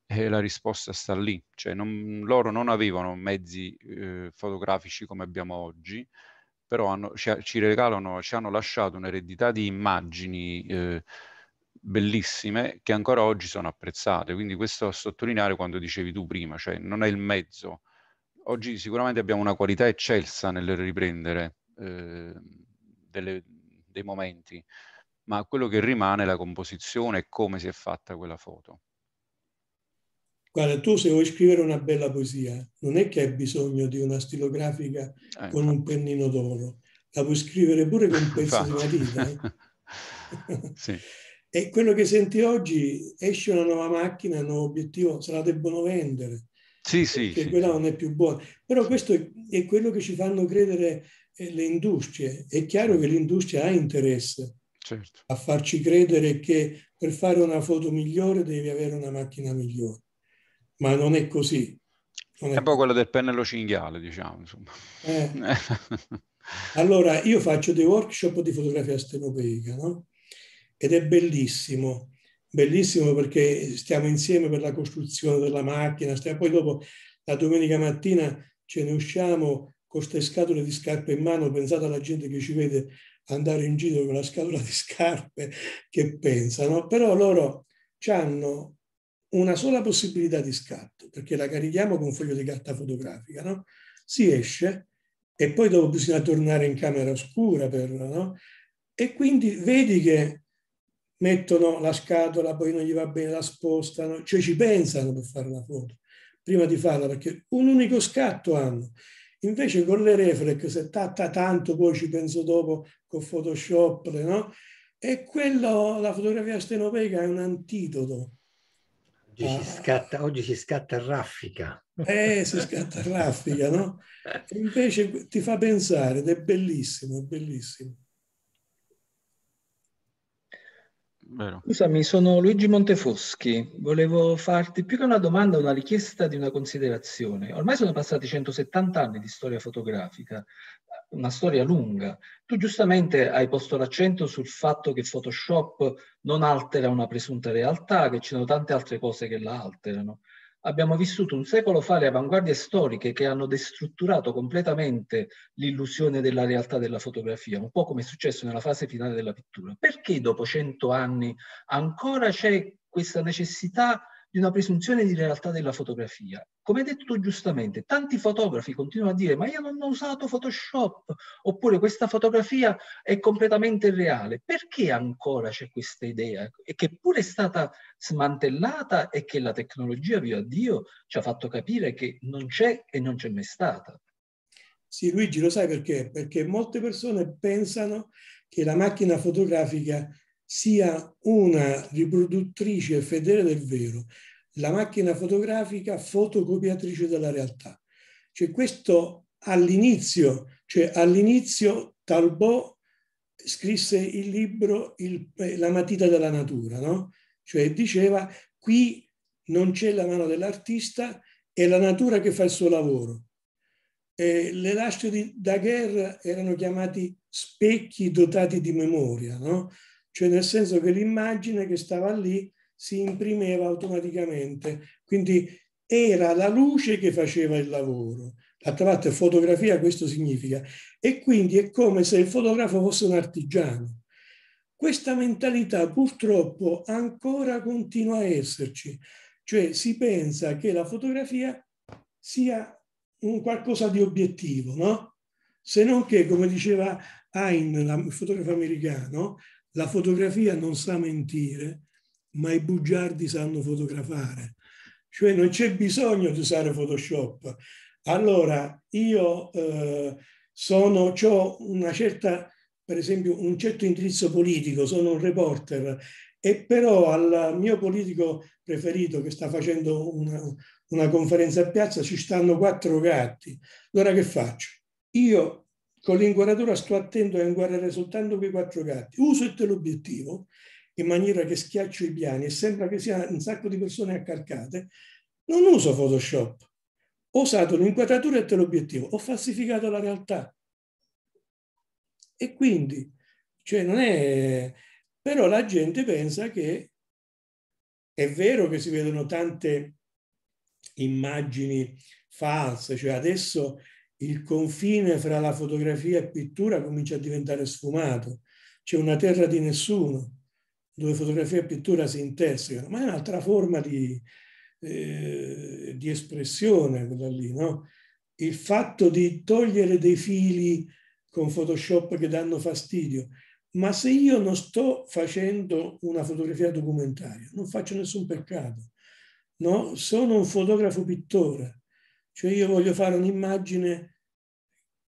e la risposta sta lì, cioè non, loro non avevano mezzi eh, fotografici come abbiamo oggi, però hanno, ci, ci, regalano, ci hanno lasciato un'eredità di immagini eh, bellissime che ancora oggi sono apprezzate, quindi questo a sottolineare quando dicevi tu prima, cioè non è il mezzo, oggi sicuramente abbiamo una qualità eccelsa nel riprendere eh, delle, dei momenti, ma quello che rimane è la composizione e come si è fatta quella foto. Guarda, tu se vuoi scrivere una bella poesia, non è che hai bisogno di una stilografica ah, con un pennino d'oro, la puoi scrivere pure con un pezzo di matita. Eh? sì. E quello che senti oggi, esce una nuova macchina, un nuovo obiettivo, se la debbono vendere. Sì, sì. Perché sì, quella sì. non è più buona. Però questo è quello che ci fanno credere eh, le industrie. È chiaro mm. che l'industria ha interesse certo. a farci credere che per fare una foto migliore devi avere una macchina migliore ma non è così. Non è, è un po' quello del pennello cinghiale, diciamo. Eh. allora, io faccio dei workshop di fotografia stenopeica, no? Ed è bellissimo, bellissimo perché stiamo insieme per la costruzione della macchina, stiamo, poi dopo la domenica mattina ce ne usciamo con queste scatole di scarpe in mano, pensate alla gente che ci vede andare in giro con la scatola di scarpe, che pensano, però loro hanno una sola possibilità di scatto, perché la carichiamo con un foglio di carta fotografica, no? Si esce e poi dopo bisogna tornare in camera oscura per, no? E quindi vedi che mettono la scatola, poi non gli va bene, la spostano, cioè ci pensano per fare la foto, prima di farla, perché un unico scatto hanno. Invece con le reflex, se tatta tanto, poi ci penso dopo con Photoshop, no? E quello, la fotografia stenopeica è un antidoto Oggi, si eh. scatta, oggi si scatta raffica. Eh, si scatta raffica, no? invece ti fa pensare ed è bellissimo, è bellissimo. Vero. Scusami, sono Luigi Montefoschi. Volevo farti più che una domanda, una richiesta di una considerazione. Ormai sono passati 170 anni di storia fotografica, una storia lunga. Tu giustamente hai posto l'accento sul fatto che Photoshop non altera una presunta realtà, che ci sono tante altre cose che la alterano abbiamo vissuto un secolo fa le avanguardie storiche che hanno destrutturato completamente l'illusione della realtà della fotografia, un po' come è successo nella fase finale della pittura. Perché dopo cento anni ancora c'è questa necessità di una presunzione di realtà della fotografia. Come detto giustamente, tanti fotografi continuano a dire ma io non ho usato Photoshop oppure questa fotografia è completamente reale. Perché ancora c'è questa idea e che pure è stata smantellata e che la tecnologia, via Dio, ci ha fatto capire che non c'è e non c'è mai stata? Sì, Luigi, lo sai perché? Perché molte persone pensano che la macchina fotografica sia una riproduttrice fedele del vero, la macchina fotografica fotocopiatrice della realtà. Cioè questo all'inizio, cioè all'inizio Talbot scrisse il libro il, eh, La matita della natura, no? Cioè diceva qui non c'è la mano dell'artista, è la natura che fa il suo lavoro. Eh, le lastre di Daguerre erano chiamati specchi dotati di memoria, no? cioè nel senso che l'immagine che stava lì si imprimeva automaticamente, quindi era la luce che faceva il lavoro. D'altra parte fotografia questo significa. E quindi è come se il fotografo fosse un artigiano. Questa mentalità purtroppo ancora continua a esserci, cioè si pensa che la fotografia sia un qualcosa di obiettivo, no? Se non che, come diceva Hein, il fotografo americano, la fotografia non sa mentire, ma i bugiardi sanno fotografare. Cioè non c'è bisogno di usare Photoshop. Allora, io eh, sono, ho una certa, per esempio, un certo indirizzo politico, sono un reporter e però al mio politico preferito che sta facendo una, una conferenza a piazza ci stanno quattro gatti. Allora che faccio? Io con l'inquadratura sto attento a inquadrare soltanto quei quattro gatti. Uso il teleobiettivo in maniera che schiaccio i piani e sembra che sia un sacco di persone accalcate. Non uso Photoshop. Ho usato l'inquadratura e il teleobiettivo. Ho falsificato la realtà. E quindi, cioè non è... Però la gente pensa che è vero che si vedono tante immagini false, cioè adesso il confine fra la fotografia e pittura comincia a diventare sfumato. C'è una terra di nessuno dove fotografia e pittura si intersecano, ma è un'altra forma di, eh, di espressione quella lì, no? Il fatto di togliere dei fili con Photoshop che danno fastidio, ma se io non sto facendo una fotografia documentaria, non faccio nessun peccato, no? Sono un fotografo pittore cioè io voglio fare un'immagine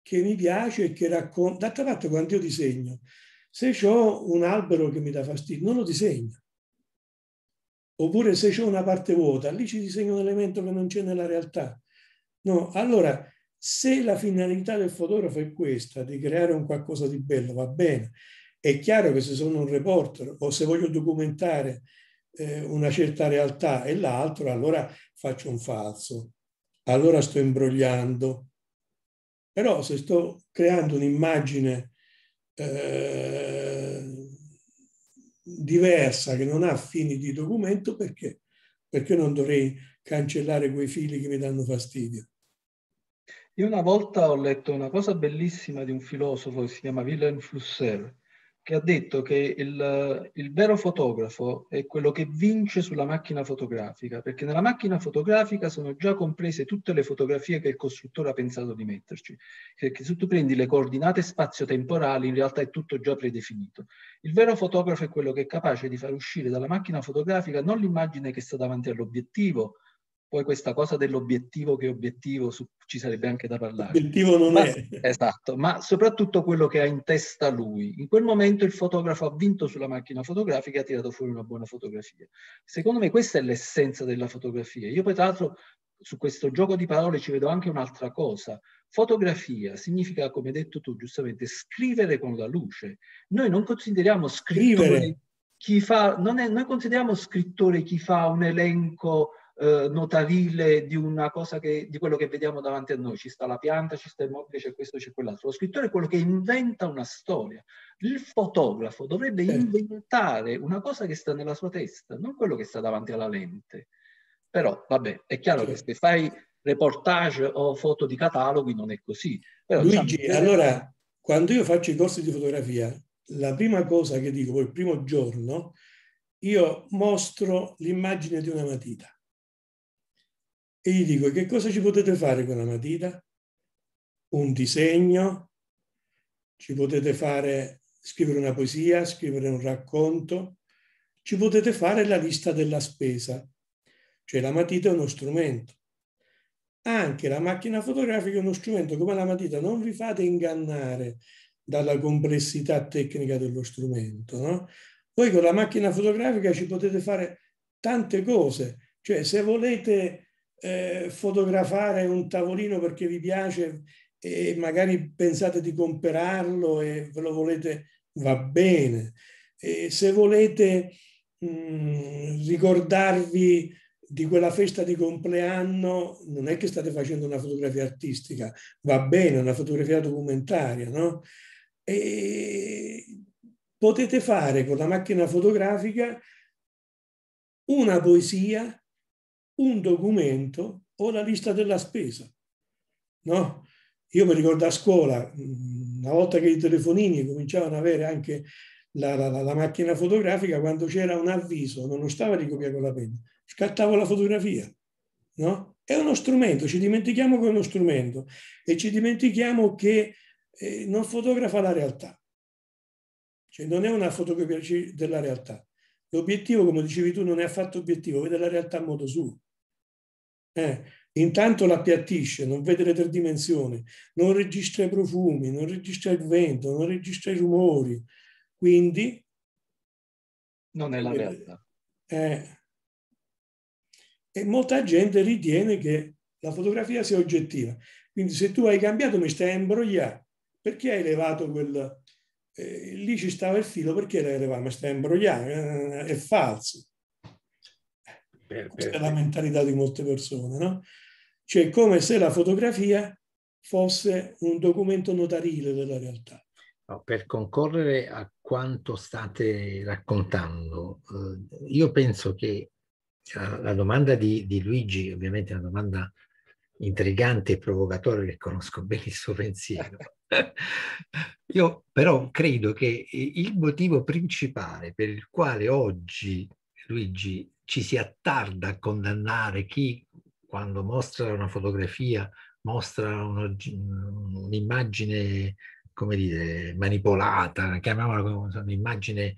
che mi piace e che racconta. D'altra parte, quando io disegno, se ho un albero che mi dà fastidio, non lo disegno. Oppure se c'è una parte vuota, lì ci disegno un elemento che non c'è nella realtà. No, allora, se la finalità del fotografo è questa, di creare un qualcosa di bello, va bene. È chiaro che se sono un reporter o se voglio documentare eh, una certa realtà e l'altro, allora faccio un falso allora sto imbrogliando. Però se sto creando un'immagine eh, diversa che non ha fini di documento, perché? Perché non dovrei cancellare quei fili che mi danno fastidio? Io una volta ho letto una cosa bellissima di un filosofo che si chiama Willem Flusser, che ha detto che il, il, vero fotografo è quello che vince sulla macchina fotografica, perché nella macchina fotografica sono già comprese tutte le fotografie che il costruttore ha pensato di metterci. Perché se tu prendi le coordinate spazio-temporali, in realtà è tutto già predefinito. Il vero fotografo è quello che è capace di far uscire dalla macchina fotografica non l'immagine che sta davanti all'obiettivo, poi questa cosa dell'obiettivo che obiettivo su, ci sarebbe anche da parlare. L'obiettivo non ma, è. Esatto, ma soprattutto quello che ha in testa lui. In quel momento il fotografo ha vinto sulla macchina fotografica e ha tirato fuori una buona fotografia. Secondo me questa è l'essenza della fotografia. Io poi tra l'altro su questo gioco di parole ci vedo anche un'altra cosa. Fotografia significa, come hai detto tu giustamente, scrivere con la luce. Noi non consideriamo scrittore scrivere. chi fa, non è, noi consideriamo scrittore chi fa un elenco eh, notarile di una cosa che, di quello che vediamo davanti a noi. Ci sta la pianta, ci sta il mobile, c'è questo, c'è quell'altro. Lo scrittore è quello che inventa una storia. Il fotografo dovrebbe eh. inventare una cosa che sta nella sua testa, non quello che sta davanti alla lente. Però, vabbè, è chiaro sì. che certo. se fai reportage o foto di cataloghi non è così. Però, Luigi, diciamo... Eh, allora, quando io faccio i corsi di fotografia, la prima cosa che dico, poi il primo giorno, io mostro l'immagine di una matita e gli dico che cosa ci potete fare con la matita? Un disegno, ci potete fare scrivere una poesia, scrivere un racconto, ci potete fare la lista della spesa. Cioè la matita è uno strumento. Anche la macchina fotografica è uno strumento, come la matita. Non vi fate ingannare dalla complessità tecnica dello strumento. No? Voi con la macchina fotografica ci potete fare tante cose. Cioè se volete eh, fotografare un tavolino perché vi piace e magari pensate di comprarlo e ve lo volete, va bene. E se volete mh, mm, ricordarvi di quella festa di compleanno, non è che state facendo una fotografia artistica, va bene, una fotografia documentaria, no? E potete fare con la macchina fotografica una poesia un documento o la lista della spesa. No? Io mi ricordo a scuola, una volta che i telefonini cominciavano ad avere anche la, la, la, macchina fotografica, quando c'era un avviso, non lo stava di copia con la penna, scattavo la fotografia. No? È uno strumento, ci dimentichiamo che è uno strumento e ci dimentichiamo che eh, non fotografa la realtà. Cioè non è una fotografia della realtà. L'obiettivo, come dicevi tu, non è affatto obiettivo, vede la realtà a modo suo. Eh, intanto l'appiattisce, non vede le tre dimensioni, non registra i profumi, non registra il vento, non registra i rumori. Quindi... Non è la eh, realtà. Eh, e molta gente ritiene che la fotografia sia oggettiva. Quindi se tu hai cambiato mi stai a imbrogliare. Perché hai levato quel... Eh, lì ci stava il filo, perché l'hai levato? Mi stai a imbrogliare, eh, è falso per, per. è la mentalità di molte persone, no? Cioè come se la fotografia fosse un documento notarile della realtà. per concorrere a quanto state raccontando, eh, io penso che eh, la domanda di, di Luigi, ovviamente è una domanda intrigante e provocatoria che conosco bene il suo pensiero. Io però credo che eh, il motivo principale per il quale oggi Luigi ci si attarda a condannare chi quando mostra una fotografia mostra un'immagine, come dire, manipolata, chiamiamola un'immagine eh,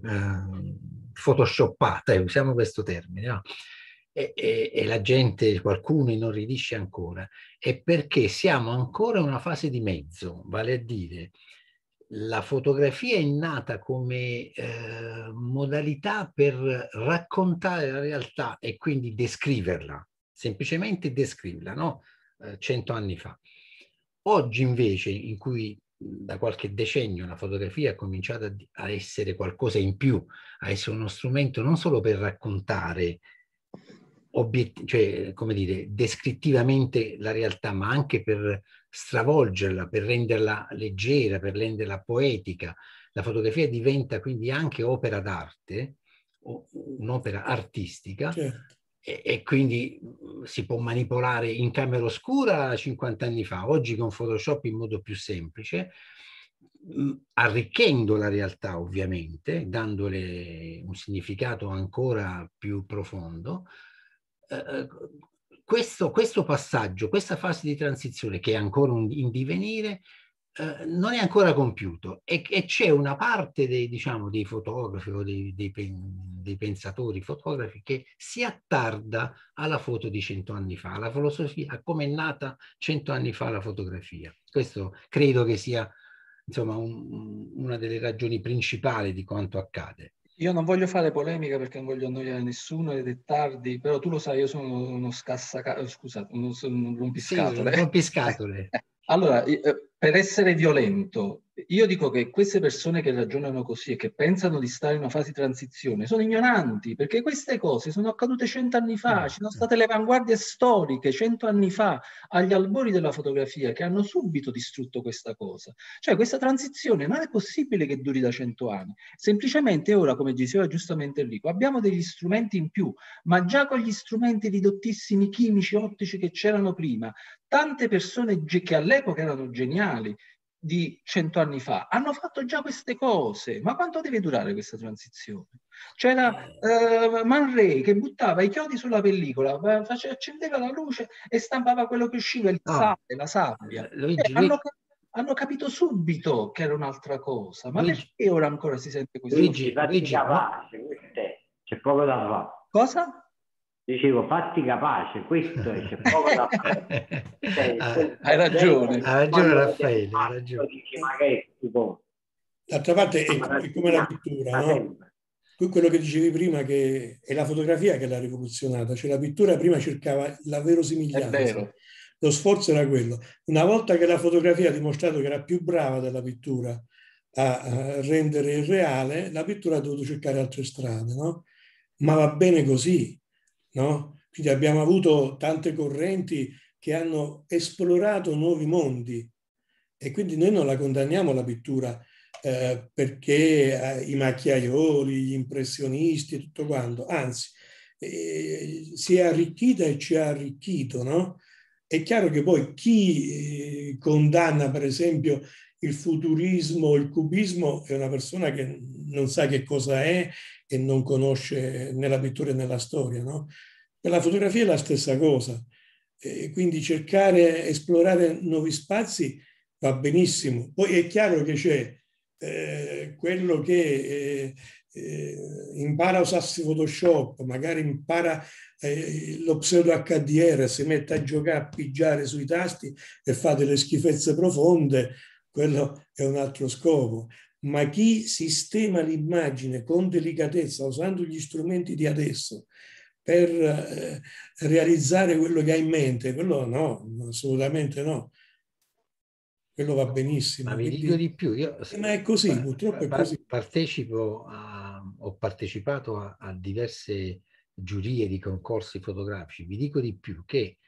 eh photoshoppata, eh, usiamo questo termine, no? e, e, e, la gente, qualcuno inorridisce ancora, è perché siamo ancora in una fase di mezzo, vale a dire la fotografia è nata come eh, modalità per raccontare la realtà e quindi descriverla, semplicemente descriverla, no? Eh, cento eh, anni fa. Oggi invece, in cui da qualche decennio la fotografia ha cominciato a, a essere qualcosa in più, a essere uno strumento non solo per raccontare obiet- cioè, come dire, descrittivamente la realtà, ma anche per stravolgerla, per renderla leggera, per renderla poetica. La fotografia diventa quindi anche opera d'arte, un'opera artistica, certo. e, e, quindi mm, si può manipolare in camera oscura 50 anni fa, oggi con Photoshop in modo più semplice, mm, arricchendo la realtà ovviamente, dandole un significato ancora più profondo, eh, eh questo, questo, passaggio, questa fase di transizione che è ancora un, in divenire, eh, non è ancora compiuto e, e c'è una parte dei, diciamo, dei fotografi o dei, dei, dei, pensatori fotografi che si attarda alla foto di cento anni fa, alla filosofia, a come è nata cento anni fa la fotografia. Questo credo che sia insomma, un, una delle ragioni principali di quanto accade. Io non voglio fare polemica perché non voglio annoiare nessuno ed è tardi, però tu lo sai, io sono uno scassacato, eh, scusa, uno, sono un rompiscatole. Sì, rompiscatole. allora, eh, per essere violento io dico che queste persone che ragionano così e che pensano di stare in una fase di transizione sono ignoranti perché queste cose sono accadute cent'anni fa, mm, ci sono mm. state le avanguardie storiche cento anni fa agli albori della fotografia che hanno subito distrutto questa cosa. Cioè questa transizione non è possibile che duri da cento anni. Semplicemente ora, come diceva giustamente Enrico, abbiamo degli strumenti in più, ma già con gli strumenti ridottissimi chimici, ottici che c'erano prima, tante persone che all'epoca erano geniali, di cento anni fa hanno fatto già queste cose ma quanto deve durare questa transizione c'era eh, Man Ray che buttava i chiodi sulla pellicola face, accendeva la luce e stampava quello che usciva il ah. sale, la sabbia eh, Luigi, cioè, hanno, hanno, capito subito che era un'altra cosa ma Luigi, perché ora ancora si sente così? Luigi, Luigi, c'è poco da fare cosa? Dicevo, fatti capace, questo è, c'è poco da fare. Cioè, ah, hai ragione. Ha ragione Raffaele, ha ragione. Dici, ma tipo... D'altra parte è, come la pittura, no? quello che dicevi prima che è la fotografia che l'ha rivoluzionata, cioè la pittura prima cercava la verosimiglianza. Lo sforzo era quello. Una volta che la fotografia ha dimostrato che era più brava della pittura a rendere il reale, la pittura ha dovuto cercare altre strade, no? Ma va bene così, no? Quindi abbiamo avuto tante correnti che hanno esplorato nuovi mondi e quindi noi non la condanniamo la pittura eh, perché eh, i macchiaioli, gli impressionisti, e tutto quanto, anzi eh, si è arricchita e ci ha arricchito, no? È chiaro che poi chi eh, condanna per esempio il futurismo, il cubismo è una persona che non sa che cosa è e non conosce né la pittura né la storia. No? Per la fotografia è la stessa cosa, e quindi cercare, esplorare nuovi spazi va benissimo. Poi è chiaro che c'è eh, quello che eh, eh, impara a usarsi Photoshop, magari impara eh, lo pseudo HDR, si mette a giocare, a pigiare sui tasti e fa delle schifezze profonde, quello è un altro scopo ma chi sistema l'immagine con delicatezza, usando gli strumenti di adesso, per eh, realizzare quello che ha in mente, quello no, assolutamente no. Quello va benissimo. Ma vi dico di più, io... Ma è così, par- purtroppo è così. Partecipo a, ho partecipato a, a diverse giurie di concorsi fotografici, vi dico di più che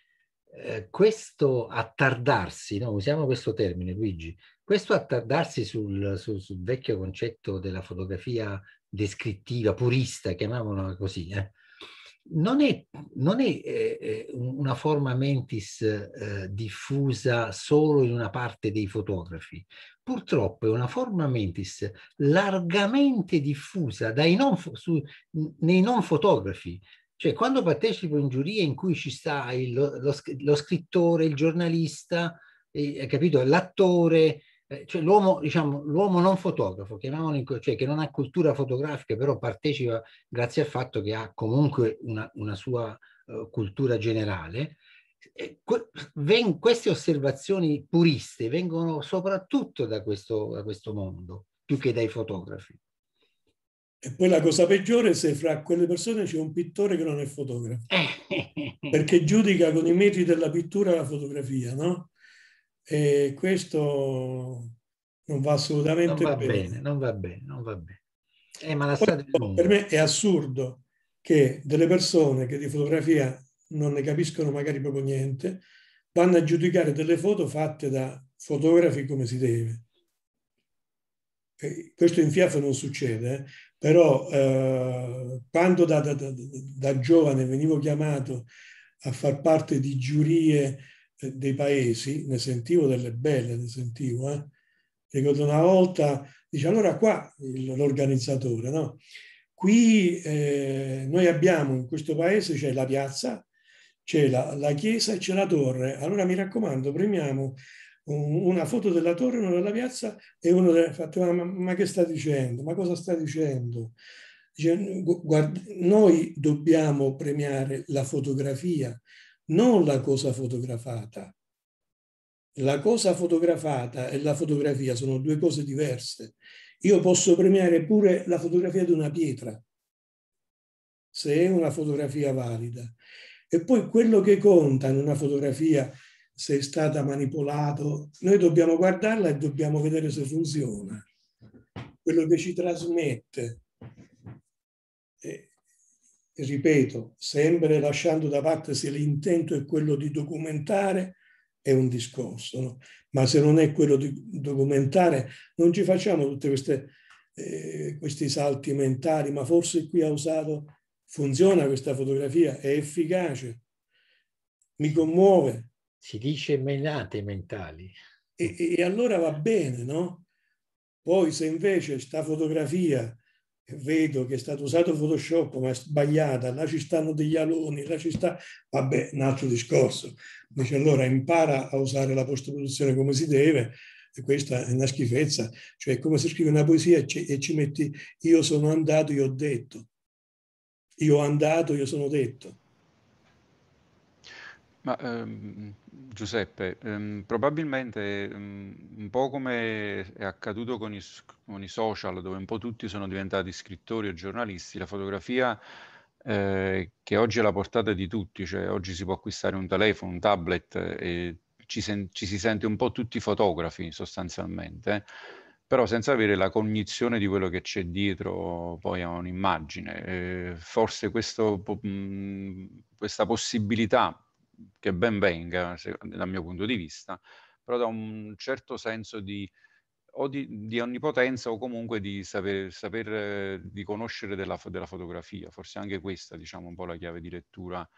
eh, questo attardarsi, no? usiamo questo termine Luigi, questo attardarsi sul, sul, sul vecchio concetto della fotografia descrittiva, purista, chiamiamola così, eh, non è, non è eh, eh una forma mentis eh, diffusa solo in una parte dei fotografi, purtroppo è una forma mentis largamente diffusa non su, nei non fotografi. Cioè, quando partecipo in giuria in cui ci sta il, lo, lo, scrittore, il giornalista, eh, capito, l'attore, eh, cioè l'uomo, diciamo, l'uomo non fotografo, chiamiamolo cioè che non ha cultura fotografica, però partecipa grazie al fatto che ha comunque una, una sua uh, cultura generale, que- ven- queste osservazioni puriste vengono soprattutto da questo, da questo mondo, più che dai fotografi. E poi la cosa peggiore è se fra quelle persone c'è un pittore che non è fotografo, eh. perché giudica con i metri della pittura la fotografia, no? E questo non va assolutamente non va bene. bene. Non va bene, non va bene. Eh, ma la strada Poi, per me è assurdo che delle persone che di fotografia non ne capiscono magari proprio niente, vanno a giudicare delle foto fatte da fotografi come si deve. E questo in FIAF non succede, eh? però eh, quando da, da, da, da, giovane venivo chiamato a far parte di giurie dei paesi, ne sentivo delle belle, ne sentivo, eh? ricordo una volta, dice allora qua l'organizzatore, no? Qui eh, noi abbiamo in questo paese c'è la piazza, c'è la, la, chiesa e c'è la torre. Allora mi raccomando, premiamo un, una foto della torre, una della piazza e uno della... Fate, ma, ma che sta dicendo? Ma cosa sta dicendo? Dice, guarda, noi dobbiamo premiare la fotografia, non la cosa fotografata. La cosa fotografata e la fotografia sono due cose diverse. Io posso premiare pure la fotografia di una pietra, se è una fotografia valida. E poi quello che conta in una fotografia, se è stata manipolata, noi dobbiamo guardarla e dobbiamo vedere se funziona. Quello che ci trasmette. Eh, ripeto, sempre lasciando da parte se l'intento è quello di documentare, è un discorso, no? ma se non è quello di documentare, non ci facciamo tutti eh, questi salti mentali, ma forse qui ha usato, funziona questa fotografia, è efficace, mi commuove. Si dice menate mentali. E, e allora va bene, no? Poi se invece sta fotografia vedo che è stato usato Photoshop ma è sbagliata, là ci stanno degli aloni, là ci sta, vabbè, un altro discorso. Dice allora impara a usare la post-produzione come si deve, e questa è una schifezza, cioè è come se scrivi una poesia e ci, e ci metti io sono andato, io ho detto, io ho andato, io sono detto. Ma ehm, Giuseppe, ehm, probabilmente ehm, un po' come è accaduto con i, con i, social, dove un po' tutti sono diventati scrittori o giornalisti, la fotografia eh, che oggi è la portata di tutti, cioè oggi si può acquistare un telefono, un tablet eh, e ci, sen- ci si sente un po' tutti fotografi sostanzialmente, eh. però senza avere la cognizione di quello che c'è dietro poi a un'immagine. Eh, forse questo, mh, mm, questa possibilità che ben venga se, dal mio punto di vista, però da un certo senso di, o di, di onnipotenza o comunque di saper, saper eh, di conoscere della, della, fotografia, forse anche questa diciamo un po' la chiave di lettura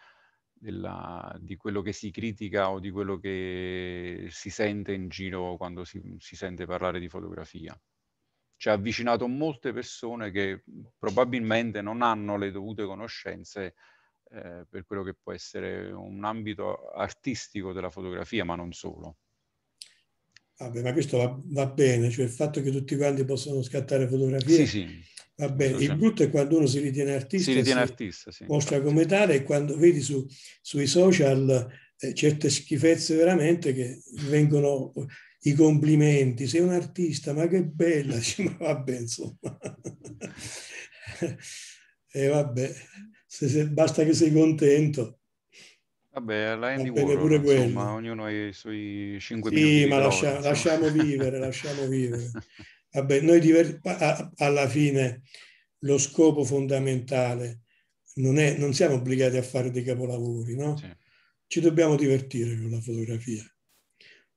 della, di quello che si critica o di quello che si sente in giro quando si, si sente parlare di fotografia ci ha avvicinato molte persone che probabilmente non hanno le dovute conoscenze eh, per quello che può essere un ambito artistico della fotografia, ma non solo. Vabbè, ma questo va, va bene, cioè il fatto che tutti quanti possano scattare fotografie. Sì, sì. Va bene, il brutto è quando uno si ritiene artista, si ritiene si artista sì, mostra infatti. come tale e quando vedi su, sui social eh, certe schifezze veramente che vengono i complimenti, sei un artista, ma che bella, cioè, ma vabbè insomma. e eh, vabbè, se, se, basta che sei contento. Vabbè, la Andy Warhol, pure insomma, ognuno ha i suoi 5 sì, minuti. Sì, ma lascia, lasciamo vivere, lasciamo vivere. Vabbè, noi diver- a- alla fine lo scopo fondamentale non, è, non siamo obbligati a fare dei capolavori, no? Sì. Ci dobbiamo divertire con la fotografia.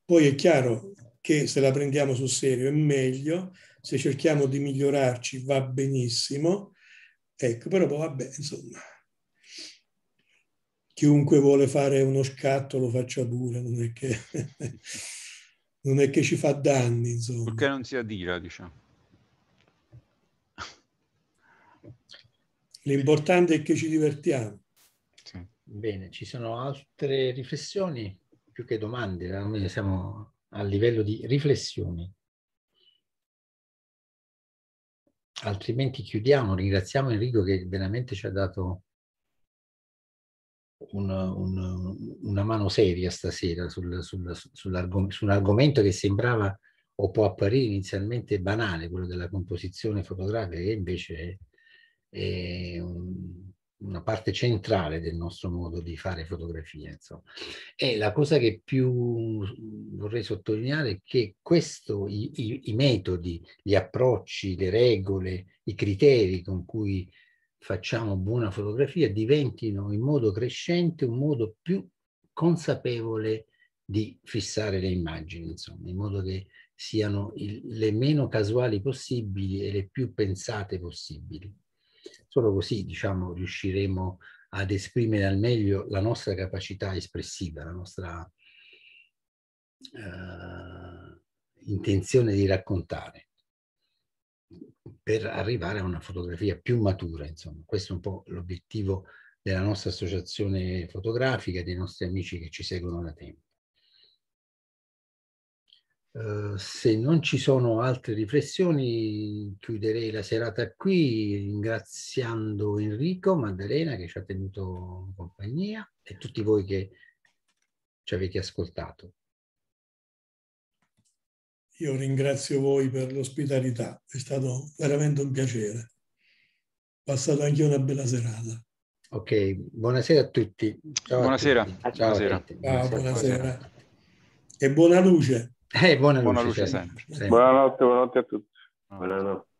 Poi è chiaro che se la prendiamo sul serio è meglio, se cerchiamo di migliorarci va benissimo, Ecco, però vabbè, insomma, chiunque vuole fare uno scatto lo faccia pure, non è che, non è che ci fa danni, insomma. Perché non si adira, diciamo. L'importante è che ci divertiamo. Sì. Bene, ci sono altre riflessioni più che domande, siamo a livello di riflessioni. altrimenti chiudiamo. Ringraziamo Enrico che veramente ci ha dato una, una, una mano seria stasera sul, sul, sull'argom- su un argomento che sembrava o può apparire inizialmente banale, quello della composizione fotografica, che invece è, è un, una parte centrale del nostro modo di fare fotografia. Insomma. E la cosa che più vorrei sottolineare è che questo, i, i, i metodi, gli approcci, le regole, i criteri con cui facciamo buona fotografia diventino in modo crescente un modo più consapevole di fissare le immagini, insomma, in modo che siano il, le meno casuali possibili e le più pensate possibili. Solo così, diciamo, riusciremo ad esprimere al meglio la nostra capacità espressiva, la nostra eh, intenzione di raccontare per arrivare a una fotografia più matura, insomma. Questo è un po' l'obiettivo della nostra associazione fotografica e dei nostri amici che ci seguono da tempo. Uhm, se non ci sono altre riflessioni, chiuderei la serata qui ringraziando Enrico, Maddalena che ci ha tenuto compagnia e tutti voi che ci avete ascoltato. Io ringrazio voi per l'ospitalità, è stato veramente un piacere. Passato anche una bella serata. Ok, buonasera a tutti. Ciao buonasera. A tutti. Ciao buonasera. A tutti. Buonasera. buonasera. E buona luce. Eh, buona, buona luce, luce sempre. sempre. Buonanotte, buonanotte a tutti. Buonanotte.